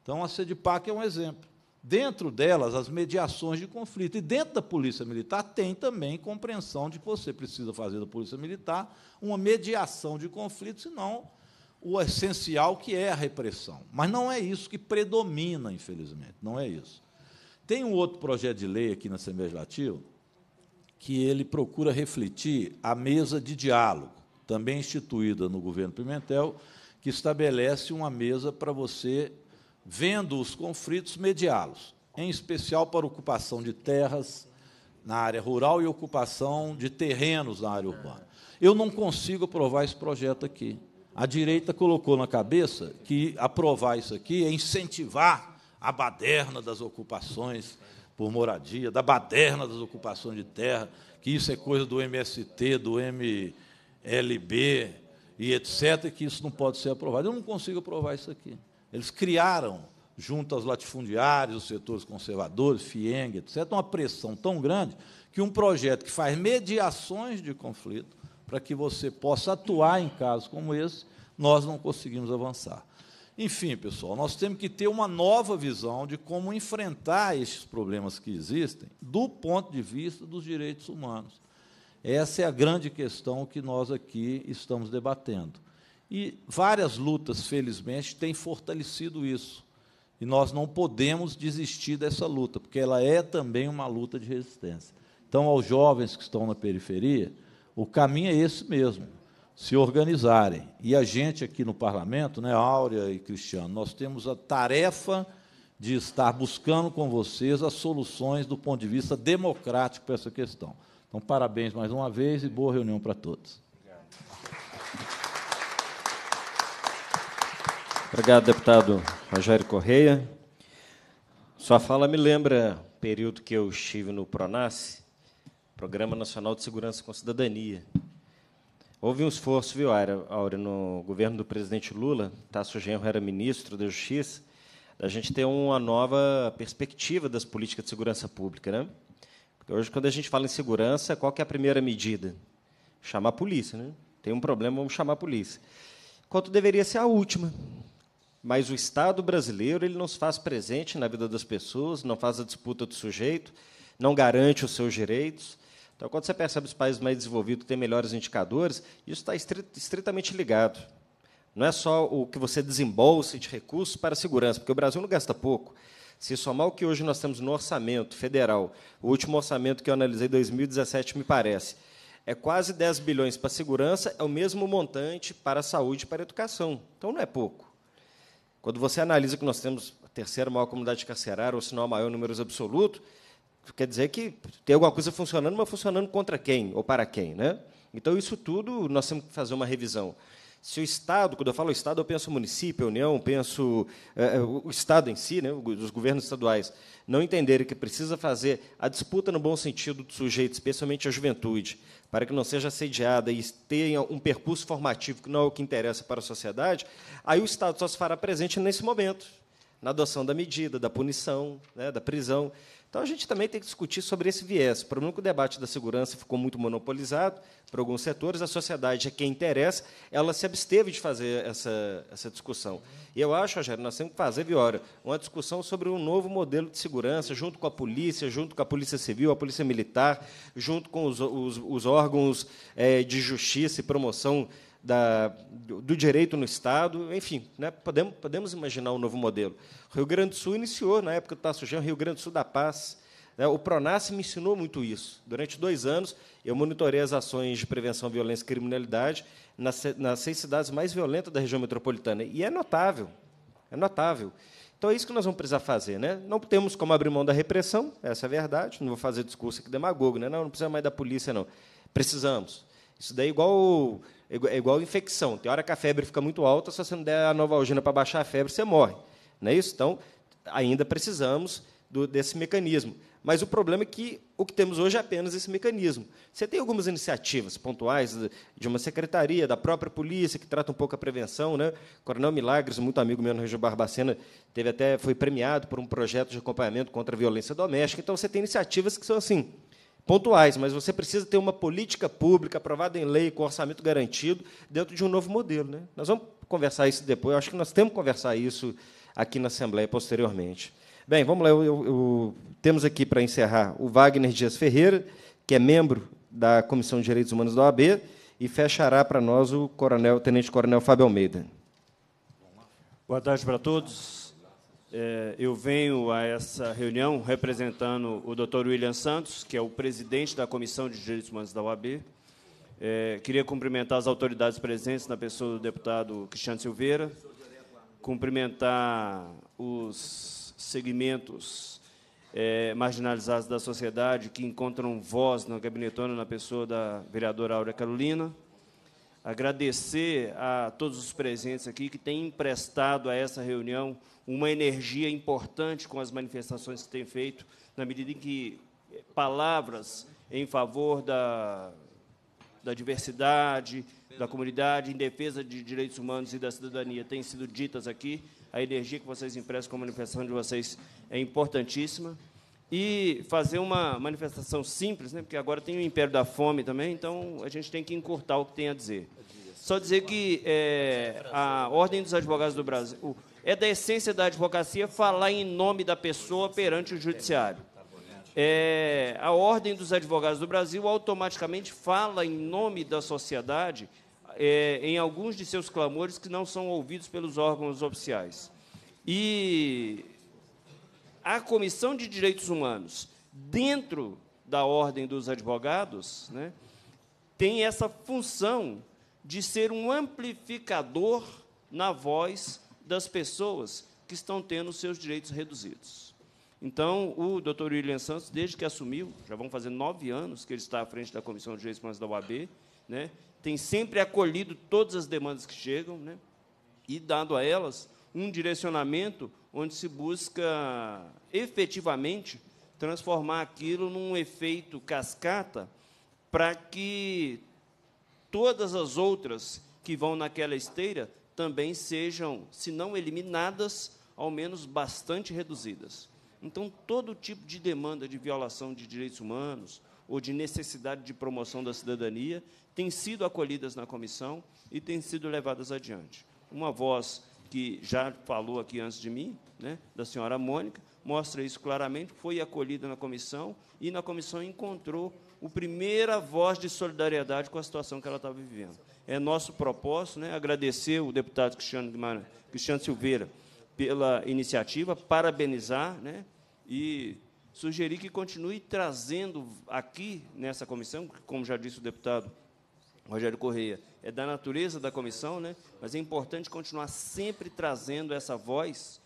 Então, a SEDIPAC é um exemplo. Dentro delas, as mediações de conflito. E dentro da Polícia Militar tem também compreensão de que você precisa fazer da Polícia Militar uma mediação de conflito, senão o essencial que é a repressão. Mas não é isso que predomina, infelizmente, não é isso. Tem um outro projeto de lei aqui na Assembleia Legislativa que ele procura refletir a mesa de diálogo, também instituída no governo Pimentel, que estabelece uma mesa para você, vendo os conflitos, mediá-los, em especial para ocupação de terras na área rural e ocupação de terrenos na área urbana. Eu não consigo aprovar esse projeto aqui. A direita colocou na cabeça que aprovar isso aqui é incentivar a baderna das ocupações por moradia, da baderna das ocupações de terra, que isso é coisa do MST, do MLB e etc., e que isso não pode ser aprovado. Eu não consigo aprovar isso aqui. Eles criaram, junto aos latifundiários, os setores conservadores, FIENG, etc., uma pressão tão grande que um projeto que faz mediações de conflito, para que você possa atuar em casos como esse, nós não conseguimos avançar. Enfim, pessoal, nós temos que ter uma nova visão de como enfrentar estes problemas que existem do ponto de vista dos direitos humanos. Essa é a grande questão que nós aqui estamos debatendo. E várias lutas, felizmente, têm fortalecido isso. E nós não podemos desistir dessa luta, porque ela é também uma luta de resistência. Então, aos jovens que estão na periferia, o caminho é esse mesmo se organizarem. E a gente aqui no parlamento, né, Áurea e Cristiano, nós temos a tarefa de estar buscando com vocês as soluções do ponto de vista democrático para essa questão. Então, parabéns mais uma vez e boa reunião para todos. Obrigado, Obrigado deputado Rogério Correia. Sua fala me lembra o período que eu estive no PRONASSE, Programa Nacional de Segurança com Cidadania, Houve um esforço, viu, Áurea, no governo do presidente Lula, Tasso Genro era ministro da Justiça, da gente ter uma nova perspectiva das políticas de segurança pública. Né? Porque hoje, quando a gente fala em segurança, qual é a primeira medida? Chamar a polícia. Né? Tem um problema, vamos chamar a polícia. Quanto deveria ser a última. Mas o Estado brasileiro ele não se faz presente na vida das pessoas, não faz a disputa do sujeito, não garante os seus direitos então, quando você percebe os países mais desenvolvidos têm melhores indicadores, isso está estritamente ligado. Não é só o que você desembolsa de recursos para a segurança, porque o Brasil não gasta pouco. Se somar o que hoje nós temos no orçamento federal, o último orçamento que eu analisei, 2017, me parece, é quase 10 bilhões para a segurança, é o mesmo montante para a saúde e para a educação. Então, não é pouco. Quando você analisa que nós temos a terceira maior comunidade carcerária, ou se não a maior números absoluto, quer dizer que tem alguma coisa funcionando, mas funcionando contra quem ou para quem, né? Então isso tudo nós temos que fazer uma revisão. Se o Estado, quando eu falo Estado, eu penso município, União, penso é, o Estado em si, né, os governos estaduais, não entenderem que precisa fazer a disputa no bom sentido do sujeito, especialmente a juventude, para que não seja assediada e tenha um percurso formativo que não é o que interessa para a sociedade, aí o Estado só se fará presente nesse momento, na adoção da medida, da punição, né, da prisão. Então a gente também tem que discutir sobre esse viés. O problema é que o debate da segurança ficou muito monopolizado para alguns setores, a sociedade é quem interessa, ela se absteve de fazer essa, essa discussão. E eu acho, Rogério, nós temos que fazer, Viora, uma discussão sobre um novo modelo de segurança, junto com a polícia, junto com a polícia civil, a polícia militar, junto com os, os, os órgãos é, de justiça e promoção da, do direito no Estado, enfim, né, podemos, podemos imaginar um novo modelo. O Rio Grande do Sul iniciou, na época do Tasso Jean, o Rio Grande do Sul da Paz. Né, o Pronas me ensinou muito isso. Durante dois anos, eu monitorei as ações de prevenção à violência e criminalidade nas, nas seis cidades mais violentas da região metropolitana. E é notável, é notável. Então é isso que nós vamos precisar fazer, né? Não temos como abrir mão da repressão, essa é a verdade. Não vou fazer discurso aqui demagogo, né? Não, não precisa mais da polícia, não. Precisamos. Isso daí é igual é, é igual infecção. Tem hora que a febre fica muito alta, se você não der a novalgina para baixar a febre, você morre. Não é isso? Então, ainda precisamos do, desse mecanismo. Mas o problema é que o que temos hoje é apenas esse mecanismo. Você tem algumas iniciativas pontuais de uma secretaria, da própria polícia, que trata um pouco a prevenção. Né? Coronel Milagres, muito amigo meu no Região Barbacena, teve até, foi premiado por um projeto de acompanhamento contra a violência doméstica. Então, você tem iniciativas que são assim, pontuais, mas você precisa ter uma política pública aprovada em lei, com orçamento garantido, dentro de um novo modelo. Né? Nós vamos conversar isso depois, eu acho que nós temos que conversar isso aqui na Assembleia posteriormente. Bem, vamos lá, eu, eu, eu, temos aqui para encerrar o Wagner Dias Ferreira, que é membro da Comissão de Direitos Humanos da OAB, e fechará para nós o coronel, tenente coronel Fábio Almeida. Boa tarde para todos. É, eu venho a essa reunião representando o Dr. William Santos, que é o presidente da Comissão de Direitos Humanos da UAB. É, queria cumprimentar as autoridades presentes, na pessoa do deputado Cristiano Silveira, cumprimentar os segmentos é, marginalizados da sociedade que encontram voz na gabinetona, na pessoa da vereadora Áurea Carolina, agradecer a todos os presentes aqui que têm emprestado a essa reunião uma energia importante com as manifestações que têm feito, na medida em que palavras em favor da, da diversidade, da comunidade, em defesa de direitos humanos e da cidadania têm sido ditas aqui. A energia que vocês emprestam com a manifestação de vocês é importantíssima e fazer uma manifestação simples, né? porque agora tem o Império da Fome também, então a gente tem que encurtar o que tem a dizer. Só dizer que é, a Ordem dos Advogados do Brasil é da essência da advocacia falar em nome da pessoa perante o judiciário. É, a Ordem dos Advogados do Brasil automaticamente fala em nome da sociedade é, em alguns de seus clamores que não são ouvidos pelos órgãos oficiais. E a Comissão de Direitos Humanos, dentro da Ordem dos Advogados, né, tem essa função de ser um amplificador na voz das pessoas que estão tendo seus direitos reduzidos. Então, o doutor William Santos, desde que assumiu, já vão fazer nove anos que ele está à frente da Comissão de Direitos Humanos da OAB, né, tem sempre acolhido todas as demandas que chegam né, e dado a elas um direcionamento onde se busca efetivamente transformar aquilo num efeito cascata para que todas as outras que vão naquela esteira também sejam, se não eliminadas, ao menos bastante reduzidas. Então, todo tipo de demanda de violação de direitos humanos ou de necessidade de promoção da cidadania tem sido acolhidas na comissão e tem sido levadas adiante. Uma voz que já falou aqui antes de mim, né, da senhora Mônica, mostra isso claramente, foi acolhida na comissão e na comissão encontrou a primeira voz de solidariedade com a situação que ela estava vivendo. É nosso propósito né, agradecer o deputado Cristiano, Guimarães, Cristiano Silveira pela iniciativa, parabenizar né, e sugerir que continue trazendo aqui nessa comissão, como já disse o deputado Rogério Correia, é da natureza da comissão, né? mas é importante continuar sempre trazendo essa voz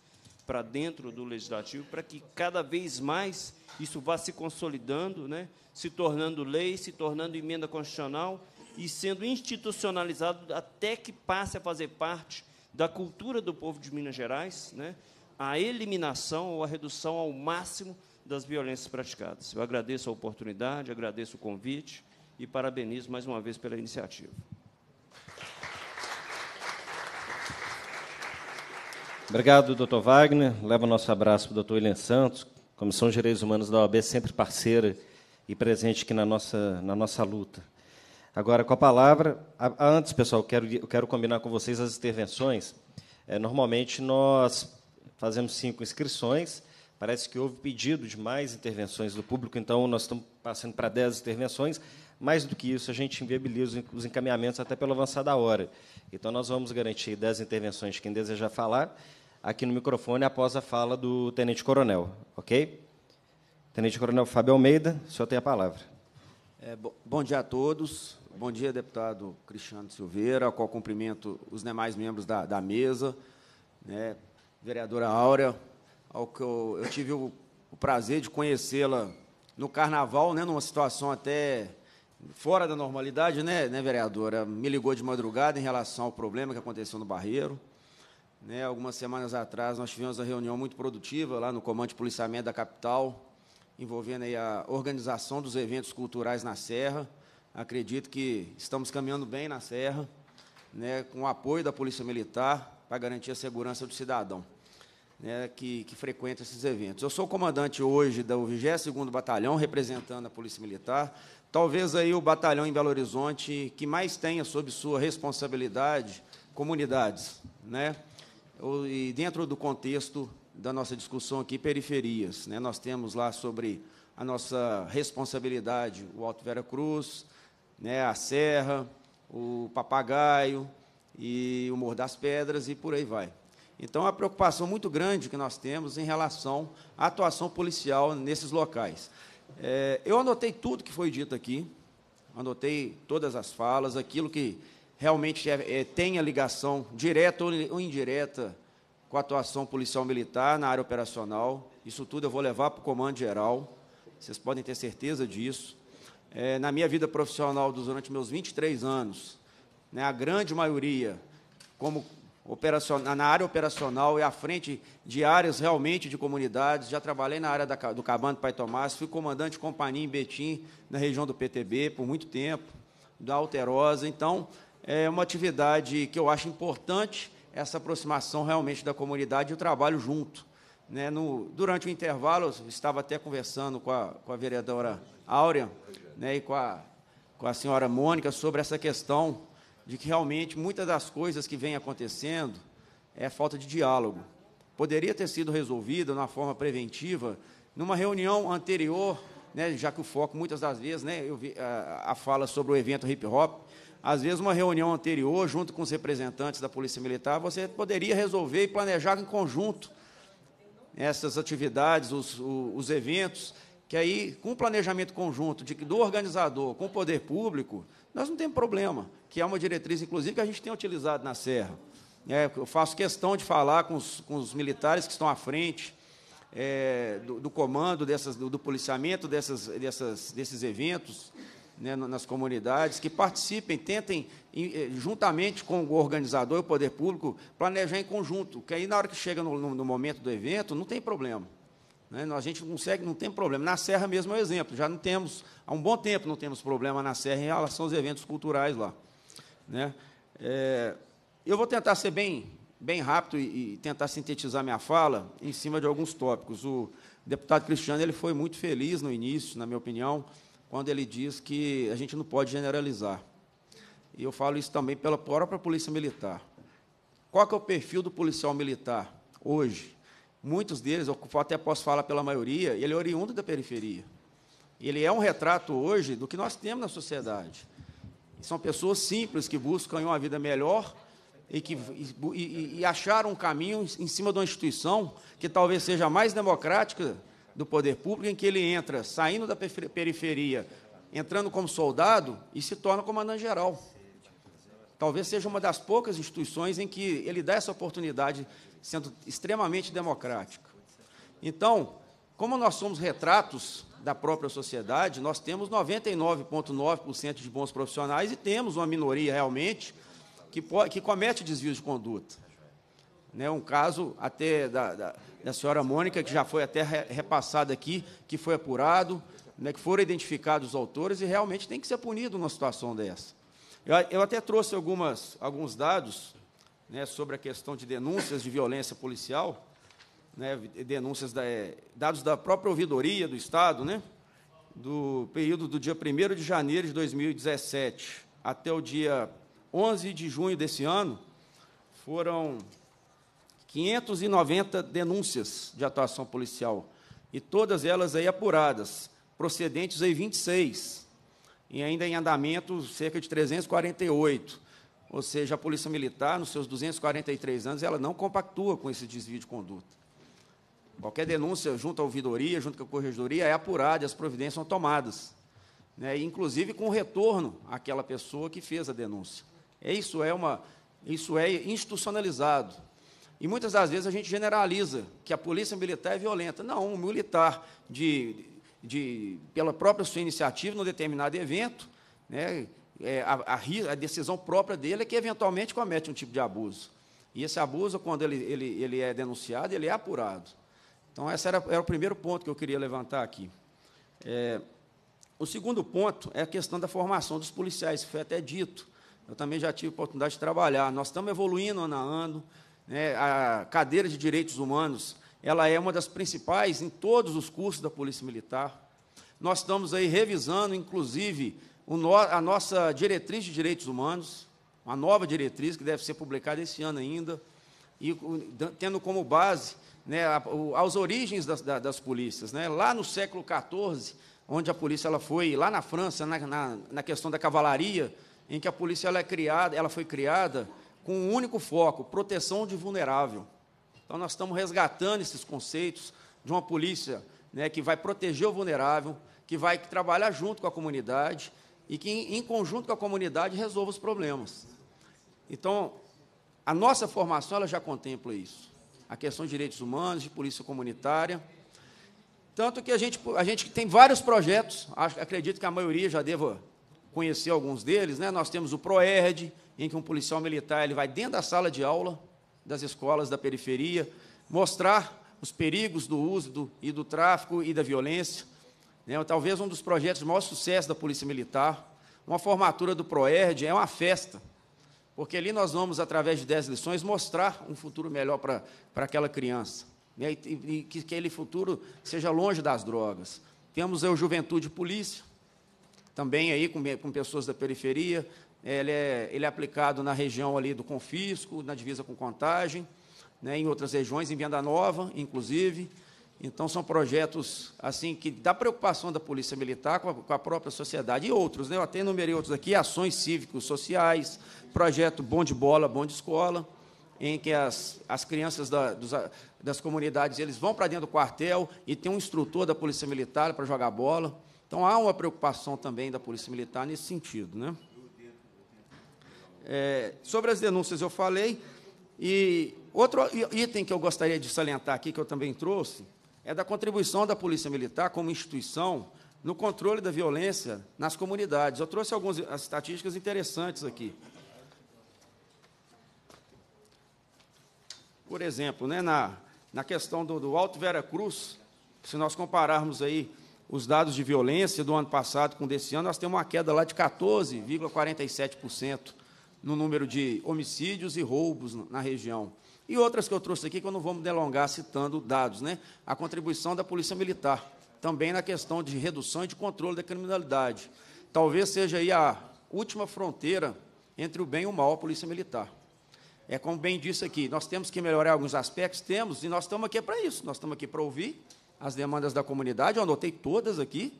para dentro do legislativo, para que cada vez mais isso vá se consolidando, né? se tornando lei, se tornando emenda constitucional e sendo institucionalizado até que passe a fazer parte da cultura do povo de Minas Gerais, né? a eliminação ou a redução ao máximo das violências praticadas. Eu agradeço a oportunidade, agradeço o convite e parabenizo mais uma vez pela iniciativa. Obrigado, doutor Wagner. Leva nosso abraço para o doutor William Santos, Comissão de Direitos Humanos da OAB, é sempre parceira e presente aqui na nossa, na nossa luta. Agora, com a palavra, antes, pessoal, eu quero, eu quero combinar com vocês as intervenções. É, normalmente, nós fazemos cinco inscrições, parece que houve pedido de mais intervenções do público, então nós estamos passando para dez intervenções. Mais do que isso, a gente inviabiliza os encaminhamentos até pelo avançar da hora. Então, nós vamos garantir 10 intervenções, quem deseja falar, aqui no microfone, após a fala do tenente-coronel, ok? Tenente-coronel Fábio Almeida, o senhor tem a palavra. É, bom, bom dia a todos. Bom dia, deputado Cristiano Silveira, ao qual cumprimento os demais membros da, da mesa, né, vereadora Áurea, ao que eu, eu tive o, o prazer de conhecê-la no Carnaval, né, numa situação até fora da normalidade, né, né, vereadora? Eh, me ligou de madrugada em relação ao problema que aconteceu no Barreiro. Né, algumas semanas atrás, nós tivemos uma reunião muito produtiva lá no Comando de Policiamento da capital, envolvendo a organização dos eventos culturais na Serra. Acredito que estamos caminhando bem na Serra, né, com o apoio da Polícia Militar para garantir a segurança do cidadão né, que, que frequenta esses eventos. Eu sou comandante hoje do 22º Batalhão, representando a Polícia Militar, Talvez aí o batalhão em Belo Horizonte que mais tenha sob sua responsabilidade comunidades, né? E dentro do contexto da nossa discussão aqui, periferias, né? Nós temos lá sobre a nossa responsabilidade o Alto Vera Cruz, né? A Serra, o Papagaio e o Morro das Pedras e por aí vai. Então, é uma preocupação muito grande que nós temos em relação à atuação policial nesses locais. É, eu anotei tudo que foi dito aqui, anotei todas as falas, aquilo que realmente é, é, tem a ligação direta ou indireta com a atuação policial militar na área operacional. Isso tudo eu vou levar para o comando geral, vocês podem ter certeza disso. É, na minha vida profissional, durante meus 23 anos, né, a grande maioria, como operacional, na área operacional e à frente de áreas realmente de comunidades. Já trabalhei na área da, do Cabando do Pai Tomás, fui comandante de companhia em Betim, na região do PTB, por muito tempo, da Alterosa. Então, é uma atividade que eu acho importante, essa aproximação realmente da comunidade e o trabalho junto. Né? No, durante o intervalo, eu estava até conversando com a, com a vereadora Áurea né, e com a, com a senhora Mônica sobre essa questão de que realmente muitas das coisas que vêm acontecendo é falta de diálogo. Poderia ter sido resolvida na forma preventiva, numa reunião anterior, né, já que o foco muitas das vezes, né, eu vi a, a fala sobre o evento hip hop, às vezes uma reunião anterior, junto com os representantes da Polícia Militar, você poderia resolver e planejar em conjunto essas atividades, os, os eventos, que aí, com o planejamento conjunto de, do organizador com o poder público, nós não temos problema, que é uma diretriz, inclusive, que a gente tem utilizado na Serra. É, eu faço questão de falar com os, com os militares que estão à frente é, do, do, comando, dessas, do, do policiamento dessas, dessas, desses eventos né, nas comunidades, que participem, tentem, eh, juntamente com o organizador e o poder público, planejar em conjunto, que aí, na hora que chega no, no momento do evento, não tem problema. Né? A gente consegue, não tem problema. Na Serra mesmo é um exemplo. Já não temos, há um bom tempo não temos problema na Serra em relação aos eventos culturais lá. Né? É, eu vou tentar ser bem, bem rápido e, e, tentar sintetizar minha fala em cima de alguns tópicos. O deputado Cristiano ele foi muito feliz no início, na minha opinião, quando ele diz que a gente não pode generalizar. E eu falo isso também pela própria Polícia Militar. Qual que é o perfil do policial militar hoje? muitos deles, eu até posso falar pela maioria, ele é oriundo da periferia. Ele é um retrato hoje do que nós temos na sociedade. São pessoas simples que buscam uma vida melhor e, que, e, e acharam um caminho em cima de uma instituição que talvez seja mais democrática do poder público, em que ele entra saindo da periferia, entrando como soldado e se torna comandante geral. Talvez seja uma das poucas instituições em que ele dá essa oportunidade, sendo extremamente democrática. Então, como nós somos retratos da própria sociedade, nós temos 99,9% de bons profissionais e temos uma minoria realmente que, que comete desvios de conduta. Né, um caso até da, da, da, senhora Mônica, que já foi até repassado aqui, que foi apurado, né, que foram identificados os autores e realmente tem que ser punido numa situação dessa. Eu, até trouxe algumas, alguns dados né, sobre a questão de denúncias de violência policial, né, denúncias da, eh, dados da própria ouvidoria do Estado, né, do período do dia 1 de janeiro de 2017 até o dia 11 de junho desse ano, foram 590 denúncias de atuação policial, e todas elas aí apuradas, procedentes aí 26 e ainda em andamento cerca de 348. Ou seja, a Polícia Militar, nos seus 243 anos, ela não compactua com esse desvio de conduta. Qualquer denúncia junto à ouvidoria, junto com a corregedoria, é apurada e as providências são tomadas. Né? Inclusive com retorno àquela pessoa que fez a denúncia. É, isso é, uma, isso é institucionalizado. E muitas das vezes a gente generaliza que a polícia militar é violenta. Não, um militar de de, pela própria sua iniciativa num determinado evento, né, é, a, a, a, decisão própria dele é que eventualmente comete um tipo de abuso. E esse abuso, quando ele, ele, ele é denunciado, ele é apurado. Então, esse era, era o primeiro ponto que eu queria levantar aqui. É, o segundo ponto é a questão da formação dos policiais, que foi até dito. Eu também já tive oportunidade de trabalhar. Nós estamos evoluindo ano a ano. Né, a cadeira de direitos humanos ela é uma das principais em todos os cursos da Polícia Militar. Nós estamos aí revisando, inclusive, no, a nossa diretriz de direitos humanos, uma nova diretriz que deve ser publicada esse ano ainda, e tendo como base né, as origens das, das polícias. Né? Lá no século XIV, onde a polícia ela foi, lá na França, na, na, na questão da cavalaria, em que a polícia ela é criada, ela foi criada com um único foco, proteção de vulnerável. Então, nós estamos resgatando esses conceitos de uma polícia né, que vai proteger o vulnerável, que vai trabalhar junto com a comunidade e que, em conjunto com a comunidade, resolva os problemas. Então, a nossa formação ela já contempla isso. A questão de direitos humanos, de polícia comunitária. Tanto que a gente, a gente tem vários projetos, acho, acredito que a maioria já deva conhecer alguns deles. Né? Nós temos o ProERD, em que um policial militar ele vai dentro da sala de aula das escolas da periferia, mostrar os perigos do uso do, e do tráfico e da violência. Né? Talvez um dos projetos de maior sucesso da Polícia Militar. Uma formatura do PROERD é uma festa, porque ali nós vamos, através de 10 lições, mostrar um futuro melhor para aquela criança. Né? E, e que aquele futuro seja longe das drogas. Temos a Juventude Polícia, também aí com, com pessoas da periferia, é, ele é, ele é aplicado na região ali do confisco, na divisa com contagem, né, em outras regiões, em Venda Nova, inclusive. Então, são projetos assim que dá preocupação da Polícia Militar com a, com a própria sociedade e outros. Né? Eu até enumerei outros aqui, ações cívicos sociais, projeto Bom de Bola, Bom de Escola, em que as, as crianças da, dos, das comunidades eles vão para dentro do quartel e tem um instrutor da Polícia Militar para jogar bola. Então, há uma preocupação também da Polícia Militar nesse sentido. Né? É, sobre as denúncias eu falei. E outro item que eu gostaria de salientar aqui, que eu também trouxe, é da contribuição da Polícia Militar como instituição no controle da violência nas comunidades. Eu trouxe algumas estatísticas interessantes aqui. Por exemplo, né, na, na questão do, do Alto Vera Cruz, se nós compararmos aí os dados de violência do ano passado com desse ano, nós temos uma queda lá de 14,47% no número de homicídios e roubos na região. E outras que eu trouxe aqui, que eu não vou me delongar citando dados, né? A contribuição da Polícia Militar, também na questão de redução e de controle da criminalidade. Talvez seja aí a última fronteira entre o bem e o mal, a Polícia Militar. É como bem disse aqui, nós temos que melhorar alguns aspectos, temos, e nós estamos aqui para isso, nós estamos aqui para ouvir as demandas da comunidade, eu anotei todas aqui,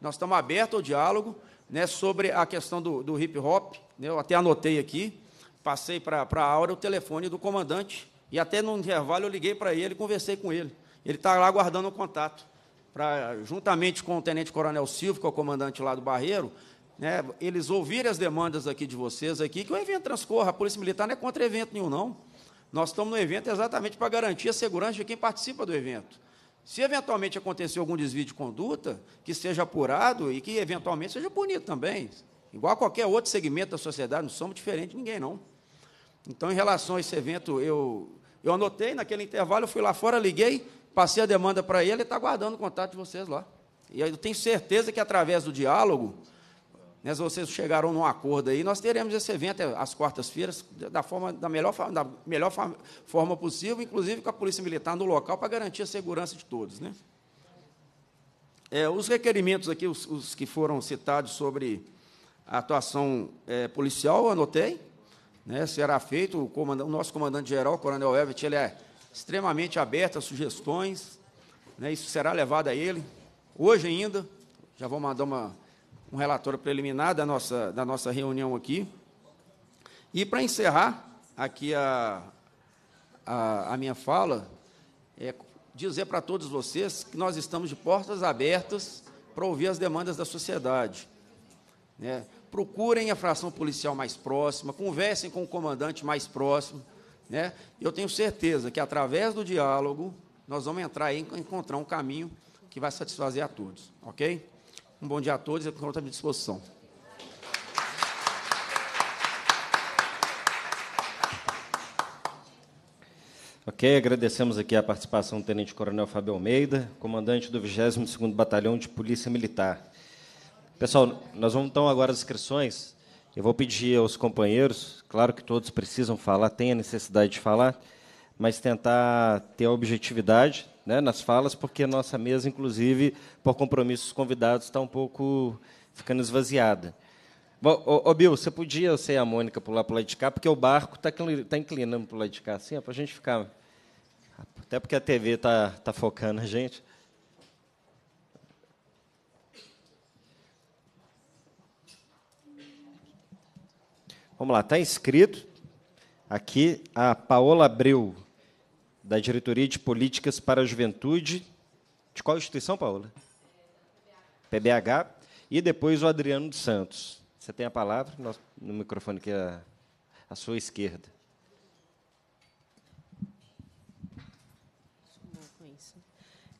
nós estamos abertos ao diálogo, né, sobre a questão do, do hip hop. Né, eu até anotei aqui, passei para a Aura o telefone do comandante, e até no intervalo eu liguei para ele conversei com ele. Ele está lá aguardando o contato. Pra, juntamente com o Tenente Coronel Silvio, que é o comandante lá do Barreiro, né, eles ouvirem as demandas aqui de vocês aqui, que o evento transcorra. A Polícia Militar não é contra evento nenhum, não. Nós estamos no evento exatamente para garantir a segurança de quem participa do evento. Se eventualmente acontecer algum desvio de conduta, que seja apurado e que eventualmente seja punido também. Igual a qualquer outro segmento da sociedade, não somos diferentes de ninguém, não. Então, em relação a esse evento, eu, eu anotei naquele intervalo, eu fui lá fora, liguei, passei a demanda para ele, ele está aguardando o contato de vocês lá. E eu tenho certeza que através do diálogo, né, vocês chegaram num acordo aí, nós teremos esse evento às quartas-feiras, da, forma, da, melhor, da melhor forma possível, inclusive com a Polícia Militar no local, para garantir a segurança de todos. Né? É, os requerimentos aqui, os, os, que foram citados sobre a atuação é, policial, eu anotei, né, será feito, o, comandante, o nosso comandante-geral, o coronel Everett, ele é extremamente aberto a sugestões, né, isso será levado a ele, hoje ainda, já vou mandar uma um relatório preliminar da nossa, da nossa reunião aqui. E, para encerrar aqui a, a, a minha fala, é dizer para todos vocês que nós estamos de portas abertas para ouvir as demandas da sociedade. Né? Procurem a fração policial mais próxima, conversem com o comandante mais próximo. Né? Eu tenho certeza que, através do diálogo, nós vamos entrar e encontrar um caminho que vai satisfazer a todos. Ok? Um bom dia a todos e eu à minha disposição. Ok, agradecemos aqui a participação do Tenente Coronel Fábio Almeida, comandante do 22º Batalhão de Polícia Militar. Pessoal, nós vamos então agora às inscrições. Eu vou pedir aos companheiros, claro que todos precisam falar, têm a necessidade de falar, mas tentar ter objetividade né, nas falas, porque a nossa mesa, inclusive, por compromissos convidados, está um pouco ficando esvaziada. Bom, ô, ô, Bill, você podia, eu sei, a Mônica pular para o lado de cá, porque o barco está tá inclinando para o lado de cá, assim, é para a gente ficar... Até porque a TV está tá focando a gente. Vamos lá, está inscrito aqui a Paola Abreu da Diretoria de Políticas para a Juventude. De qual instituição, Paula? PBH. E depois o Adriano dos Santos. Você tem a palavra no microfone que é à sua esquerda.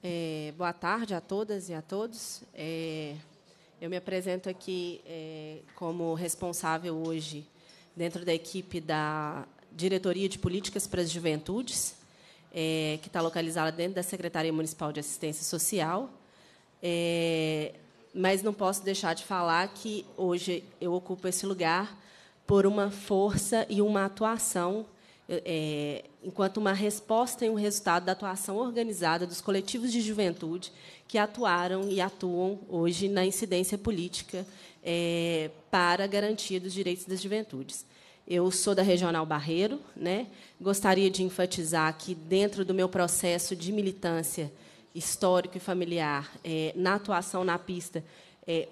É, boa tarde a todas e a todos. É, eu me apresento aqui é, como responsável hoje dentro da equipe da Diretoria de Políticas para as Juventudes é, que está localizada dentro da Secretaria Municipal de Assistência Social. É, mas não posso deixar de falar que hoje eu ocupo esse lugar por uma força e uma atuação, é, é enquanto uma resposta e um resultado da atuação organizada dos coletivos de juventude que atuaram e atuam hoje na incidência política é, para a garantia dos direitos das juventudes. Eu sou da Regional Barreiro, né? Gostaria de enfatizar que dentro do meu processo de militância histórico e familiar, é, na atuação na pista, é,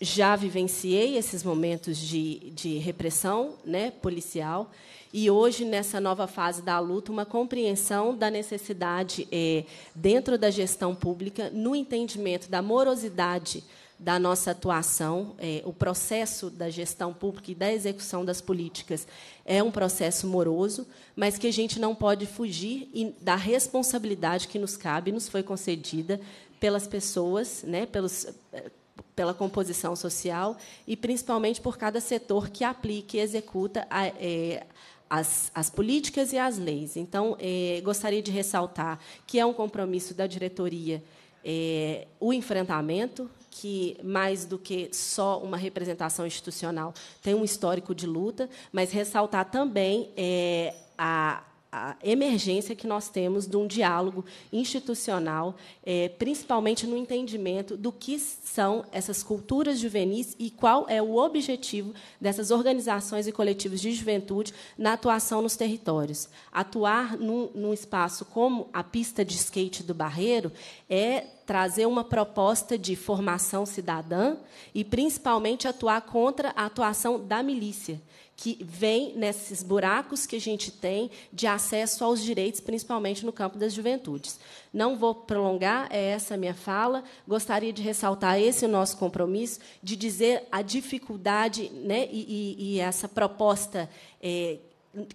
já vivenciei esses momentos de, de repressão né, policial e hoje, nessa nova fase da luta, uma compreensão da necessidade, é, dentro da gestão pública, no entendimento da morosidade da nossa atuação. É, o processo da gestão pública e da execução das políticas é um processo moroso, mas que a gente não pode fugir da responsabilidade que nos cabe, nos foi concedida pelas pessoas, né, pelos, é, pela composição social e principalmente por cada setor que aplica e executa a, é, as, as, políticas e as leis. Então, é, gostaria de ressaltar que é um compromisso da diretoria é, o enfrentamento que, mais do que só uma representação institucional, tem um histórico de luta, mas ressaltar também é, a, a emergência que nós temos de um diálogo institucional, é, principalmente no entendimento do que são essas culturas juvenis e qual é o objetivo dessas organizações e coletivos de juventude na atuação nos territórios. Atuar num, num espaço como a pista de skate do Barreiro é trazer uma proposta de formação cidadã e, principalmente, atuar contra a atuação da milícia, que vem nesses buracos que a gente tem de acesso aos direitos, principalmente no campo das juventudes. Não vou prolongar, é essa a minha fala. Gostaria de ressaltar esse nosso compromisso de dizer a dificuldade né, e, e, e essa proposta é,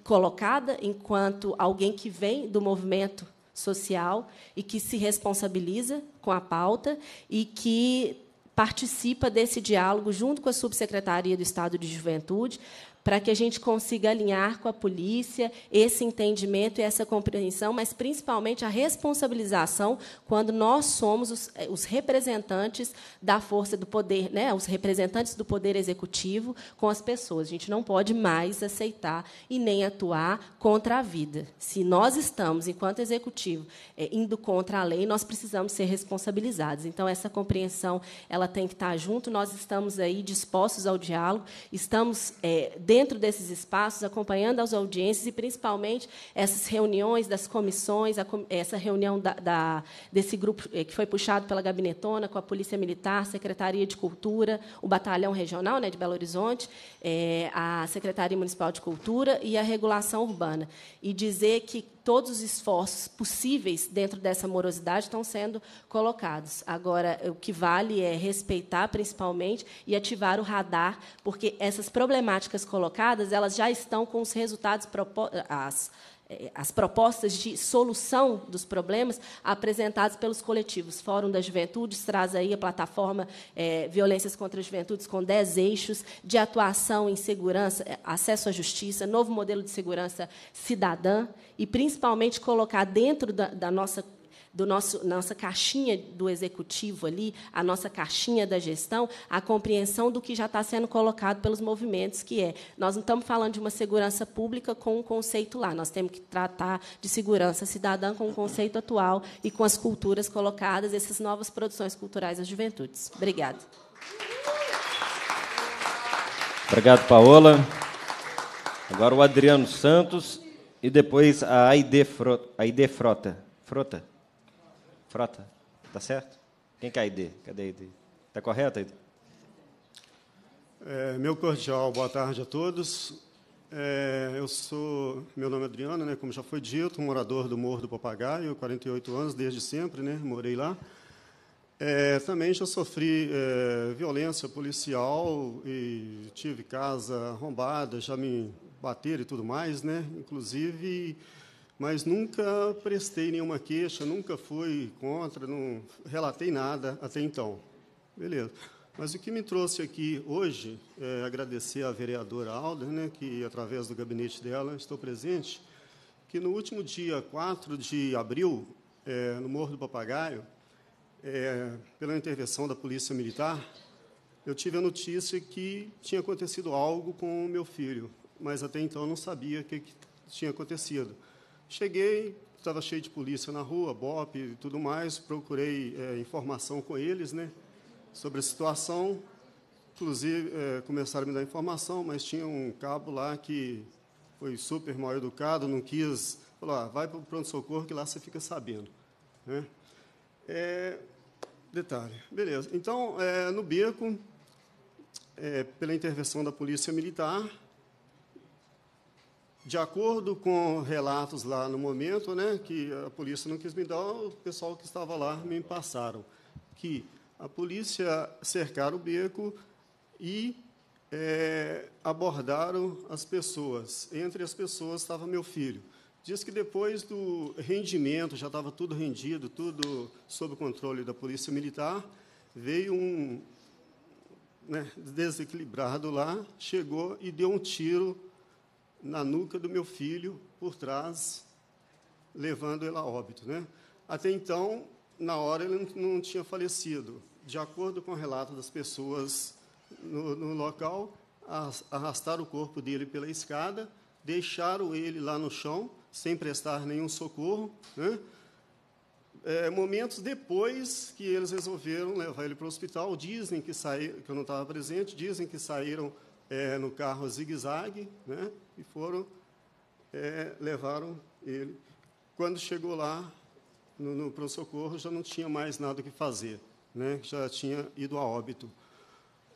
colocada enquanto alguém que vem do movimento social e que se responsabiliza com a pauta e que participa desse diálogo junto com a Subsecretaria do Estado de Juventude para que a gente consiga alinhar com a polícia esse entendimento e essa compreensão, mas principalmente a responsabilização quando nós somos os, eh, os, representantes da força do poder, né, os representantes do poder executivo com as pessoas. A gente não pode mais aceitar e nem atuar contra a vida. Se nós estamos, enquanto executivo, é, indo contra a lei, nós precisamos ser responsabilizados. Então essa compreensão ela tem que estar junto. Nós estamos aí dispostos ao diálogo, estamos é, dentro desses espaços, acompanhando as audiências e, principalmente, essas reuniões das comissões, essa reunião da, da, desse grupo eh, que foi puxado pela gabinetona com a Polícia Militar, Secretaria de Cultura, o Batalhão Regional né, de Belo Horizonte, é, a Secretaria Municipal de Cultura e a Regulação Urbana. E dizer que todos os esforços possíveis dentro dessa morosidade estão sendo colocados. Agora, o que vale é respeitar, principalmente, e ativar o radar, porque essas problemáticas colocadas, elas já estão com os resultados, propostos. Eh, eh, as propostas de solução dos problemas apresentadas pelos coletivos. Fórum das Juventudes traz aí a plataforma é, Violências contra as Juventudes com 10 eixos de atuação em segurança, acesso à justiça, novo modelo de segurança cidadã e, principalmente, colocar dentro da, da nossa do nosso nossa caixinha do executivo ali, a nossa caixinha da gestão, a compreensão do que já está sendo colocado pelos movimentos, que é nós não estamos falando de uma segurança pública com um conceito lá, nós temos que tratar de segurança cidadã com o um conceito atual e com as culturas colocadas, essas novas produções culturais das juventudes. Obrigada. Obrigado, Paola. Agora o Adriano Santos e depois a Aide Frota. Aide Frota. Frota. Frota, tá certo? Quem quer é ID? Cadê a ID? Está correto, ID? É, meu cordial boa tarde a todos. É, eu sou, meu nome é Adriano, né, como já foi dito, morador do Morro do Papagaio, 48 anos desde sempre, né, morei lá. É, também já sofri é, violência policial e tive casa arrombada, já me bateram e tudo mais, né? Inclusive mas nunca prestei nenhuma queixa, nunca fui contra, não relatei nada até então. Beleza. Mas o que me trouxe aqui hoje é agradecer à vereadora Alda, né, que através do gabinete dela estou presente, que no último dia 4 de abril, é, no Morro do Papagaio, é, pela intervenção da Polícia Militar, eu tive a notícia que tinha acontecido algo com o meu filho, mas até então eu não sabia o que, que tinha acontecido. Cheguei, estava cheio de polícia na rua, BOP e tudo mais, procurei é, informação com eles né, sobre a situação. Inclusive, é, começaram a me dar informação, mas tinha um cabo lá que foi super mal educado, não quis. Falou: ah, vai para o pronto-socorro que lá você fica sabendo. Né? É, detalhe. Beleza. Então, é, no beco, é, pela intervenção da polícia militar, de acordo com relatos lá no momento, né, que a polícia não quis me dar, o pessoal que estava lá me passaram que a polícia cercaram o beco e é, abordaram as pessoas. Entre as pessoas estava meu filho. Diz que depois do rendimento, já estava tudo rendido, tudo sob controle da polícia militar, veio um né, desequilibrado lá, chegou e deu um tiro na nuca do meu filho, por trás, levando ele a óbito. Né? Até então, na hora, ele não tinha falecido. De acordo com o relato das pessoas no, no local, arrastaram o corpo dele pela escada, deixaram ele lá no chão, sem prestar nenhum socorro. Né? É, momentos depois que eles resolveram levar ele para o hospital, dizem que saíram, que eu não estava presente, dizem que saíram é, no carro zigue-zague, né? e foram, é, levaram ele. Quando chegou lá, no, no pronto-socorro, já não tinha mais nada o que fazer, né? já tinha ido a óbito.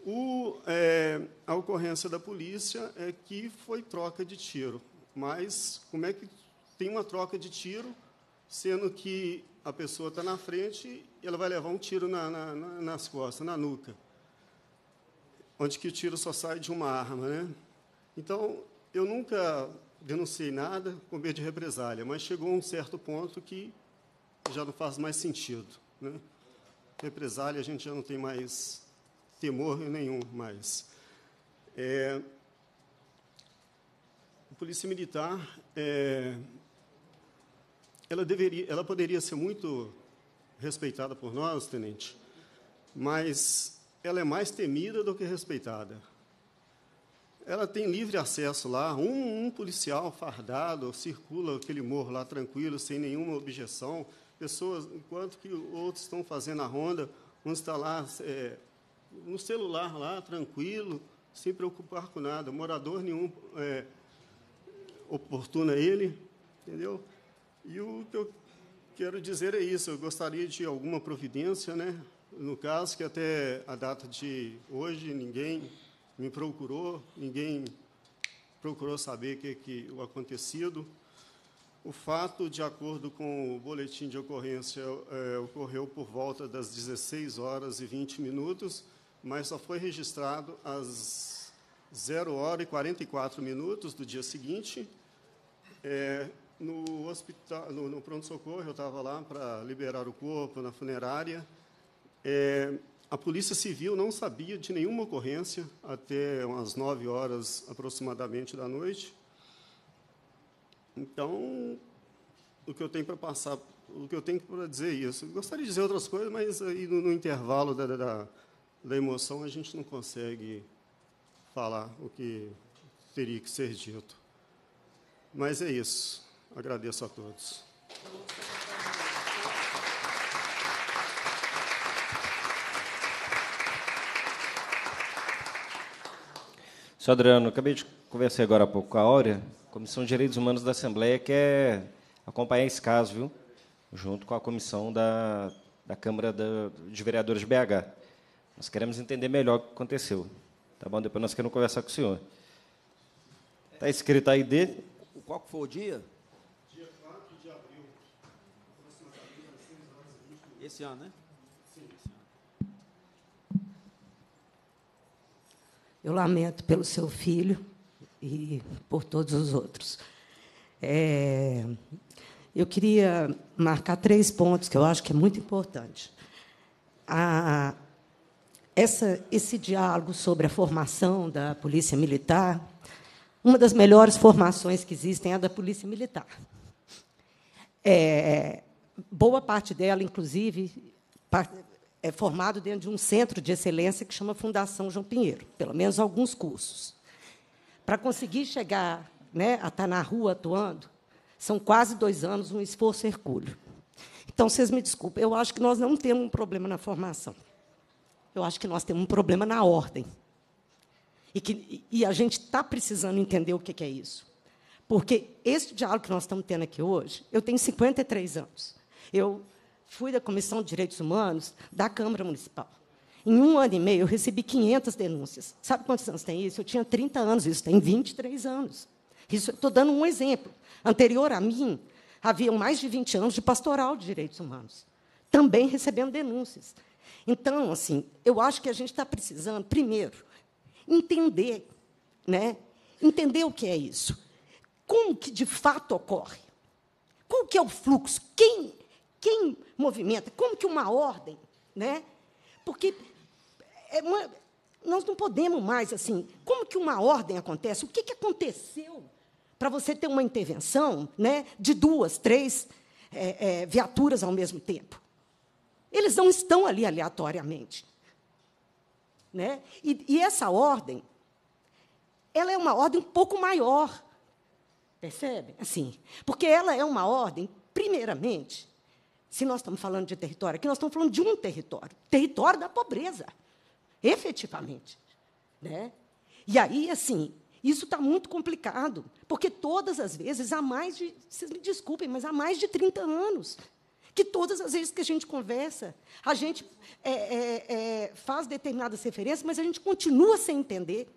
O, é, a ocorrência da polícia é que foi troca de tiro, mas como é que tem uma troca de tiro, sendo que a pessoa está na frente e ela vai levar um tiro na, na, nas costas, na nuca, onde que o tiro só sai de uma arma, né? Então eu nunca denunciei nada com medo de represália, mas chegou um certo ponto que já não faz mais sentido. Né? Represália a gente já não tem mais temor nenhum mais. É, a polícia militar, é, ela, deveria, ela poderia ser muito respeitada por nós, tenente, mas ela é mais temida do que respeitada ela tem livre acesso lá. Um, um, policial fardado circula aquele morro lá tranquilo, sem nenhuma objeção. Pessoas, enquanto que outros estão fazendo a ronda, um está lá é, no celular lá, tranquilo, sem preocupar com nada. Morador nenhum é, oportuna ele, entendeu? E o que eu quero dizer é isso. Eu gostaria de alguma providência, né? No caso que até a data de hoje ninguém me procurou, ninguém procurou saber o que, que o acontecido. O fato, de acordo com o boletim de ocorrência, é, ocorreu por volta das 16 horas e 20 minutos, mas só foi registrado às 0 hora e 44 minutos do dia seguinte. É, no, hospital, no, no pronto-socorro, eu estava lá para liberar o corpo na funerária. É, a Polícia Civil não sabia de nenhuma ocorrência até umas 9 horas aproximadamente da noite. Então, o que eu tenho para passar, o que eu tenho para dizer é isso. Eu gostaria de dizer outras coisas, mas aí no, no intervalo da, da, da emoção a gente não consegue falar o que teria que ser dito. Mas é isso. Agradeço a todos. Senhor Adriano, acabei de conversar agora há pouco com a Áurea, Comissão de Direitos Humanos da Assembleia, quer é acompanhar esse caso, viu? Junto com a comissão da, da Câmara de Vereadores de BH. Nós queremos entender melhor o que aconteceu. Tá bom? Depois nós queremos conversar com o senhor. Está escrito aí de. Qual foi o dia? Dia 4 de abril. Esse ano, né? Eu lamento pelo seu filho e por todos os outros. É, eu queria marcar três pontos que eu acho que é muito importante. A, essa, esse diálogo sobre a formação da Polícia Militar, uma das melhores formações que existem é a da Polícia Militar. É, boa parte dela, inclusive, é formado dentro de um centro de excelência que chama Fundação João Pinheiro, pelo menos alguns cursos. Para conseguir chegar né, a estar tá na rua atuando, são quase dois anos um esforço hercúleo. Então, vocês me desculpem, eu acho que nós não temos um problema na formação. Eu acho que nós temos um problema na ordem. E, que, e a gente está precisando entender o que, que é isso. Porque esse diálogo que nós estamos tendo aqui hoje, eu tenho 53 anos. Eu fui da Comissão de Direitos Humanos da Câmara Municipal. Em um ano e meio, eu recebi 500 denúncias. Sabe quantos anos tem isso? Eu tinha 30 anos, isso tem 23 anos. Isso estou dando um exemplo. Anterior a mim, haviam mais de 20 anos de pastoral de direitos humanos, também recebendo denúncias. Então, assim, eu acho que a gente está precisando, primeiro, entender, né? Entender o que é isso. Como que de fato ocorre? Qual que é o fluxo? Quem quem movimenta? Como que uma ordem? Né? Porque é uma, nós não podemos mais assim. Como que uma ordem acontece? O que, que aconteceu para você ter uma intervenção né, de duas, três é, é, viaturas ao mesmo tempo? Eles não estão ali aleatoriamente. Né? E, e essa ordem, ela é uma ordem um pouco maior. Percebe? Assim, porque ela é uma ordem, primeiramente, se nós estamos falando de território, aqui nós estamos falando de um território território da pobreza, efetivamente. Né? E aí, assim, isso está muito complicado, porque todas as vezes, há mais de, vocês me desculpem, mas há mais de 30 anos, que todas as vezes que a gente conversa, a gente é, é, é, faz determinadas referências, mas a gente continua sem entender.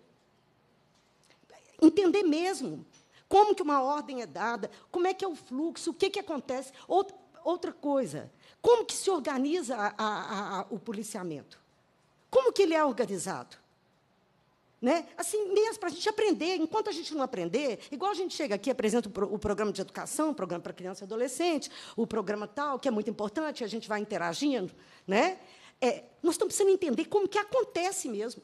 Entender mesmo como que uma ordem é dada, como é que é o fluxo, o que, que acontece. Outra, Outra coisa, como que se organiza a, a, a, o policiamento? Como que ele é organizado? Né? Assim, mesmo para a gente aprender, enquanto a gente não aprender, igual a gente chega aqui, apresenta o, pro, o programa de educação, o programa para criança e adolescente, o programa tal, que é muito importante, a gente vai interagindo, né? É, nós estamos precisando entender como que acontece mesmo.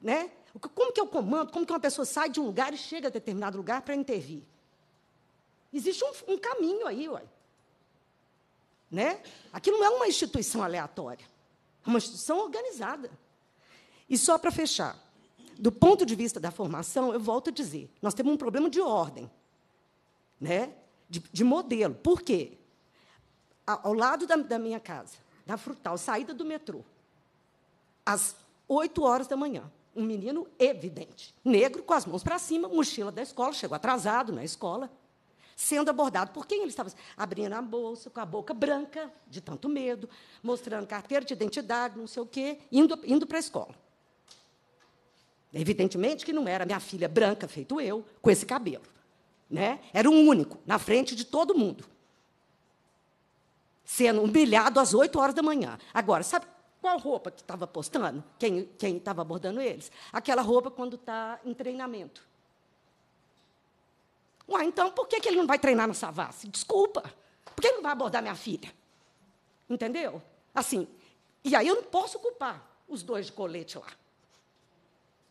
Né? Como que é o comando, como que uma pessoa sai de um lugar e chega a determinado lugar para intervir. Existe um, um caminho aí, uai. Né? Aqui não é uma instituição aleatória, é uma instituição organizada. E só para fechar, do ponto de vista da formação, eu volto a dizer, nós temos um problema de ordem, né? de, de modelo. Por quê? Ao lado da, da minha casa, da Frutal, saída do metrô, às 8 horas da manhã, um menino evidente, negro, com as mãos para cima, mochila da escola, chegou atrasado na escola, sendo abordado. Por quem ele estava? Abrindo a bolsa, com a boca branca, de tanto medo, mostrando carteira de identidade, não sei o quê, indo, indo para a escola. Evidentemente que não era minha filha branca, feito eu, com esse cabelo. Né? Era um único, na frente de todo mundo. Sendo humilhado às 8 horas da manhã. Agora, sabe qual roupa que estava postando? Quem estava abordando eles? Aquela roupa quando está em treinamento Uai, então por que, que ele não vai treinar na Savassi? Desculpa. Por que ele não vai abordar minha filha? Entendeu? Assim, e aí eu não posso culpar os dois de colete lá.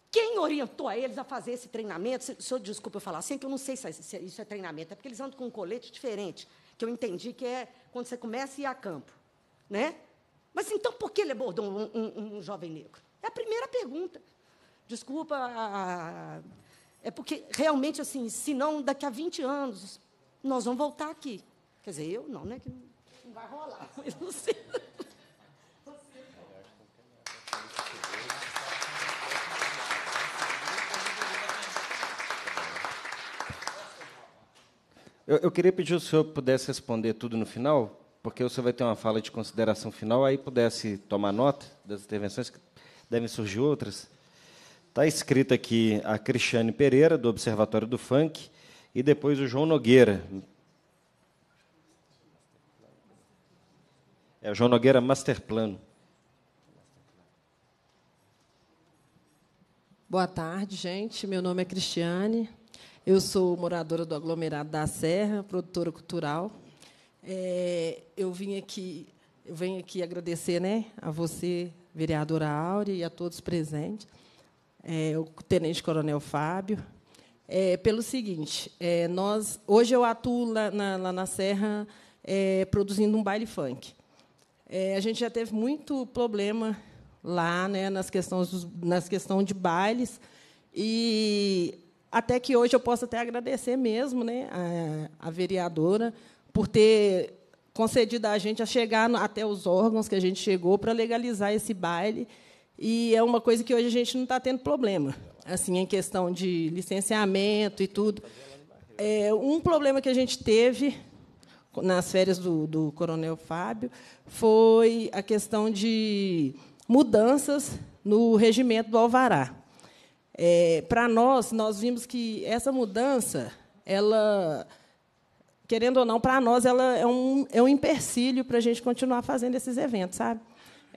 Quem orientou a eles a fazer esse treinamento? Se, desculpa eu falar assim, que eu não sei se, é, se é, isso é treinamento, é porque eles andam com um colete diferente, que eu entendi que é quando você começa a ir a campo. Né? Mas então por que ele abordou um, um, um jovem negro? É a primeira pergunta. Desculpa a, a é porque realmente, assim, se não, daqui a 20 anos, nós vamos voltar aqui. Quer dizer, eu não, né? Que não vai rolar. (laughs) Eu não sei. Eu, eu, queria pedir se o senhor pudesse responder tudo no final, porque o senhor vai ter uma fala de consideração final, aí pudesse tomar nota das intervenções, que devem surgir outras. Está escrita aqui a Cristiane Pereira, do Observatório do Funk, e depois o João Nogueira. É o João Nogueira Masterplano. Boa tarde, gente. Meu nome é Cristiane. Eu sou moradora do aglomerado da Serra, produtora cultural. É, eu vim aqui, eu venho aqui agradecer, né, a você, vereadora Áurea, e a todos presentes é, o Tenente Coronel Fábio, é, pelo seguinte: é, nós hoje eu atuo lá na, lá na Serra é, produzindo um baile funk. É, a gente já teve muito problema lá, né, nas questões nas questões de bailes e até que hoje eu posso até agradecer mesmo, né, a, a vereadora por ter concedido a gente a chegar até os órgãos que a gente chegou para legalizar esse baile e é uma coisa que hoje a gente não está tendo problema, assim, em questão de licenciamento e tudo. É, um problema que a gente teve nas férias do, do Coronel Fábio foi a questão de mudanças no regimento do alvará. É, Para nós, nós vimos que essa mudança, ela querendo ou não, para nós ela é um, é um empecilho para a gente continuar fazendo esses eventos, sabe?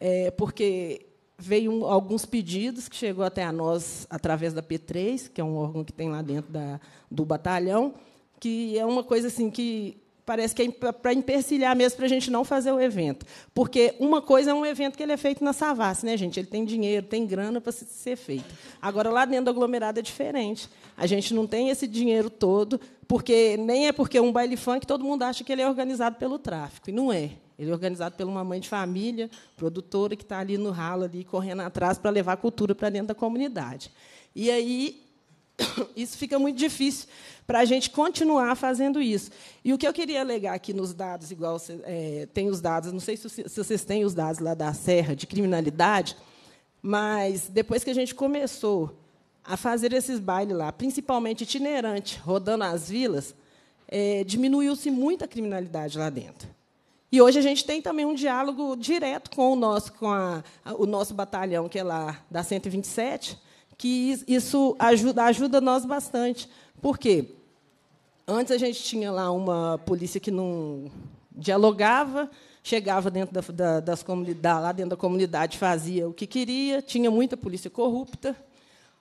É, porque veio um, alguns pedidos que chegou até a nós através da P3, que é um órgão que tem lá dentro da, do batalhão, que é uma coisa assim que parece que é para empercilhar mesmo para a gente não fazer o evento. Porque uma coisa é um evento que ele é feito na Savassi, né, gente? Ele tem dinheiro, tem grana para ser feito. Agora, lá dentro do aglomerado é diferente. A gente não tem esse dinheiro todo, porque nem é porque é um baile funk todo mundo acha que ele é organizado pelo tráfico, e não é. Ele é organizado por uma mãe de família, produtora, que está ali no ralo, ali, correndo atrás para levar a cultura para dentro da comunidade. E aí (coughs) isso fica muito difícil para a gente continuar fazendo isso. E o que eu queria alegar aqui nos dados, igual é, tem os dados, não sei se, se vocês têm os dados lá da Serra de criminalidade, mas depois que a gente começou a fazer esses bailes lá, principalmente itinerante, rodando as vilas, é, diminuiu-se muito a criminalidade lá dentro. E hoje a gente tem também um diálogo direto com o nosso, com a, o nosso batalhão, que é lá da 127, que isso ajuda, ajuda nós bastante. Por quê? Antes a gente tinha lá uma polícia que não dialogava, chegava dentro da, da, das comunidades, lá dentro da comunidade, fazia o que queria, tinha muita polícia corrupta.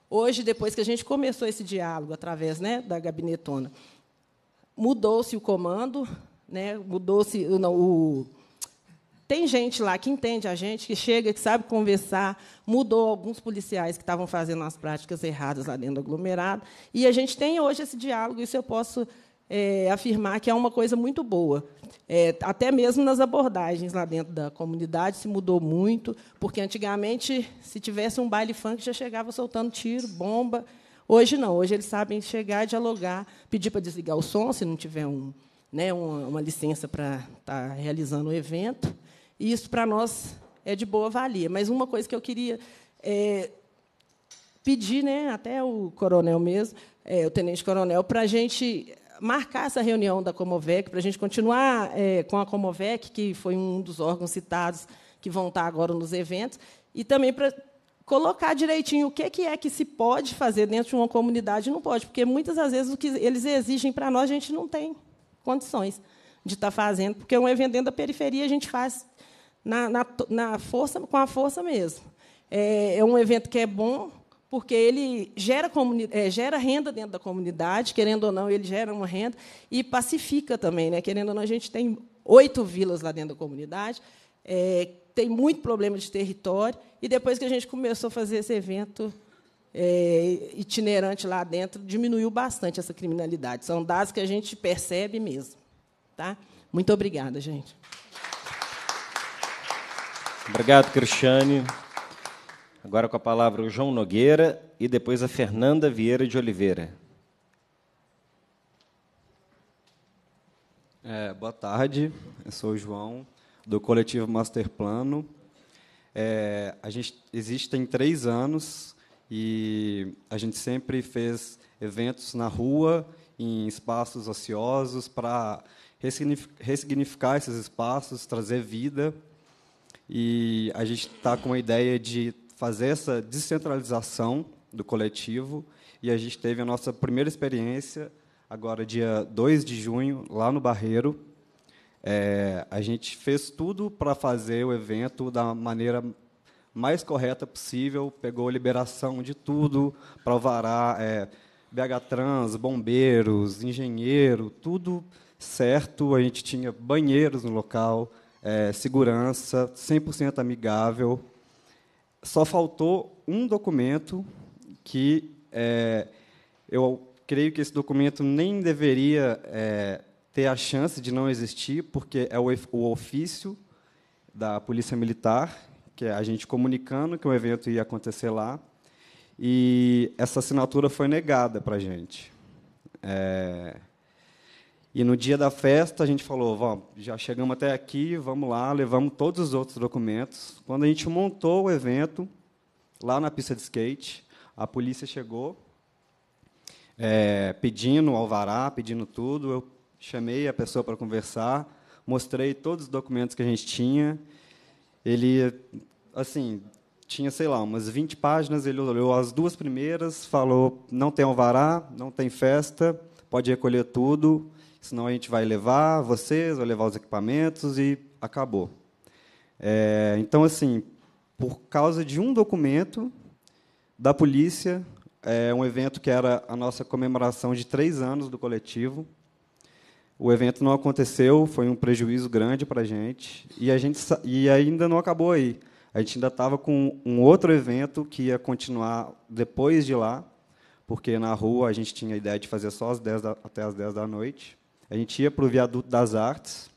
Hoje, depois que a gente começou esse diálogo através né, da gabinetona, mudou-se o comando, né? Mudou-se o tem gente lá que entende a gente, que chega, que sabe conversar, mudou alguns policiais que estavam fazendo as práticas erradas lá dentro do aglomerado. E a gente tem hoje esse diálogo, isso eu posso é, afirmar que é uma coisa muito boa. É, até mesmo nas abordagens lá dentro da comunidade se mudou muito, porque antigamente, se tivesse um baile funk, já chegava soltando tiro, bomba. Hoje não, hoje eles sabem chegar, dialogar, pedir para desligar o som, se não tiver um, né, uma, uma licença para estar tá realizando o evento. E isso, para nós, é de boa valia. Mas uma coisa que eu queria é, pedir, né, até o coronel mesmo, é, o tenente-coronel, para a gente marcar essa reunião da Comovec, para a gente continuar é, com a Comovec, que foi um dos órgãos citados que vão estar tá agora nos eventos, e também para colocar direitinho o que é que, é que se pode fazer dentro de uma comunidade e não pode, porque muitas das vezes o que eles exigem para nós a gente não tem condições de estar tá fazendo, porque um evento da periferia a gente faz na, na, na força, com a força mesmo. É, é, um evento que é bom porque ele gera, é, gera renda dentro da comunidade, querendo ou não, ele gera uma renda e pacifica também, né? Querendo ou não, a gente tem oito vilas lá dentro da comunidade. É, tem muito problema de território, e depois que a gente começou a fazer esse evento, é, itinerante lá dentro diminuiu bastante essa criminalidade. São dados que a gente percebe mesmo. Tá? Muito obrigada, gente. Obrigado, Cristiane. Agora com a palavra o João Nogueira e depois a Fernanda Vieira de Oliveira. É, boa tarde, eu sou o João, do coletivo Masterplano. É, a gente existe em três anos e a gente sempre fez eventos na rua, em espaços ociosos, para ressignificar esses espaços, trazer vida. E a gente está com a ideia de fazer essa descentralização do coletivo. E a gente teve a nossa primeira experiência, agora, dia 2 de junho, lá no Barreiro. É, a gente fez tudo para fazer o evento da maneira mais correta possível, pegou liberação de tudo para alvará, é, BH Trans, bombeiros, engenheiro, tudo certo. A gente tinha banheiros no local, é, segurança, 100% amigável. Só faltou um documento que é, eu creio que esse documento nem deveria é, ter a chance de não existir, porque é o, o ofício da Polícia Militar que é a gente comunicando que o evento ia acontecer lá, e essa assinatura foi negada para a gente. É... E no dia da festa a gente falou, já chegamos até aqui, vamos lá, levamos todos os outros documentos. Quando a gente montou o evento lá na pista de skate, a polícia chegou é, pedindo alvará, pedindo tudo. Eu chamei a pessoa para conversar, mostrei todos os documentos que a gente tinha ele, assim, tinha, sei lá, umas 20 páginas, ele olhou as duas primeiras, falou, não tem alvará, não tem festa, pode recolher tudo, senão a gente vai levar vocês, vai levar os equipamentos e acabou. É, então, assim, por causa de um documento da polícia, é um evento que era a nossa comemoração de três anos do coletivo, o evento não aconteceu, foi um prejuízo grande para a gente. E a gente e ainda não acabou aí. A gente ainda estava com um outro evento que ia continuar depois de lá, porque na rua a gente tinha a ideia de fazer só as 10 da, até as 10 da noite. A gente ia para o Viaduto das Artes.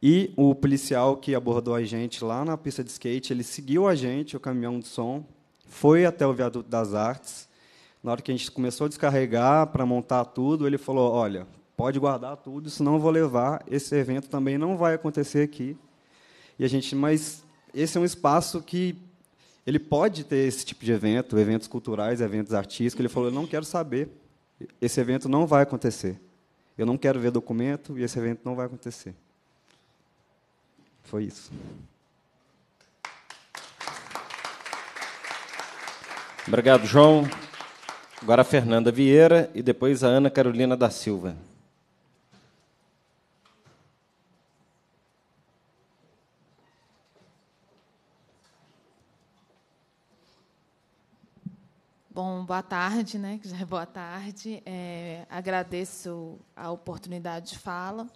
E o policial que abordou a gente lá na pista de skate, ele seguiu a gente, o caminhão de som, foi até o Viaduto das Artes. Na hora que a gente começou a descarregar para montar tudo, ele falou: Olha, pode guardar tudo, senão eu vou levar. Esse evento também não vai acontecer aqui. E a gente, mas esse é um espaço que ele pode ter esse tipo de evento, eventos culturais, eventos artísticos. Ele falou: eu não quero saber. Esse evento não vai acontecer. Eu não quero ver documento e esse evento não vai acontecer. Foi isso. Obrigado, João. Agora a Fernanda Vieira e depois a Ana Carolina da Silva. Bom, boa tarde, né? Que já é boa tarde. É, agradeço a oportunidade de fala.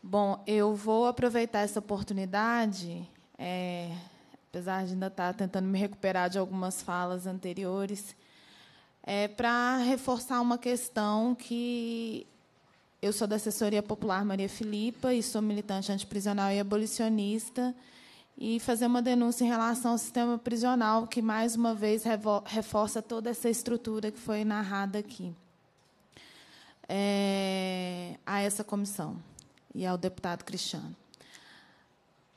Bom, eu vou aproveitar essa oportunidade, é, apesar de ainda estar tá tentando me recuperar de algumas falas anteriores, é, para reforçar uma questão que eu sou da assessoria popular Maria Filipa e sou militante antiprisional e abolicionista e fazer uma denúncia em relação ao sistema prisional, que mais uma vez reforça toda essa estrutura que foi narrada aqui é, a essa comissão e ao deputado Cristiano.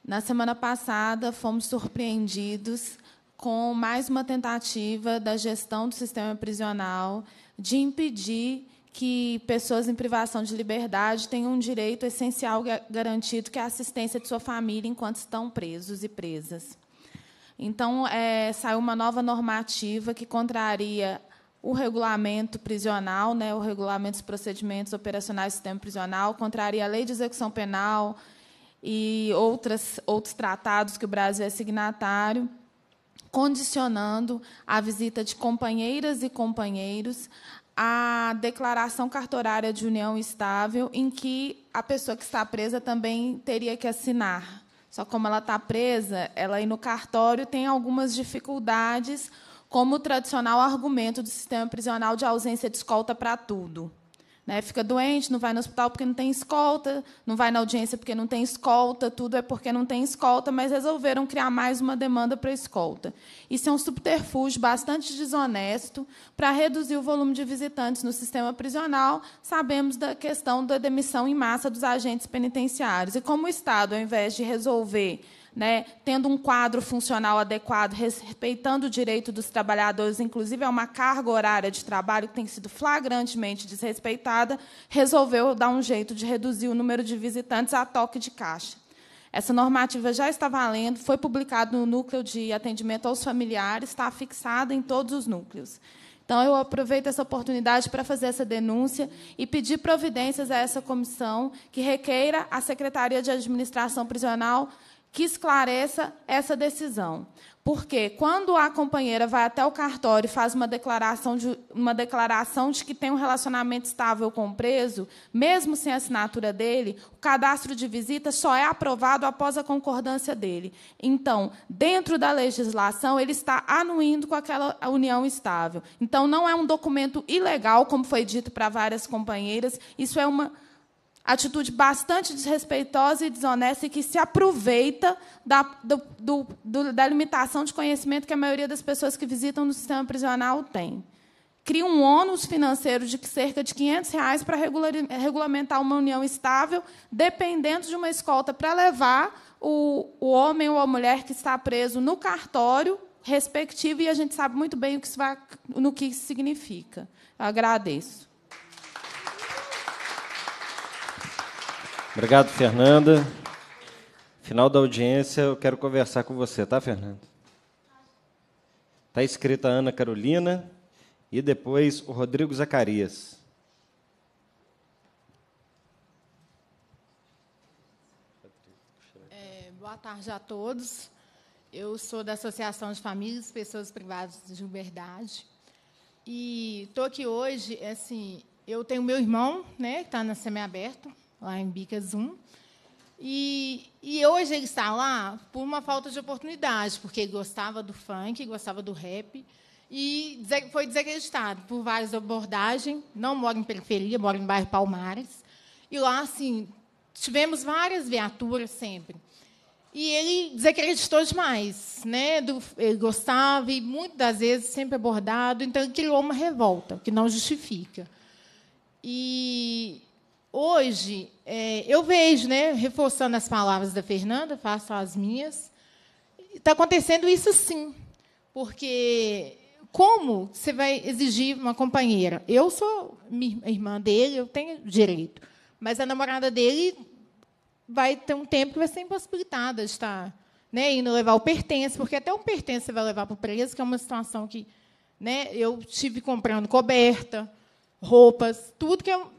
Na semana passada, fomos surpreendidos com mais uma tentativa da gestão do sistema prisional de impedir que pessoas em privação de liberdade têm um direito essencial garantido, que é a assistência de sua família enquanto estão presos e presas. Então, é, saiu uma nova normativa que contraria o regulamento prisional, né, o regulamento dos procedimentos operacionais do sistema prisional, contraria a lei de execução penal e outras, outros tratados que o Brasil é signatário condicionando a visita de companheiras e companheiros a declaração cartorária de união estável, em que a pessoa que está presa também teria que assinar. Só como ela está presa, ela ir no cartório tem algumas dificuldades, como o tradicional argumento do sistema prisional de ausência de escolta para tudo. Né? Fica doente, não vai no hospital porque não tem escolta, não vai na audiência porque não tem escolta, tudo é porque não tem escolta, mas resolveram criar mais uma demanda para escolta. Isso é um subterfúgio bastante desonesto para reduzir o volume de visitantes no sistema prisional. Sabemos da questão da demissão em massa dos agentes penitenciários. E como o Estado, ao invés de resolver né, tendo um quadro funcional adequado, respeitando o direito dos trabalhadores, inclusive a é uma carga horária de trabalho que tem sido flagrantemente desrespeitada, resolveu dar um jeito de reduzir o número de visitantes a toque de caixa. Essa normativa já está valendo, foi publicada no núcleo de atendimento aos familiares, está fixada em todos os núcleos. Então, eu aproveito essa oportunidade para fazer essa denúncia e pedir providências a essa comissão que requeira à Secretaria de Administração Prisional que esclareça essa decisão. Porque quando a companheira vai até o cartório e faz uma declaração, de, uma declaração de que tem um relacionamento estável com o preso, mesmo sem a assinatura dele, o cadastro de visita só é aprovado após a concordância dele. Então, dentro da legislação, ele está anuindo com aquela união estável. Então, não é um documento ilegal, como foi dito para várias companheiras, isso é uma Atitude bastante desrespeitosa e desonesta e que se aproveita da, do, do, do, da limitação de conhecimento que a maioria das pessoas que visitam no sistema prisional tem. Cria um ônus financeiro de cerca de 500 reais para regulamentar uma união estável, dependendo de uma escolta para levar o, o homem ou a mulher que está preso no cartório respectivo, e a gente sabe muito bem o que isso vai, no que isso significa. Eu agradeço. Obrigado, Fernanda. Final da audiência, eu quero conversar com você, tá, Fernanda? Está escrita Ana Carolina e depois o Rodrigo Zacarias. É, boa tarde a todos. Eu sou da Associação de Famílias e Pessoas Privadas de Liberdade. E estou aqui hoje, é assim, eu tenho meu irmão, né, que está na semiaberto, lá em Bicas 1. E, e hoje ele está lá por uma falta de oportunidade, porque ele gostava do funk, gostava do rap, e foi desacreditado por várias abordagens. Não mora em periferia, mora em bairro Palmares. E lá, assim, tivemos várias viaturas sempre. E ele desacreditou demais, né? Do, ele gostava e muitas das vezes sempre abordado, então ele criou uma revolta que não justifica. E hoje é, eu vejo, né, reforçando as palavras da Fernanda, faço as minhas. Está acontecendo isso sim, porque como você vai exigir uma companheira? Eu sou irmã dele, eu tenho direito, mas a namorada dele vai ter um tempo que vai ser impossibilitada de estar né, indo levar o pertence, porque até o pertence você vai levar para o preso, que é uma situação que né, eu tive comprando coberta, roupas, tudo que eu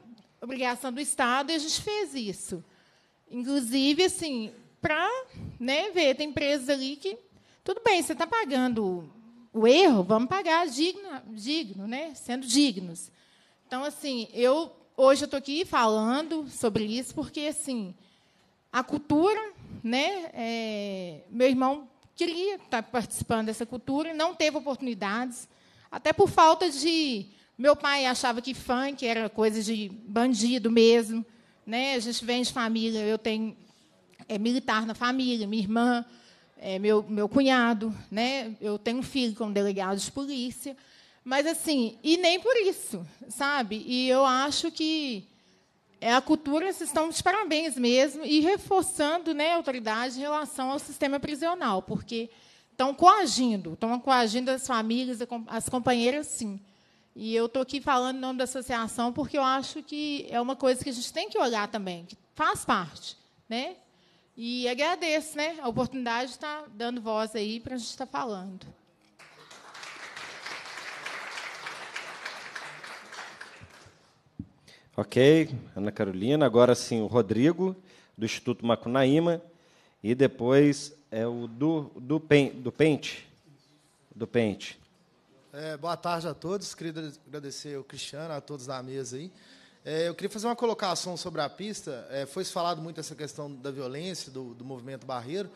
obrigação do Estado, e a gente fez isso. Inclusive, assim, para né, ver, tem empresas ali que, tudo bem, você está pagando o erro, vamos pagar digno, digno né, sendo dignos. Então, assim, eu hoje eu estou aqui falando sobre isso porque, assim, a cultura, né, é, meu irmão queria estar tá participando dessa cultura, e não teve oportunidades, até por falta de meu pai achava que funk era coisa de bandido mesmo. Né? A gente vem de família, eu tenho é, militar na família, minha irmã, é, meu, meu cunhado, né? eu tenho um filho com um delegado de polícia. Mas, assim, e nem por isso, sabe? E eu acho que é a cultura, vocês estão de parabéns mesmo, e reforçando né, a autoridade em relação ao sistema prisional, porque estão coagindo, estão coagindo as famílias, as companheiras, sim. E eu estou aqui falando em nome da associação porque eu acho que é uma coisa que a gente tem que olhar também, que faz parte. Né? E agradeço né, a oportunidade de estar dando voz aí para a gente estar falando. Ok, Ana Carolina. Agora sim, o Rodrigo, do Instituto Macunaíma. E depois é o do, do, pen, do Pente. Do Pente. É, boa tarde a todos. Queria agradecer ao Cristiano, a todos da mesa aí. É, eu queria fazer uma colocação sobre a pista. É, foi falado muito essa questão da violência, do, do movimento barreiro.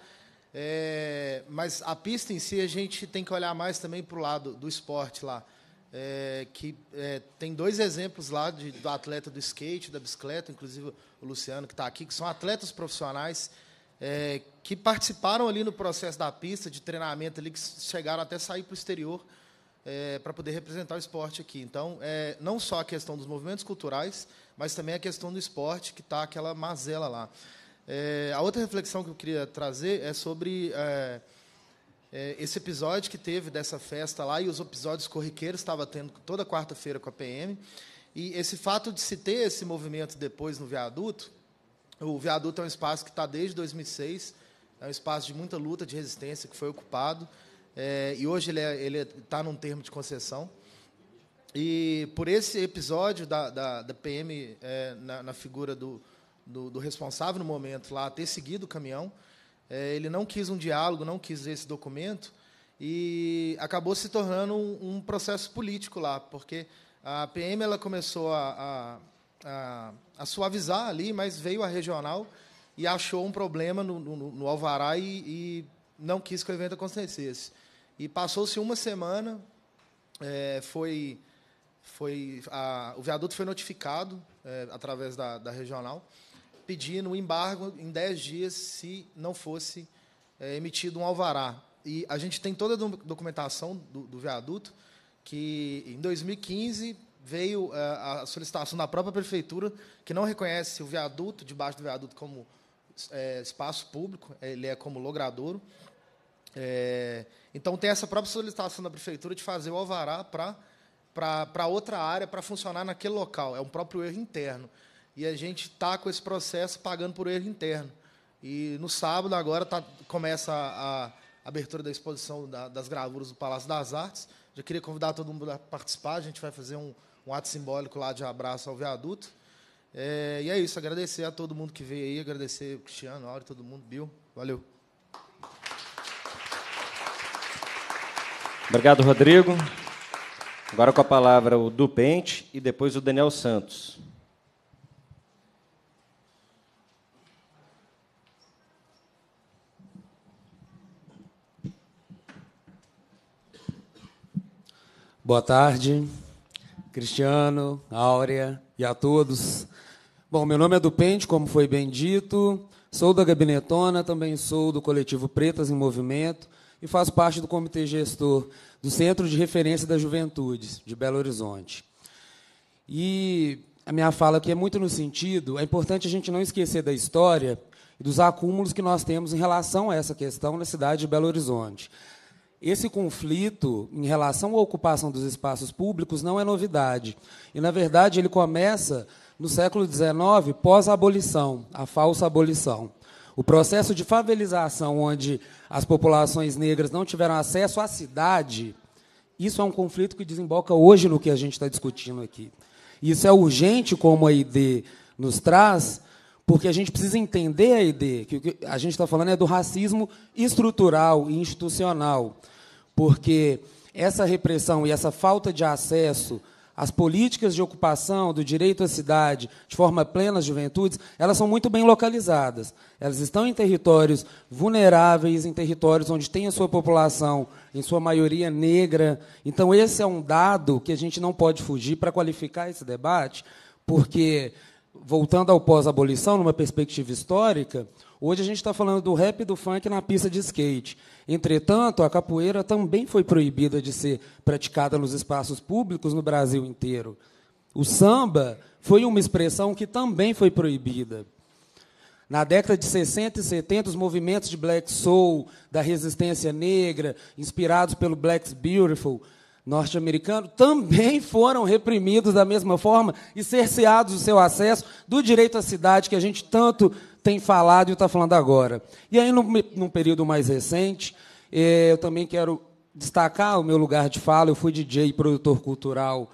É, mas a pista em si a gente tem que olhar mais também para o lado do esporte lá. É, que é, tem dois exemplos lá de, do atleta do skate, da bicicleta, inclusive o Luciano que está aqui, que são atletas profissionais é, que participaram ali no processo da pista, de treinamento ali, que chegaram até sair para o exterior é, para poder representar o esporte aqui. Então, é, não só a questão dos movimentos culturais, mas também a questão do esporte, que está aquela mazela lá. É, a outra reflexão que eu queria trazer é sobre é, é, esse episódio que teve dessa festa lá e os episódios corriqueiros estava tendo toda quarta-feira com a PM. E esse fato de se ter esse movimento depois no viaduto, o viaduto é um espaço que está desde 2006, é um espaço de muita luta, de resistência, que foi ocupado é, e hoje ele é, está num termo de concessão. E por esse episódio da, da, da PM é, na, na, figura do, do, do, responsável no momento lá ter seguido o caminhão, é, ele não quis um diálogo, não quis esse documento e acabou se tornando um, um processo político lá, porque a PM ela começou a, a, a, a, suavizar ali, mas veio a regional e achou um problema no, no, no alvará e, e não quis que o evento acontecesse. E passou-se uma semana, é, foi, foi a, o viaduto foi notificado é, através da, da, regional, pedindo o um embargo em 10 dias se não fosse é, emitido um alvará. E a gente tem toda a documentação do, do viaduto, que em 2015 veio a, é, a solicitação da própria prefeitura, que não reconhece o viaduto, debaixo do viaduto, como é, espaço público, ele é como logradouro. É, então tem essa própria solicitação da prefeitura de fazer o alvará para outra área, para funcionar naquele local. É um próprio erro interno. E a gente está com esse processo pagando por erro interno. E no sábado agora tá, começa a, a abertura da exposição da, das gravuras do Palácio das Artes. Já queria convidar todo mundo a participar. A gente vai fazer um, um ato simbólico lá de abraço ao viaduto. É, e é isso, agradecer a todo mundo que veio aí, agradecer o Cristiano, Auro, todo mundo, Bill. Valeu. Obrigado, Rodrigo. Agora com a palavra o Du Pente e depois o Daniel Santos. Boa tarde, Cristiano, Áurea e a todos. Bom, meu nome é Dupente, como foi bem dito, sou da Gabinetona, também sou do coletivo Pretas em Movimento e faz parte do Comitê Gestor do Centro de Referência da Juventude de Belo Horizonte. E a minha fala aqui é muito no sentido, é importante a gente não esquecer da história e dos acúmulos que nós temos em relação a essa questão na cidade de Belo Horizonte. Esse conflito em relação à ocupação dos espaços públicos não é novidade. E, na verdade, ele começa no século XIX, pós-abolição, a falsa abolição. O processo de favelização, onde as populações negras não tiveram acesso à cidade, isso é um conflito que desemboca hoje no que a gente está discutindo aqui. Isso é urgente, como a ID nos traz, porque a gente precisa entender a ID, que o que a gente está falando é do racismo estrutural e institucional, porque essa repressão e essa falta de acesso as políticas de ocupação do direito à cidade de forma plena às juventudes, elas são muito bem localizadas. Elas estão em territórios vulneráveis, em territórios onde tem a sua população, em sua maioria negra. Então, esse é um dado que a gente não pode fugir para qualificar esse debate, porque, voltando ao pós-abolição, numa perspectiva histórica, hoje a gente está falando do rap e do funk na pista de skate. Entretanto, a capoeira também foi proibida de ser praticada nos espaços públicos no Brasil inteiro. O samba foi uma expressão que também foi proibida. Na década de 60 e 70, os movimentos de Black Soul, da resistência negra, inspirados pelo Black Beautiful norte-americano, também foram reprimidos da mesma forma e cerceados o seu acesso do direito à cidade que a gente tanto tem falado e está falando agora. E aí, num, num período mais recente, eh, eu também quero destacar o meu lugar de fala. Eu fui DJ e produtor cultural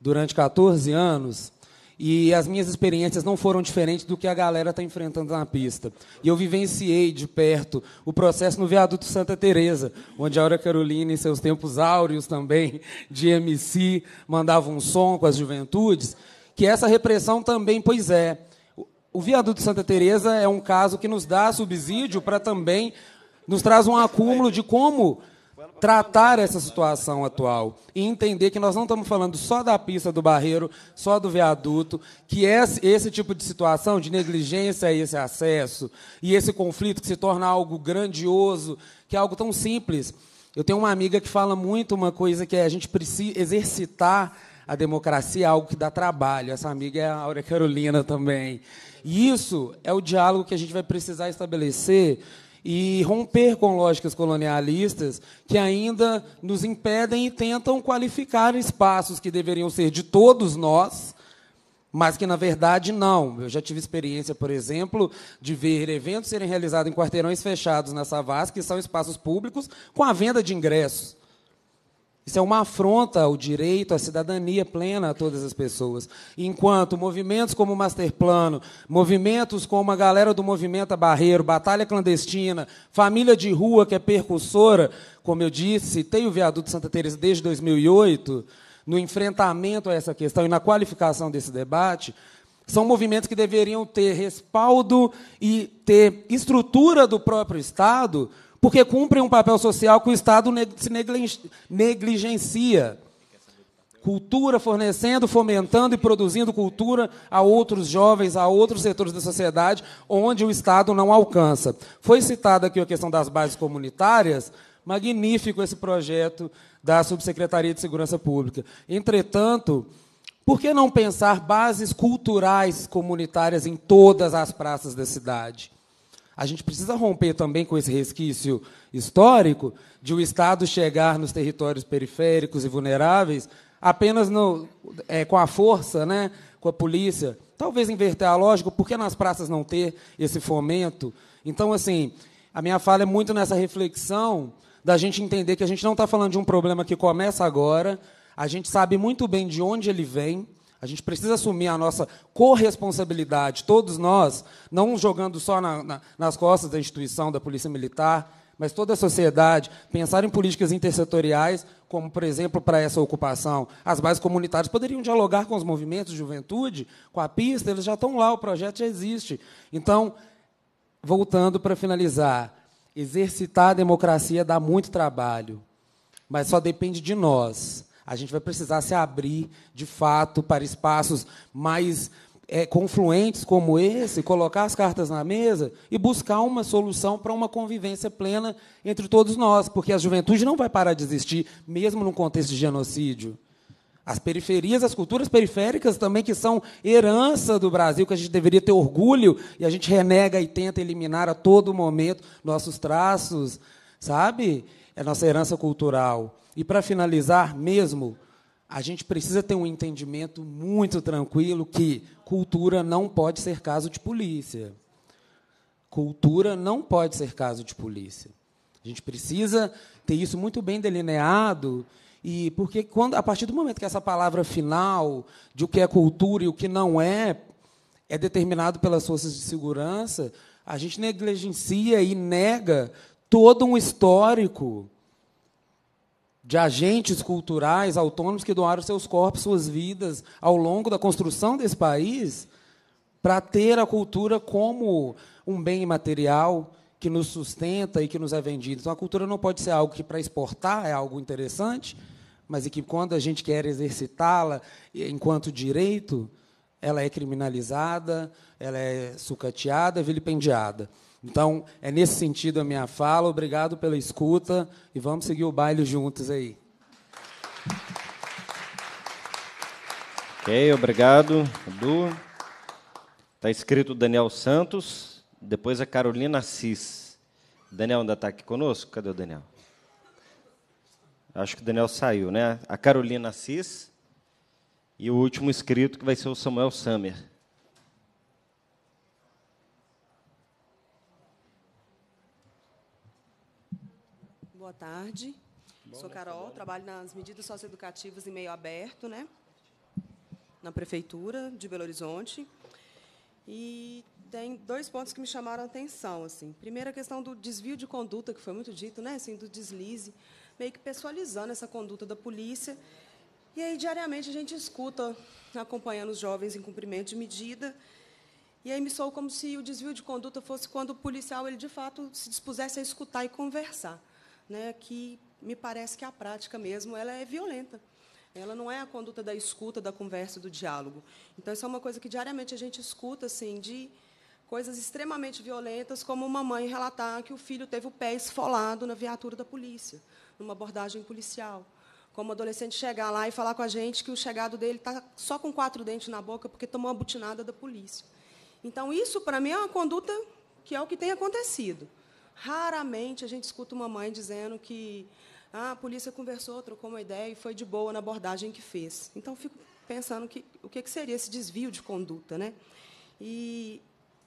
durante 14 anos. E as minhas experiências não foram diferentes do que a galera está enfrentando na pista. E eu vivenciei de perto o processo no Viaduto Santa Teresa, onde a Aura Carolina, em seus tempos áureos também, de MC, mandava um som com as juventudes, que essa repressão também, pois é, o viaduto de Santa Teresa é um caso que nos dá subsídio para também nos traz um acúmulo de como tratar essa situação atual e entender que nós não estamos falando só da pista do barreiro, só do viaduto, que é esse, esse tipo de situação de negligência a esse acesso e esse conflito que se torna algo grandioso, que é algo tão simples. Eu tenho uma amiga que fala muito uma coisa que é a gente precisa exercitar a democracia, algo que dá trabalho. Essa amiga é a Áurea Carolina também. E isso é o diálogo que a gente vai precisar estabelecer e romper com lógicas colonialistas que ainda nos impedem e tentam qualificar espaços que deveriam ser de todos nós, mas que na verdade não. Eu já tive experiência, por exemplo, de ver eventos serem realizados em quarteirões fechados na Savassi, que são espaços públicos, com a venda de ingressos. Isso é uma afronta ao direito à cidadania plena a todas as pessoas. Enquanto movimentos como o Masterplano, movimentos como a galera do Movimento Barreiro, Batalha Clandestina, Família de Rua, que é percursora, como eu disse, tem o Viaduto Santa Teresa desde 2008, no enfrentamento a essa questão e na qualificação desse debate, são movimentos que deveriam ter respaldo e ter estrutura do próprio Estado porque cumprem um papel social que o Estado se negligencia. Cultura fornecendo, fomentando e produzindo cultura a outros jovens, a outros setores da sociedade, onde o Estado não alcança. Foi citada aqui a questão das bases comunitárias, magnífico esse projeto da Subsecretaria de Segurança Pública. Entretanto, por que não pensar bases culturais comunitárias em todas as praças da cidade? A gente precisa romper também com esse resquício histórico de o Estado chegar nos territórios periféricos e vulneráveis apenas no, é, com a força, né, com a polícia. Talvez inverter a lógica, por que nas praças não ter esse fomento? Então, assim, a minha fala é muito nessa reflexão da gente entender que a gente não está falando de um problema que começa agora, a gente sabe muito bem de onde ele vem, a gente precisa assumir a nossa corresponsabilidade, todos nós, não jogando só na, na, nas costas da instituição, da Polícia Militar, mas toda a sociedade, pensar em políticas intersetoriais, como, por exemplo, para essa ocupação. As bases comunitárias poderiam dialogar com os movimentos de juventude, com a pista, eles já estão lá, o projeto já existe. Então, voltando para finalizar, exercitar a democracia dá muito trabalho, mas só depende de nós a gente vai precisar se abrir, de fato, para espaços mais é, confluentes como esse, colocar as cartas na mesa e buscar uma solução para uma convivência plena entre todos nós, porque a juventude não vai parar de existir, mesmo num contexto de genocídio. As periferias, as culturas periféricas também, que são herança do Brasil, que a gente deveria ter orgulho, e a gente renega e tenta eliminar a todo momento nossos traços, sabe? É nossa herança cultural. E para finalizar, mesmo, a gente precisa ter um entendimento muito tranquilo que cultura não pode ser caso de polícia. Cultura não pode ser caso de polícia. A gente precisa ter isso muito bem delineado e porque quando a partir do momento que essa palavra final de o que é cultura e o que não é é determinado pelas forças de segurança, a gente negligencia e nega todo um histórico de agentes culturais autônomos que doaram seus corpos, suas vidas ao longo da construção desse país para ter a cultura como um bem imaterial que nos sustenta e que nos é vendido. Então a cultura não pode ser algo que para exportar é algo interessante, mas é que quando a gente quer exercitá-la enquanto direito, ela é criminalizada, ela é sucateada, vilipendiada. Então, é nesse sentido a minha fala. Obrigado pela escuta e vamos seguir o baile juntos aí. Ok, obrigado, Edu. Está escrito Daniel Santos, depois a é Carolina Assis. Daniel ainda está aqui conosco? Cadê o Daniel? Acho que o Daniel saiu, né? A Carolina Assis e o último escrito que vai ser o Samuel Summer. tarde. Bom, Sou Carol, trabalho nas medidas socioeducativas em meio aberto, né? Na prefeitura de Belo Horizonte. E tem dois pontos que me chamaram a atenção, assim. Primeiro a questão do desvio de conduta, que foi muito dito, né? Assim, do deslize, meio que pessoalizando essa conduta da polícia. E aí diariamente a gente escuta acompanhando os jovens em cumprimento de medida. E aí me soou como se o desvio de conduta fosse quando o policial ele de fato se dispusesse a escutar e conversar né, que me parece que a prática mesmo ela é violenta. Ela não é a conduta da escuta, da conversa, do diálogo. Então, isso é uma coisa que diariamente a gente escuta assim, de coisas extremamente violentas, como uma mãe relatar que o filho teve o pé esfolado na viatura da polícia, numa abordagem policial. Como o adolescente chegar lá e falar com a gente que o chegado dele está só com quatro dentes na boca porque tomou uma butinada da polícia. Então, isso, para mim, é uma conduta que é o que tem acontecido. Raramente a gente escuta uma mãe dizendo que ah, a polícia conversou, trocou uma ideia e foi de boa na abordagem que fez. Então, fico pensando que, o que seria esse desvio de conduta. Né? E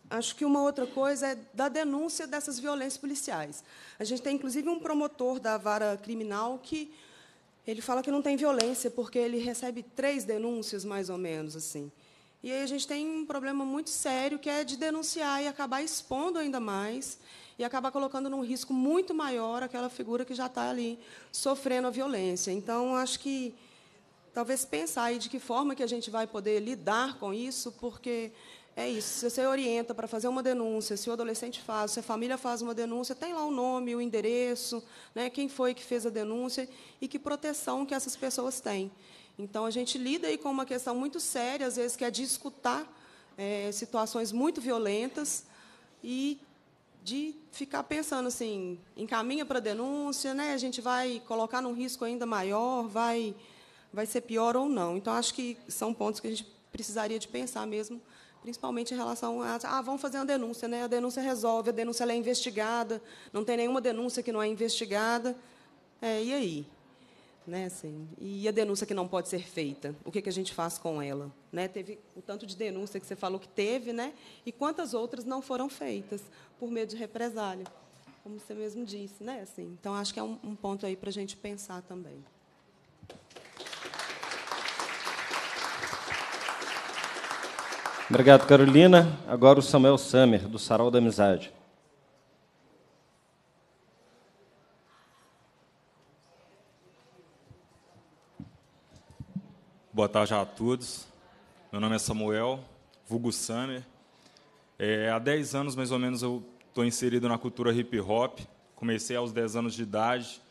acho que uma outra coisa é da denúncia dessas violências policiais. A gente tem, inclusive, um promotor da vara criminal que ele fala que não tem violência, porque ele recebe três denúncias, mais ou menos. assim. E aí a gente tem um problema muito sério, que é de denunciar e acabar expondo ainda mais e acabar colocando num risco muito maior aquela figura que já está ali sofrendo a violência. Então, acho que talvez pensar aí de que forma que a gente vai poder lidar com isso, porque é isso. Se você orienta para fazer uma denúncia, se o adolescente faz, se a família faz uma denúncia, tem lá o nome, o endereço, né, quem foi que fez a denúncia e que proteção que essas pessoas têm. Então, a gente lida aí com uma questão muito séria, às vezes, que é de escutar é, situações muito violentas e de ficar pensando assim, encaminha para denúncia, né? A gente vai colocar num risco ainda maior, vai vai ser pior ou não. Então acho que são pontos que a gente precisaria de pensar mesmo, principalmente em relação a ah, vamos fazer uma denúncia, né? A denúncia resolve, a denúncia é investigada, não tem nenhuma denúncia que não é investigada. É, e aí? Né, assim, e a denúncia que não pode ser feita, o que, que a gente faz com ela? Né? Teve o tanto de denúncia que você falou que teve, né? e quantas outras não foram feitas por medo de represália, como você mesmo disse. Né, assim, então, acho que é um, um ponto aí para a gente pensar também. Obrigado, Carolina. Agora o Samuel Samer, do Sarau da Amizade. Boa tarde a todos. Meu nome é Samuel, vulgo É, há 10 anos, mais ou menos, eu estou inserido na cultura hip-hop. Comecei aos 10 anos de idade,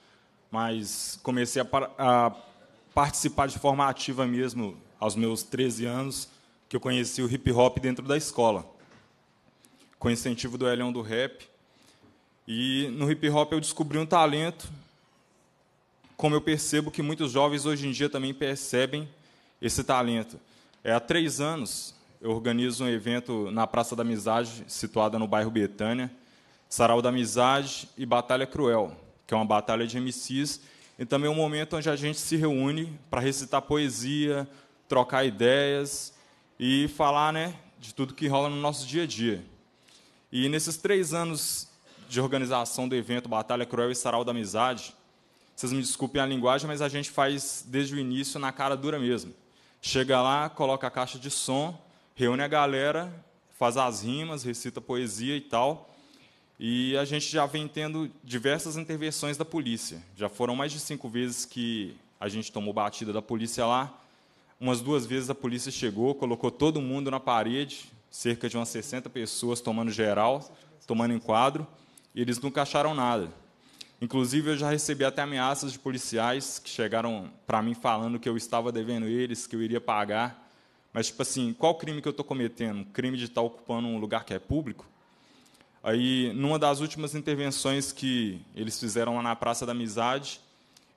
mas comecei a, a participar de forma ativa mesmo aos meus 13 anos, que eu conheci o hip-hop dentro da escola, com incentivo do Elion do Rap. E no hip-hop eu descobri um talento, como eu percebo que muitos jovens hoje em dia também percebem, esse talento. É, há três anos eu organizo um evento na Praça da Amizade, situada no bairro Betânia, Sarau da Amizade e Batalha Cruel, que é uma batalha de MCs, e também um momento onde a gente se reúne para recitar poesia, trocar ideias e falar né, de tudo que rola no nosso dia a dia. E nesses três anos de organização do evento Batalha Cruel e Sarau da Amizade, vocês me desculpem a linguagem, mas a gente faz desde o início na cara dura mesmo. Chega lá, coloca a caixa de som, reúne a galera, faz as rimas, recita poesia e tal. E a gente já vem tendo diversas intervenções da polícia. Já foram mais de cinco vezes que a gente tomou batida da polícia lá. Umas duas vezes a polícia chegou, colocou todo mundo na parede, cerca de umas 60 pessoas tomando geral, tomando enquadro, e eles nunca acharam nada. Inclusive, eu já recebi até ameaças de policiais que chegaram para mim falando que eu estava devendo eles, que eu iria pagar. Mas, tipo assim, qual crime que eu estou cometendo? Crime de estar tá ocupando um lugar que é público? Aí, numa das últimas intervenções que eles fizeram lá na Praça da Amizade,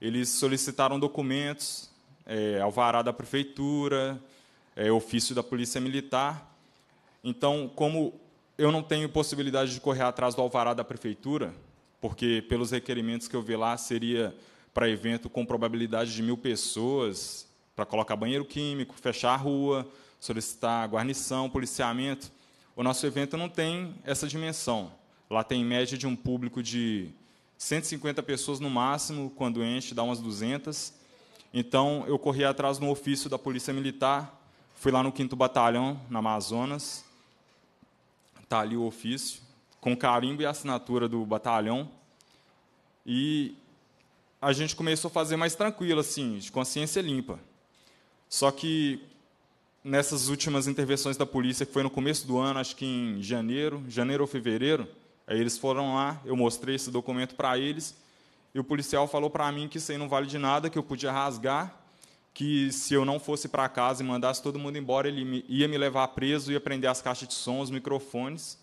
eles solicitaram documentos, é, alvará da prefeitura, é, ofício da Polícia Militar. Então, como eu não tenho possibilidade de correr atrás do alvará da prefeitura, porque pelos requerimentos que eu vi lá, seria para evento com probabilidade de mil pessoas, para colocar banheiro químico, fechar a rua, solicitar guarnição, policiamento. O nosso evento não tem essa dimensão. Lá tem em média de um público de 150 pessoas no máximo, quando enche dá umas 200. Então eu corri atrás no ofício da Polícia Militar, fui lá no 5 Batalhão, na Amazonas. Tá ali o ofício com carimbo e assinatura do batalhão. E a gente começou a fazer mais tranquilo, assim, de consciência limpa. Só que nessas últimas intervenções da polícia, que foi no começo do ano, acho que em janeiro, janeiro ou fevereiro, aí eles foram lá, eu mostrei esse documento para eles, e o policial falou para mim que isso aí não vale de nada, que eu podia rasgar, que se eu não fosse para casa e mandasse todo mundo embora, ele ia me levar preso, ia prender as caixas de som, os microfones.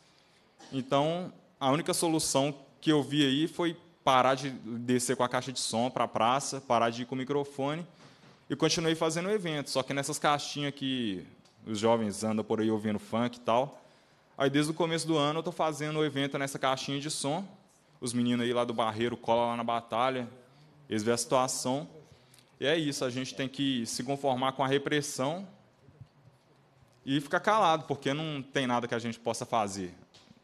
Então, a única solução que eu vi aí foi parar de descer com a caixa de som para a praça, parar de ir com o microfone e continuei fazendo o evento. Só que nessas caixinhas que os jovens andam por aí ouvindo funk e tal. Aí, desde o começo do ano, eu estou fazendo o evento nessa caixinha de som. Os meninos aí lá do Barreiro colam lá na batalha, eles veem a situação. E é isso, a gente tem que se conformar com a repressão e ficar calado, porque não tem nada que a gente possa fazer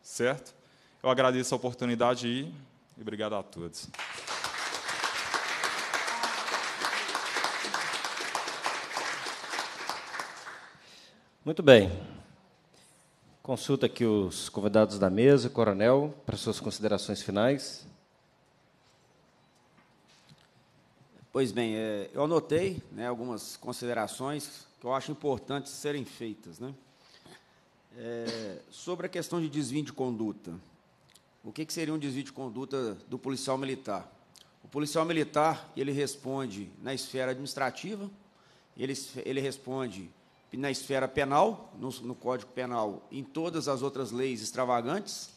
certo? Eu agradeço a oportunidade e obrigado a todos. Muito bem. Consulta aqui os convidados da mesa, Coronel, para suas considerações finais. Pois bem, é, eu anotei né, algumas considerações que eu acho importantes serem feitas. Né? É, sobre a questão de desvio de conduta, o que, que, seria um desvio de conduta do policial militar? O policial militar ele responde na esfera administrativa, ele, ele responde na esfera penal, no, no Código Penal, em todas as outras leis extravagantes,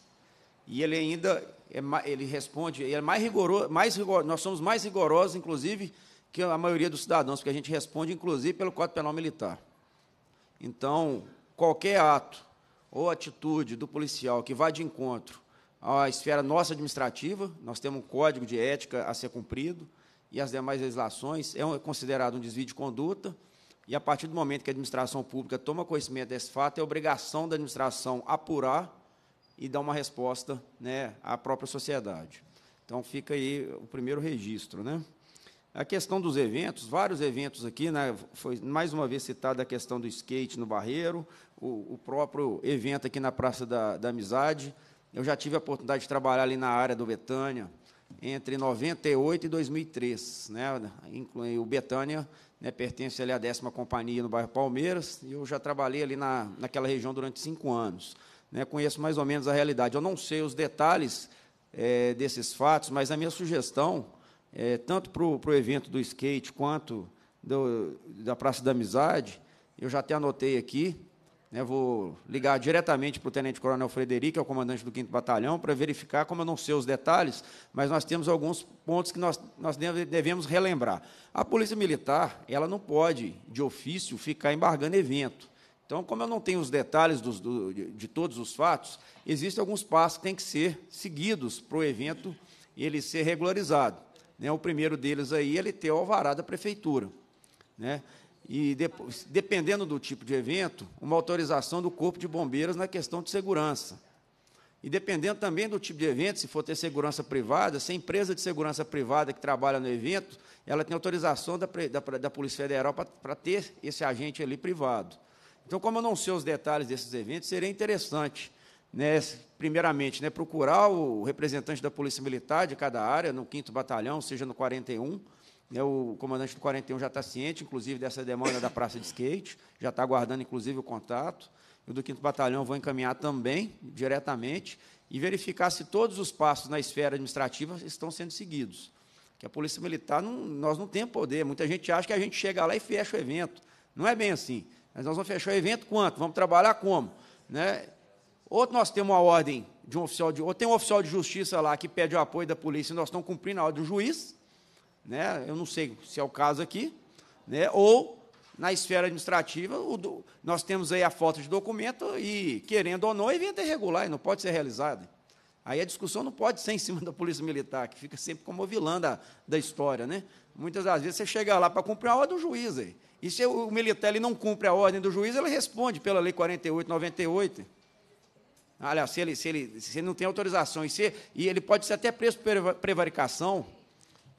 e ele ainda é, ele responde, ele é mais rigoroso, mais rigor, nós somos mais rigorosos, inclusive, que a maioria dos cidadãos, porque a gente responde, inclusive, pelo Código Penal Militar. Então, qualquer ato ou atitude do policial que vai de encontro à esfera nossa administrativa, nós temos um código de ética a ser cumprido e as demais legislações, é, é, considerado um desvio de conduta, e a partir do momento que a administração pública toma conhecimento desse fato, é obrigação da administração apurar e dar uma resposta né, à própria sociedade. Então, fica aí o primeiro registro. Né? A questão dos eventos, vários eventos aqui, né, foi mais uma vez citada a questão do skate no Barreiro, o, o próprio evento aqui na Praça da, da Amizade. Eu já tive a oportunidade de trabalhar ali na área do Betânia, entre 98 e 2003. Né? Inclui, o Betânia né, pertence ali à décima companhia no bairro Palmeiras, e eu já trabalhei ali na, naquela região durante cinco anos. Né? Conheço mais ou menos a realidade. Eu não sei os detalhes é, desses fatos, mas a minha sugestão, é, tanto para o evento do skate quanto do, da Praça da Amizade, eu já até anotei aqui, né, vou ligar diretamente para o Tenente Coronel Frederico, que é o comandante do 5 Batalhão, para verificar, como eu não sei os detalhes, mas nós temos alguns pontos que nós, nós devemos relembrar. A Polícia Militar, ela não pode, de ofício, ficar embargando evento. Então, como eu não tenho os detalhes dos, do, de, de, todos os fatos, existem alguns passos que têm que ser seguidos para o evento ele ser regularizado. Né, o primeiro deles aí é ele ter o alvará da prefeitura. Né? e depois, dependendo do tipo de evento, uma autorização do Corpo de Bombeiros na questão de segurança. E dependendo também do tipo de evento, se for ter segurança privada, se a empresa de segurança privada que trabalha no evento, ela tem autorização da, da, da Polícia Federal para ter esse agente ali privado. Então, como eu não sei os detalhes desses eventos, seria interessante, né, primeiramente, né, procurar o representante da Polícia Militar de cada área, no 5 Batalhão, seja no 41, né, o comandante do 41 já está ciente, inclusive, dessa demora da praça de skate, já está aguardando, inclusive, o contato. Eu, do 5 Batalhão, vou encaminhar também, diretamente, e verificar se todos os passos na esfera administrativa estão sendo seguidos. Que a Polícia Militar, não, nós não temos poder. Muita gente acha que a gente chega lá e fecha o evento. Não é bem assim. Mas nós vamos fechar o evento quanto? Vamos trabalhar como? Né? Ou nós temos uma ordem de um oficial de. Ou tem um oficial de justiça lá que pede o apoio da polícia e nós estamos cumprindo a ordem do juiz, né? Eu não sei se é o caso aqui, né? Ou na esfera administrativa, do, nós temos aí a foto de documento e, querendo ou não, evento é regular e não pode ser realizado. Aí a discussão não pode ser em (laughs) cima da Polícia Militar, que fica sempre como vilã da, da história. Né? Muitas das vezes você chega lá para cumprir a ordem do juiz. Aí. E se o militar ele não cumpre a ordem do juiz, ele responde pela Lei 4898. Aliás, se ele, se ele, se ele não tem autorização, e, se, e ele pode ser até preso por prevaricação,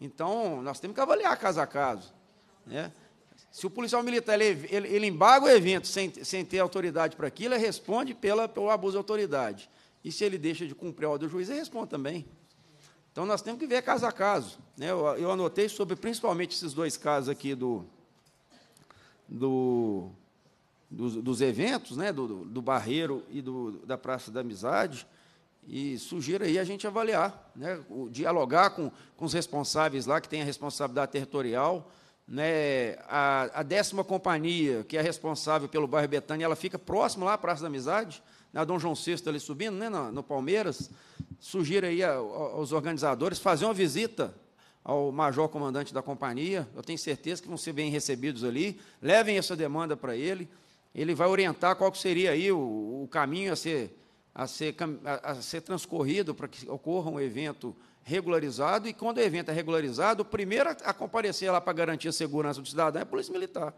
então, nós temos que avaliar caso a caso. Né? Se o policial militar ele, ele, ele embarga o evento sem, sem ter autoridade para aquilo, ele responde pela, pelo abuso de autoridade. E se ele deixa de cumprir a ordem do juiz, ele responde também. Então, nós temos que ver caso a caso. Né? Eu, eu anotei sobre principalmente esses dois casos aqui do, do, dos, dos eventos, né? do, do Barreiro e do, da Praça da Amizade. E sugiro aí a gente avaliar, né, dialogar com, com os responsáveis lá, que têm a responsabilidade territorial. Né, a, a décima companhia, que é responsável pelo bairro Betânia, ela fica próximo lá à Praça da Amizade, na Dom João VI ali subindo, né, no, no Palmeiras. Sugiro aí a, a, aos organizadores fazer uma visita ao major comandante da companhia. Eu tenho certeza que vão ser bem recebidos ali. Levem essa demanda para ele. Ele vai orientar qual seria aí o, o caminho a ser a ser, a, a ser transcorrido para que ocorra um evento regularizado, e quando o evento é regularizado, o primeiro a comparecer lá para garantir a segurança do cidadão é a Polícia Militar,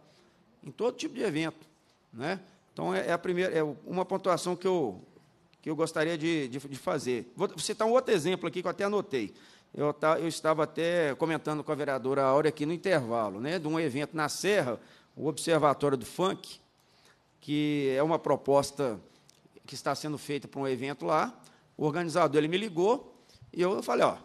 em todo tipo de evento. Né? Então, é, é a primeira, é uma pontuação que eu, que eu gostaria de, de, de, fazer. Vou citar um outro exemplo aqui que eu até anotei. Eu, eu estava até comentando com a vereadora Áurea aqui no intervalo, né, de um evento na Serra, o Observatório do Funk, que é uma proposta que está sendo feita para um evento lá. O organizador ele me ligou e eu falei, ó,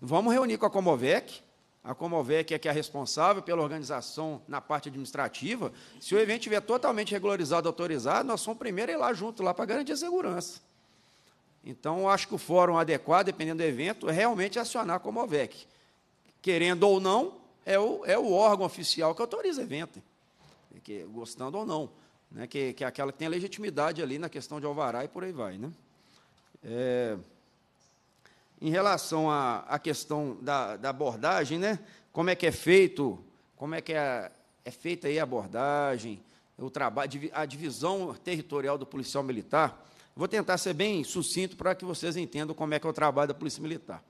vamos reunir com a Comovec. A Comovec é que é responsável pela organização na parte administrativa. Se o evento estiver totalmente regularizado, autorizado, nós somos o primeiro a ir lá junto lá para garantir a segurança. Então, acho que o fórum adequado, dependendo do evento, é realmente acionar a Comovec. Querendo ou não, é o, é o órgão oficial que autoriza o evento, gostando ou não né, que, que é aquela que tem legitimidade ali na questão de alvará e por aí vai. Né? É, em relação à, questão da, da, abordagem, né, como é que é feito, como é que é, é feita aí a abordagem, o trabalho, a divisão territorial do policial militar, vou tentar ser bem sucinto para que vocês entendam como é que é o trabalho da Polícia Militar.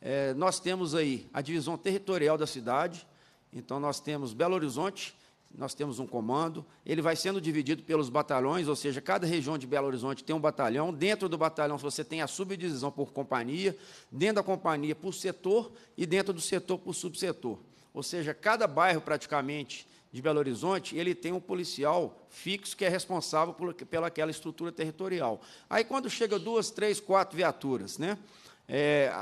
É, nós temos aí a divisão territorial da cidade, então nós temos Belo Horizonte, nós temos um comando, ele vai sendo dividido pelos batalhões, ou seja, cada região de Belo Horizonte tem um batalhão, dentro do batalhão você tem a subdivisão por companhia, dentro da companhia por setor e dentro do setor por subsetor. Ou seja, cada bairro praticamente de Belo Horizonte, ele tem um policial fixo que é responsável por, pela aquela estrutura territorial. Aí quando chega duas, três, quatro viaturas, né? É,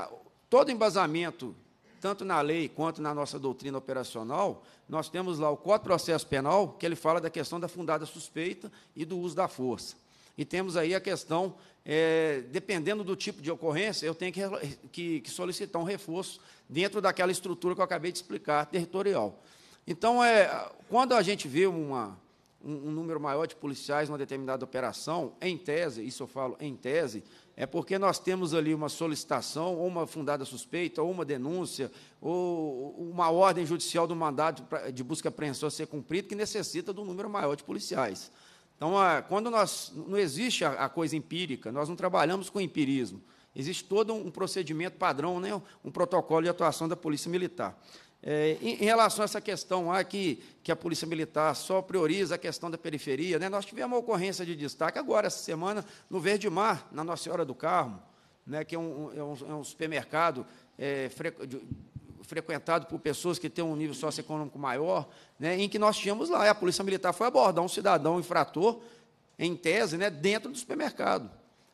todo embasamento tanto na lei quanto na nossa doutrina operacional, nós temos lá o Código Processo Penal, que ele fala da questão da fundada suspeita e do uso da força. E temos aí a questão, é, dependendo do tipo de ocorrência, eu tenho que, que, que, solicitar um reforço dentro daquela estrutura que eu acabei de explicar, territorial. Então, é, quando a gente vê uma, um, um número maior de policiais numa determinada operação, em tese, isso eu falo em tese, é porque nós temos ali uma solicitação, ou uma fundada suspeita, ou uma denúncia, ou uma ordem judicial do mandado de busca e apreensão a ser cumprido, que necessita de um número maior de policiais. Então, quando nós. Não existe a coisa empírica, nós não trabalhamos com empirismo. Existe todo um procedimento padrão, né? um protocolo de atuação da Polícia Militar. É, em, em, relação a essa questão ah, que, a Polícia Militar só prioriza a questão da periferia, né? nós tivemos uma ocorrência de destaque agora, essa semana, no Verde Mar, na Nossa Senhora do Carmo, né, que é um, é um, é um supermercado é, fre, de, frequentado por pessoas que têm um nível socioeconômico maior, né, em que nós tínhamos lá, a Polícia Militar foi abordar um cidadão infrator, em tese, né, dentro do supermercado.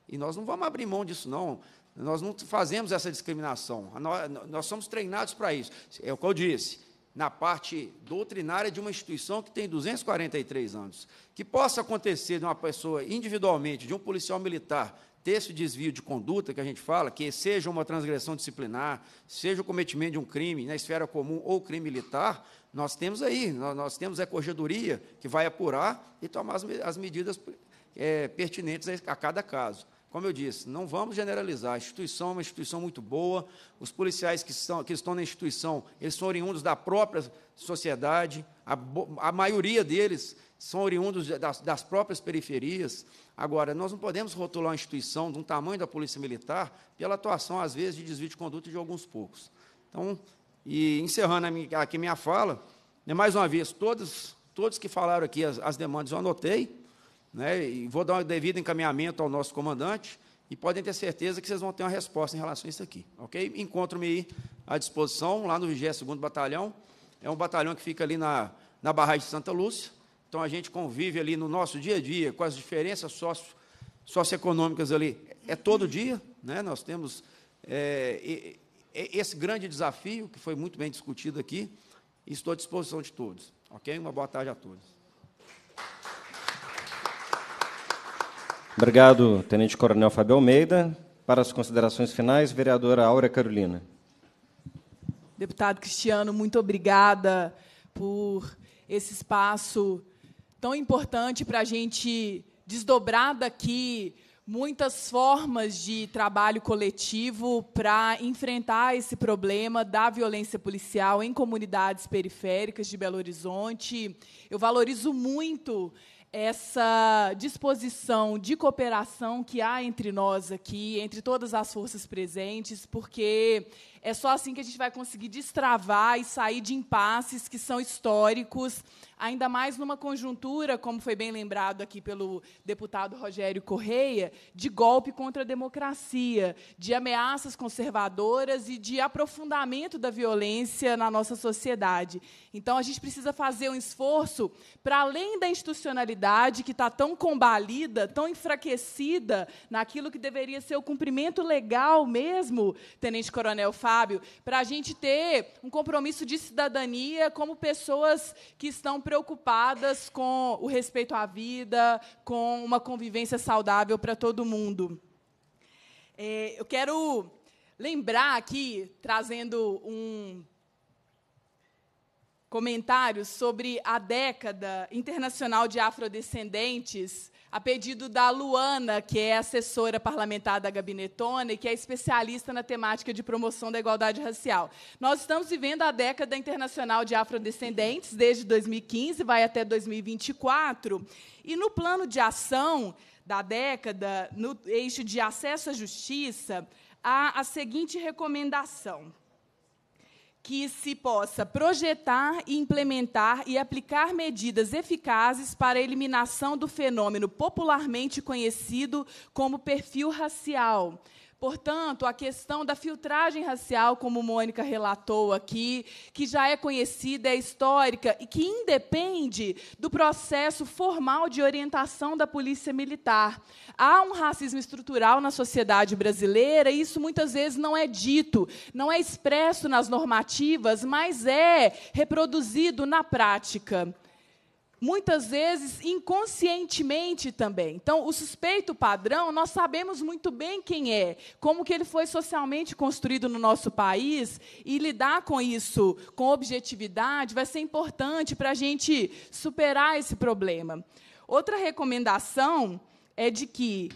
E nós não vamos abrir mão disso, não. Nós não fazemos essa discriminação. Nós, nós somos treinados para isso. É o que eu disse. Na parte doutrinária de uma instituição que tem 243 anos. Que possa acontecer de uma pessoa individualmente, de um policial militar, ter esse desvio de conduta que a gente fala, que seja uma transgressão disciplinar, seja o cometimento de um crime na esfera comum ou crime militar, nós temos aí, nós, temos a é corregedoria que vai apurar e tomar as, as medidas é, pertinentes a cada caso. Como eu disse, não vamos generalizar. A instituição é uma instituição muito boa. Os policiais que, são, que estão na instituição, eles são oriundos da própria sociedade. A, a maioria deles são oriundos das, das próprias periferias. Agora, nós não podemos rotular uma instituição de um tamanho da Polícia Militar pela atuação, às vezes, de desvio de conduta de alguns poucos. Então, e encerrando aqui minha fala, é mais uma vez, todos, todos que falaram aqui as, as demandas eu anotei né, e vou dar um devido encaminhamento ao nosso comandante, e podem ter certeza que vocês vão ter uma resposta em relação a isso aqui, ok? Encontro-me à disposição, lá no 22º Batalhão, é um batalhão que fica ali na, na barragem de Santa Lúcia, então a gente convive ali no nosso dia a dia, com as diferenças socio socioeconômicas ali, é todo dia, né? nós temos é, esse grande desafio, que foi muito bem discutido aqui, estou à disposição de todos, ok? Uma boa tarde a todos. Obrigado, Tenente Coronel Fabio Almeida. Para as considerações finais, vereadora Áurea Carolina. Deputado Cristiano, muito obrigada por esse espaço tão importante para a gente desdobrar daqui muitas formas de trabalho coletivo para enfrentar esse problema da violência policial em comunidades periféricas de Belo Horizonte. Eu valorizo muito essa disposição de cooperação que há entre nós aqui, entre todas as forças presentes, porque é só assim que a gente vai conseguir destravar e sair de impasses que são históricos, ainda mais numa conjuntura, como foi bem lembrado aqui pelo deputado Rogério Correia, de golpe contra a democracia, de ameaças conservadoras e de aprofundamento da violência na nossa sociedade. Então, a gente precisa fazer um esforço para além da institucionalidade que está tão combalida, tão enfraquecida naquilo que deveria ser o cumprimento legal mesmo, Tenente Coronel Fábio sábio, para a gente ter um compromisso de cidadania como pessoas que estão preocupadas com o respeito à vida, com uma convivência saudável para todo mundo. É, eu quero lembrar aqui, trazendo um comentário sobre a década internacional de afrodescendentes a pedido da Luana, que é assessora parlamentar da Gabinetona e que é especialista na temática de promoção da igualdade racial. Nós estamos vivendo a década internacional de afrodescendentes, desde 2015, vai até 2024, e no plano de ação da década, no eixo de acesso à justiça, há a seguinte recomendação que se possa projetar, implementar e aplicar medidas eficazes para a eliminação do fenômeno popularmente conhecido como perfil racial, Portanto, a questão da filtragem racial, como Mônica relatou aqui, que já é conhecida, é histórica e que independe do processo formal de orientação da polícia militar. Há um racismo estrutural na sociedade brasileira e isso muitas vezes não é dito, não é expresso nas normativas, mas é reproduzido na prática muitas vezes inconscientemente também. Então, o suspeito padrão, nós sabemos muito bem quem é, como que ele foi socialmente construído no nosso país, e lidar com isso com objetividade vai ser importante para a gente superar esse problema. Outra recomendação é de que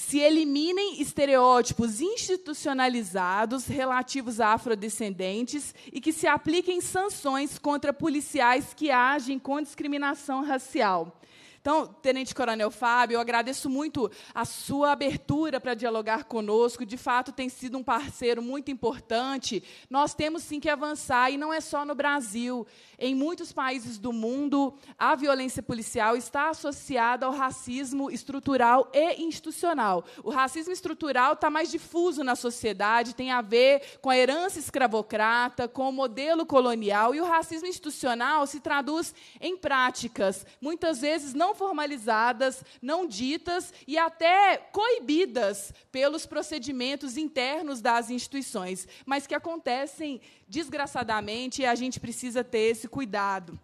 se eliminem estereótipos institucionalizados relativos a afrodescendentes e que se apliquem sanções contra policiais que agem com discriminação racial. Então, Tenente Coronel Fábio, eu agradeço muito a sua abertura para dialogar conosco. De fato, tem sido um parceiro muito importante. Nós temos sim que avançar, e não é só no Brasil. Em muitos países do mundo, a violência policial está associada ao racismo estrutural e institucional. O racismo estrutural está mais difuso na sociedade, tem a ver com a herança escravocrata, com o modelo colonial, e o racismo institucional se traduz em práticas, muitas vezes não não formalizadas, não ditas e até coibidas pelos procedimentos internos das instituições, mas que acontecem desgraçadamente e a gente precisa ter esse cuidado.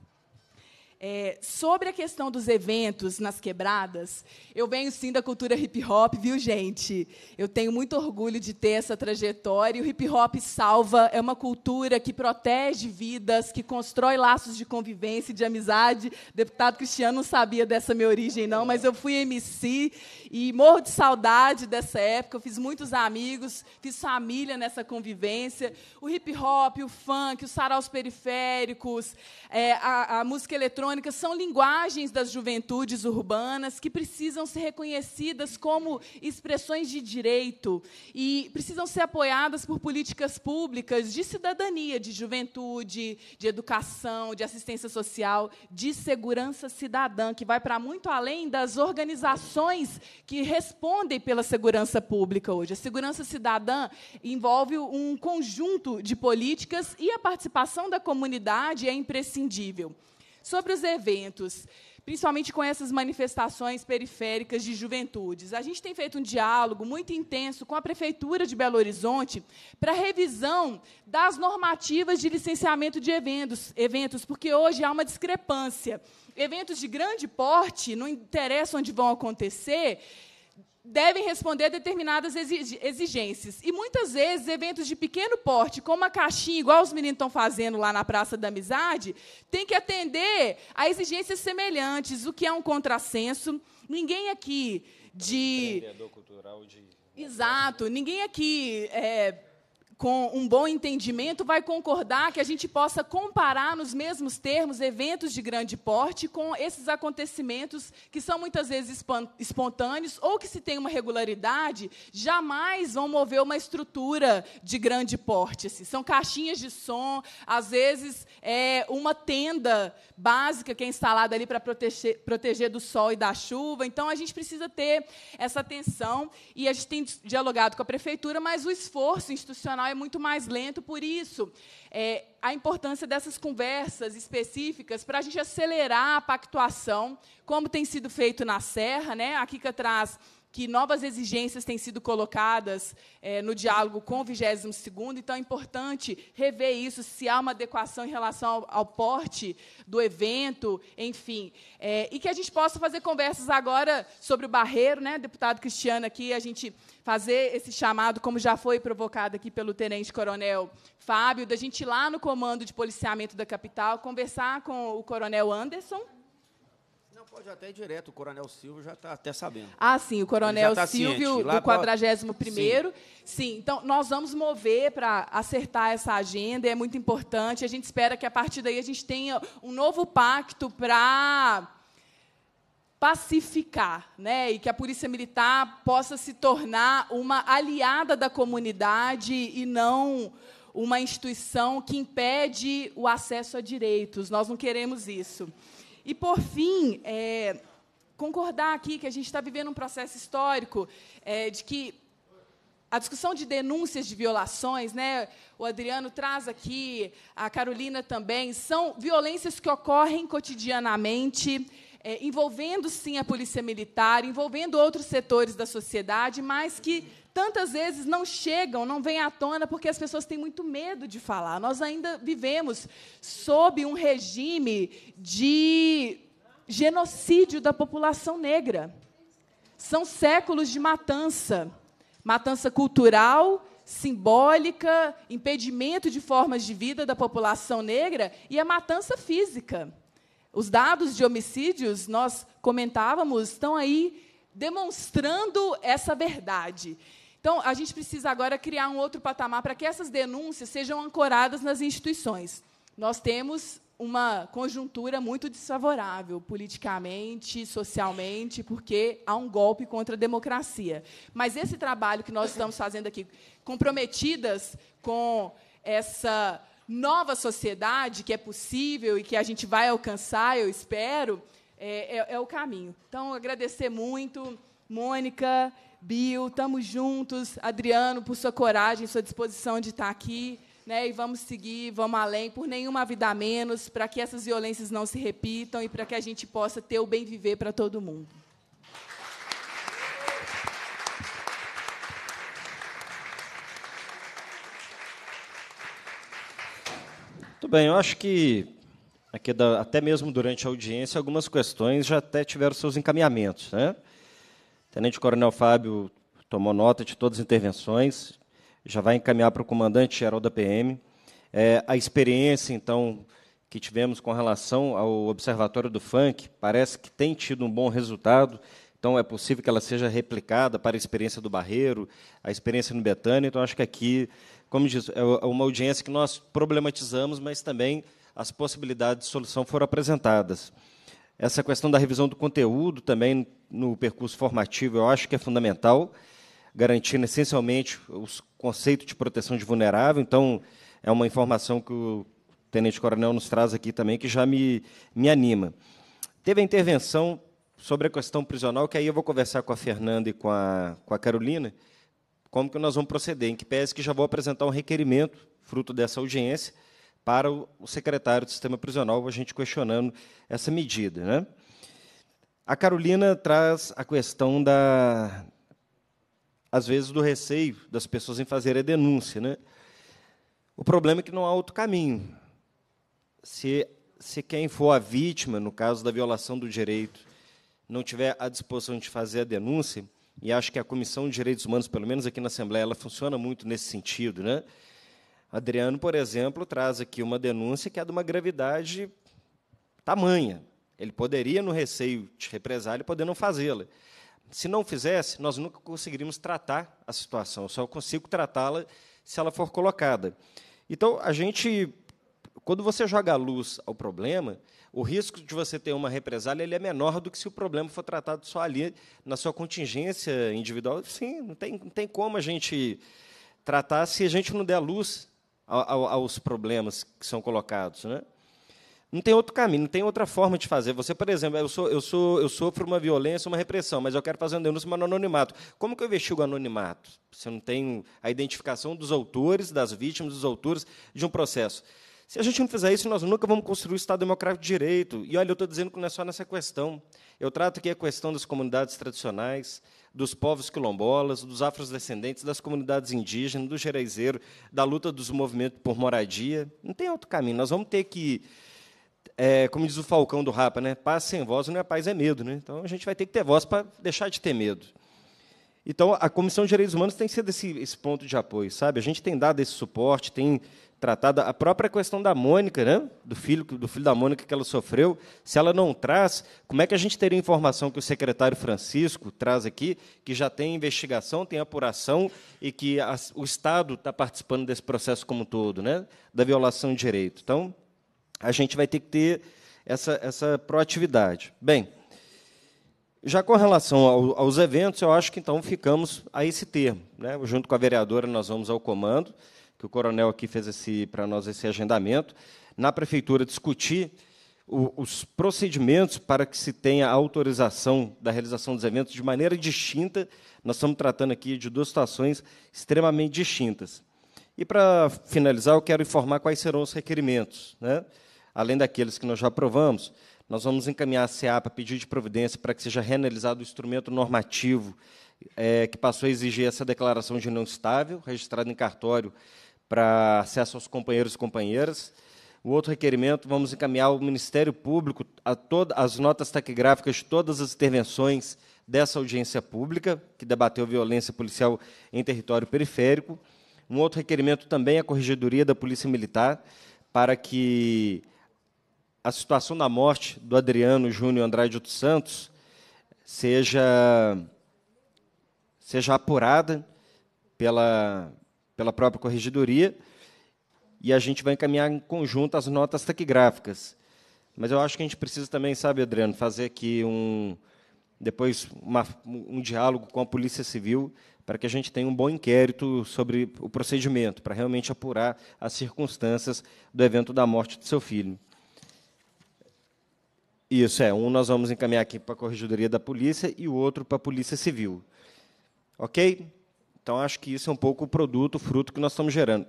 É, sobre a questão dos eventos nas quebradas, eu venho sim da cultura hip hop, viu, gente? Eu tenho muito orgulho de ter essa trajetória. E o hip hop salva, é uma cultura que protege vidas, que constrói laços de convivência e de amizade. O deputado Cristiano não sabia dessa minha origem, não, mas eu fui MC e morro de saudade dessa época. Eu fiz muitos amigos, fiz família nessa convivência. O hip hop, o funk, os saraus periféricos, é, a, a música eletrônica são linguagens das juventudes urbanas que precisam ser reconhecidas como expressões de direito e precisam ser apoiadas por políticas públicas de cidadania, de juventude, de educação, de assistência social, de segurança cidadã, que vai para muito além das organizações que respondem pela segurança pública hoje. A segurança cidadã envolve um conjunto de políticas e a participação da comunidade é imprescindível sobre os eventos, principalmente com essas manifestações periféricas de juventudes. A gente tem feito um diálogo muito intenso com a Prefeitura de Belo Horizonte para revisão das normativas de licenciamento de eventos, eventos, porque hoje há uma discrepância. Eventos de grande porte, não interessa onde vão acontecer, devem responder a determinadas exigências. E muitas vezes, eventos de pequeno porte, como a caixinha, igual os meninos estão fazendo lá na Praça da Amizade, tem que atender a exigências semelhantes, o que é um contrassenso. Ninguém aqui de. Empreendedor cultural de. Exato, ninguém aqui. É, com um bom entendimento, vai concordar que a gente possa comparar nos mesmos termos eventos de grande porte com esses acontecimentos que são muitas vezes espontâneos ou que, se tem uma regularidade, jamais vão mover uma estrutura de grande porte. Assim. São caixinhas de som, às vezes é uma tenda básica que é instalada ali para proteger, proteger do sol e da chuva. Então, a gente precisa ter essa atenção e a gente tem dialogado com a prefeitura, mas o esforço institucional é muito mais lento, por isso é, a importância dessas conversas específicas para a gente acelerar a pactuação, como tem sido feito na Serra, né? A Kika traz que novas exigências têm sido colocadas é, no diálogo com o 22º, então é importante rever isso, se há uma adequação em relação ao, ao porte do evento, enfim. É, e que a gente possa fazer conversas agora sobre o barreiro, né, deputado Cristiano aqui, a gente fazer esse chamado, como já foi provocado aqui pelo tenente-coronel Fábio, da gente ir lá no comando de policiamento da capital, conversar com o coronel Anderson, Pode até ir direto, o Coronel Silvio já está até sabendo. Ah, sim, o Coronel tá Silvio, do 41 º Sim, então nós vamos mover para acertar essa agenda, é muito importante. A gente espera que a partir daí a gente tenha um novo pacto para pacificar, né? E que a polícia militar possa se tornar uma aliada da comunidade e não uma instituição que impede o acesso a direitos. Nós não queremos isso. E, por fim, é, concordar aqui que a gente está vivendo um processo histórico é, de que a discussão de denúncias de violações, né? O Adriano traz aqui, a Carolina também, são violências que ocorrem cotidianamente, é, envolvendo sim a polícia militar, envolvendo outros setores da sociedade, mas que tantas vezes não chegam, não vêm à tona, porque as pessoas têm muito medo de falar. Nós ainda vivemos sob um regime de genocídio da população negra. São séculos de matança matança cultural, simbólica, impedimento de formas de vida da população negra e a matança física. Os dados de homicídios, nós comentávamos, estão aí demonstrando essa verdade. Então, a gente precisa agora criar um outro patamar para que essas denúncias sejam ancoradas nas instituições. Nós temos uma conjuntura muito desfavorável politicamente, socialmente, porque há um golpe contra a democracia. Mas esse trabalho que nós estamos fazendo aqui, comprometidas com essa nova sociedade que é possível e que a gente vai alcançar, eu espero, é, é, é o caminho. Então, agradecer muito, Mônica, Bill, estamos juntos. Adriano, por sua coragem, sua disposição de estar tá aqui. Né, e vamos seguir, vamos além, por nenhuma vida a menos, para que essas violências não se repitam e para que a gente possa ter o bem viver para todo mundo. Muito bem, eu acho que aqui até mesmo durante a audiência algumas questões já até tiveram seus encaminhamentos, né? Tenente Coronel Fábio tomou nota de todas as intervenções, já vai encaminhar para o comandante-geral da PM. É, a experiência, então, que tivemos com relação ao Observatório do Funk parece que tem tido um bom resultado, então é possível que ela seja replicada para a experiência do Barreiro, a experiência no Betânia. Então, acho que aqui, como diz, é, é uma audiência que nós problematizamos, mas também as possibilidades de solução foram apresentadas. Essa questão da revisão do conteúdo também no percurso formativo eu acho que é fundamental, garantindo essencialmente os conceitos de proteção de vulnerável. Então, é uma informação que o Tenente Coronel nos traz aqui também, que já me, me anima. Teve a intervenção sobre a questão prisional, que aí eu vou conversar com a Fernanda e com a, com a Carolina, como que nós vamos proceder, em que pese que já vou apresentar um requerimento, fruto dessa audiência, para o secretário do sistema prisional, a gente questionando essa medida. Né? A Carolina traz a questão da, às vezes, do receio das pessoas em fazer a denúncia. Né? O problema é que não há outro caminho. Se, se quem for a vítima, no caso da violação do direito, não tiver a disposição de fazer a denúncia, e acho que a Comissão de Direitos Humanos, pelo menos aqui na Assembleia, ela funciona muito nesse sentido, né? Adriano, por exemplo, traz aqui uma denúncia que é de uma gravidade tamanha. Ele poderia, no receio de represália, poder não fazê-la. Se não fizesse, nós nunca conseguiríamos tratar a situação. Eu só consigo tratá-la se ela for colocada. Então, a gente, quando você joga a luz ao problema, o risco de você ter uma represália ele é menor do que se o problema for tratado só ali na sua contingência individual. Sim, não tem, não tem como a gente tratar se a gente não der luz aos problemas que são colocados, né? Não tem outro caminho, não tem outra forma de fazer. Você, por exemplo, eu, sou, eu, sou, eu sofro uma violência, uma repressão, mas eu quero fazer um denúncio mas no anonimato. Como que eu investigo o anonimato? Você não tem a identificação dos autores, das vítimas, dos autores de um processo. Se a gente não fizer isso, nós nunca vamos construir o Estado Democrático de Direito. E olha, eu estou dizendo que não é só nessa questão. Eu trato aqui a questão das comunidades tradicionais, dos povos quilombolas, dos afrodescendentes, das comunidades indígenas, do jereizeiro, da luta dos movimentos por moradia. Não tem outro caminho. Nós vamos ter que, é, como diz o Falcão do Rapa, né? paz sem voz não é paz, é medo. Né? Então, a gente vai ter que ter voz para deixar de ter medo. Então, a Comissão de Direitos Humanos tem sido esse, esse ponto de apoio, sabe? A gente tem dado esse suporte, tem tratada a própria questão da Mônica, né? do filho do filho da Mônica que ela sofreu. Se ela não traz, como é que a gente teria informação que o secretário Francisco traz aqui, que já tem investigação, tem apuração e que a, o Estado está participando desse processo como um todo, né? da violação de direito? Então, a gente vai ter que ter essa, essa proatividade. Bem, já com relação ao, aos eventos, eu acho que então ficamos a esse termo. Né? Junto com a vereadora, nós vamos ao comando que o coronel aqui fez para nós esse agendamento, na prefeitura discutir o, os procedimentos para que se tenha autorização da realização dos eventos de maneira distinta. Nós estamos tratando aqui de duas situações extremamente distintas. E, para finalizar, eu quero informar quais serão os requerimentos. Né? Além daqueles que nós já aprovamos, nós vamos encaminhar a SEAPA pedido de providência para que seja reanalisado o instrumento normativo é, que passou a exigir essa declaração de não estável, registrada em cartório para acesso aos companheiros e companheiras. O outro requerimento, vamos encaminhar ao Ministério Público a toda, as notas taquigráficas de todas as intervenções dessa audiência pública, que debateu violência policial em território periférico. Um outro requerimento também à é Corregedoria da Polícia Militar, para que a situação da morte do Adriano Júnior Andrade dos Santos seja, seja apurada pela, pela própria corregedoria, e a gente vai encaminhar em conjunto as notas taquigráficas. Mas eu acho que a gente precisa também, sabe, Adriano, fazer aqui um depois uma, um diálogo com a Polícia Civil para que a gente tenha um bom inquérito sobre o procedimento, para realmente apurar as circunstâncias do evento da morte do seu filho. Isso, é. Um nós vamos encaminhar aqui para a Corregedoria da Polícia e o outro para a Polícia Civil. Ok? Então, acho que isso é um pouco o produto, o fruto que nós estamos gerando.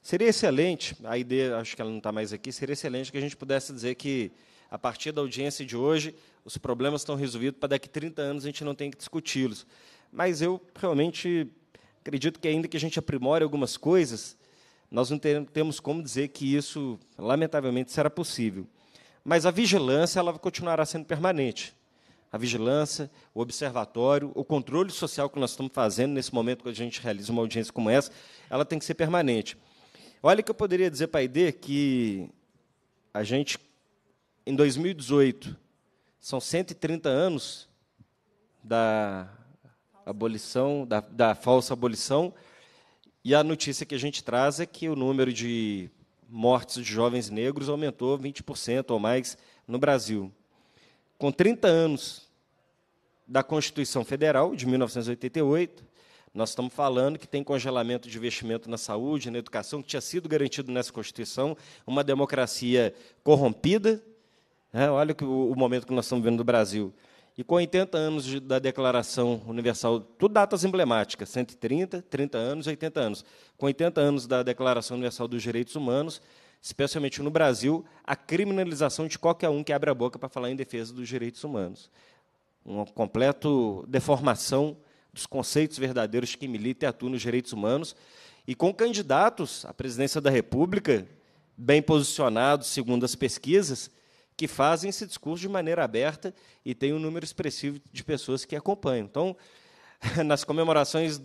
Seria excelente, a ideia acho que ela não está mais aqui, seria excelente que a gente pudesse dizer que, a partir da audiência de hoje, os problemas estão resolvidos para daqui a 30 anos a gente não tem que discuti-los. Mas eu realmente acredito que, ainda que a gente aprimore algumas coisas, nós não temos como dizer que isso, lamentavelmente, será possível. Mas a vigilância ela continuará sendo permanente a vigilância, o observatório, o controle social que nós estamos fazendo nesse momento que a gente realiza uma audiência como essa, ela tem que ser permanente. Olha que eu poderia dizer para a ID que a gente, em 2018, são 130 anos da abolição, da, da falsa abolição, e a notícia que a gente traz é que o número de mortes de jovens negros aumentou 20% ou mais no Brasil com 30 anos da Constituição Federal, de 1988, nós estamos falando que tem congelamento de investimento na saúde, na educação, que tinha sido garantido nessa Constituição, uma democracia corrompida. Né? olha que o, o, momento que nós estamos vendo no Brasil. E com 80 anos de, da Declaração Universal, tudo datas emblemáticas, 130, 30 anos, 80 anos. Com 80 anos da Declaração Universal dos Direitos Humanos, especialmente no Brasil, a criminalização de qualquer um que abre a boca para falar em defesa dos direitos humanos. Uma completa deformação dos conceitos verdadeiros que milita e atua nos direitos humanos, e com candidatos à presidência da República, bem posicionados, segundo as pesquisas, que fazem esse discurso de maneira aberta e tem um número expressivo de pessoas que acompanham. Então, (laughs) nas comemorações,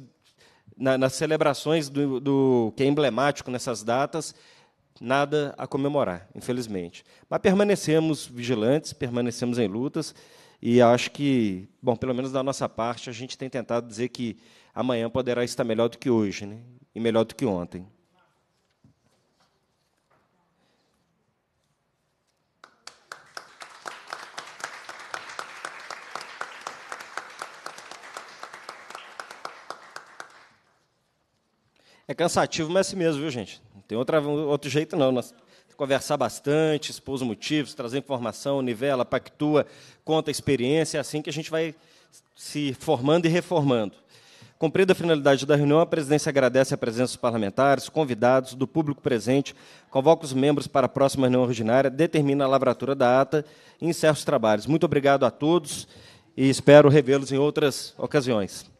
na, nas celebrações do, do que é emblemático nessas datas, nada a comemorar, infelizmente. Mas permanecemos vigilantes, permanecemos em lutas, e acho que, bom, pelo menos da nossa parte, a gente tem tentado dizer que amanhã poderá estar melhor do que hoje, né? e melhor do que ontem. É cansativo, mas é assim mesmo, viu, gente? tem outra, outro jeito não. Nós conversar bastante, expor os motivos, trazer informação, nivela, pactua, conta a experiência, é assim que a gente vai se formando e reformando. Cumprida a finalidade da reunião, a presidência agradece a presença dos parlamentares, convidados, do público presente, convoca os membros para a próxima reunião ordinária, determina a lavratura da ata e encerra os trabalhos. Muito obrigado a todos e espero revê-los em outras ocasiões.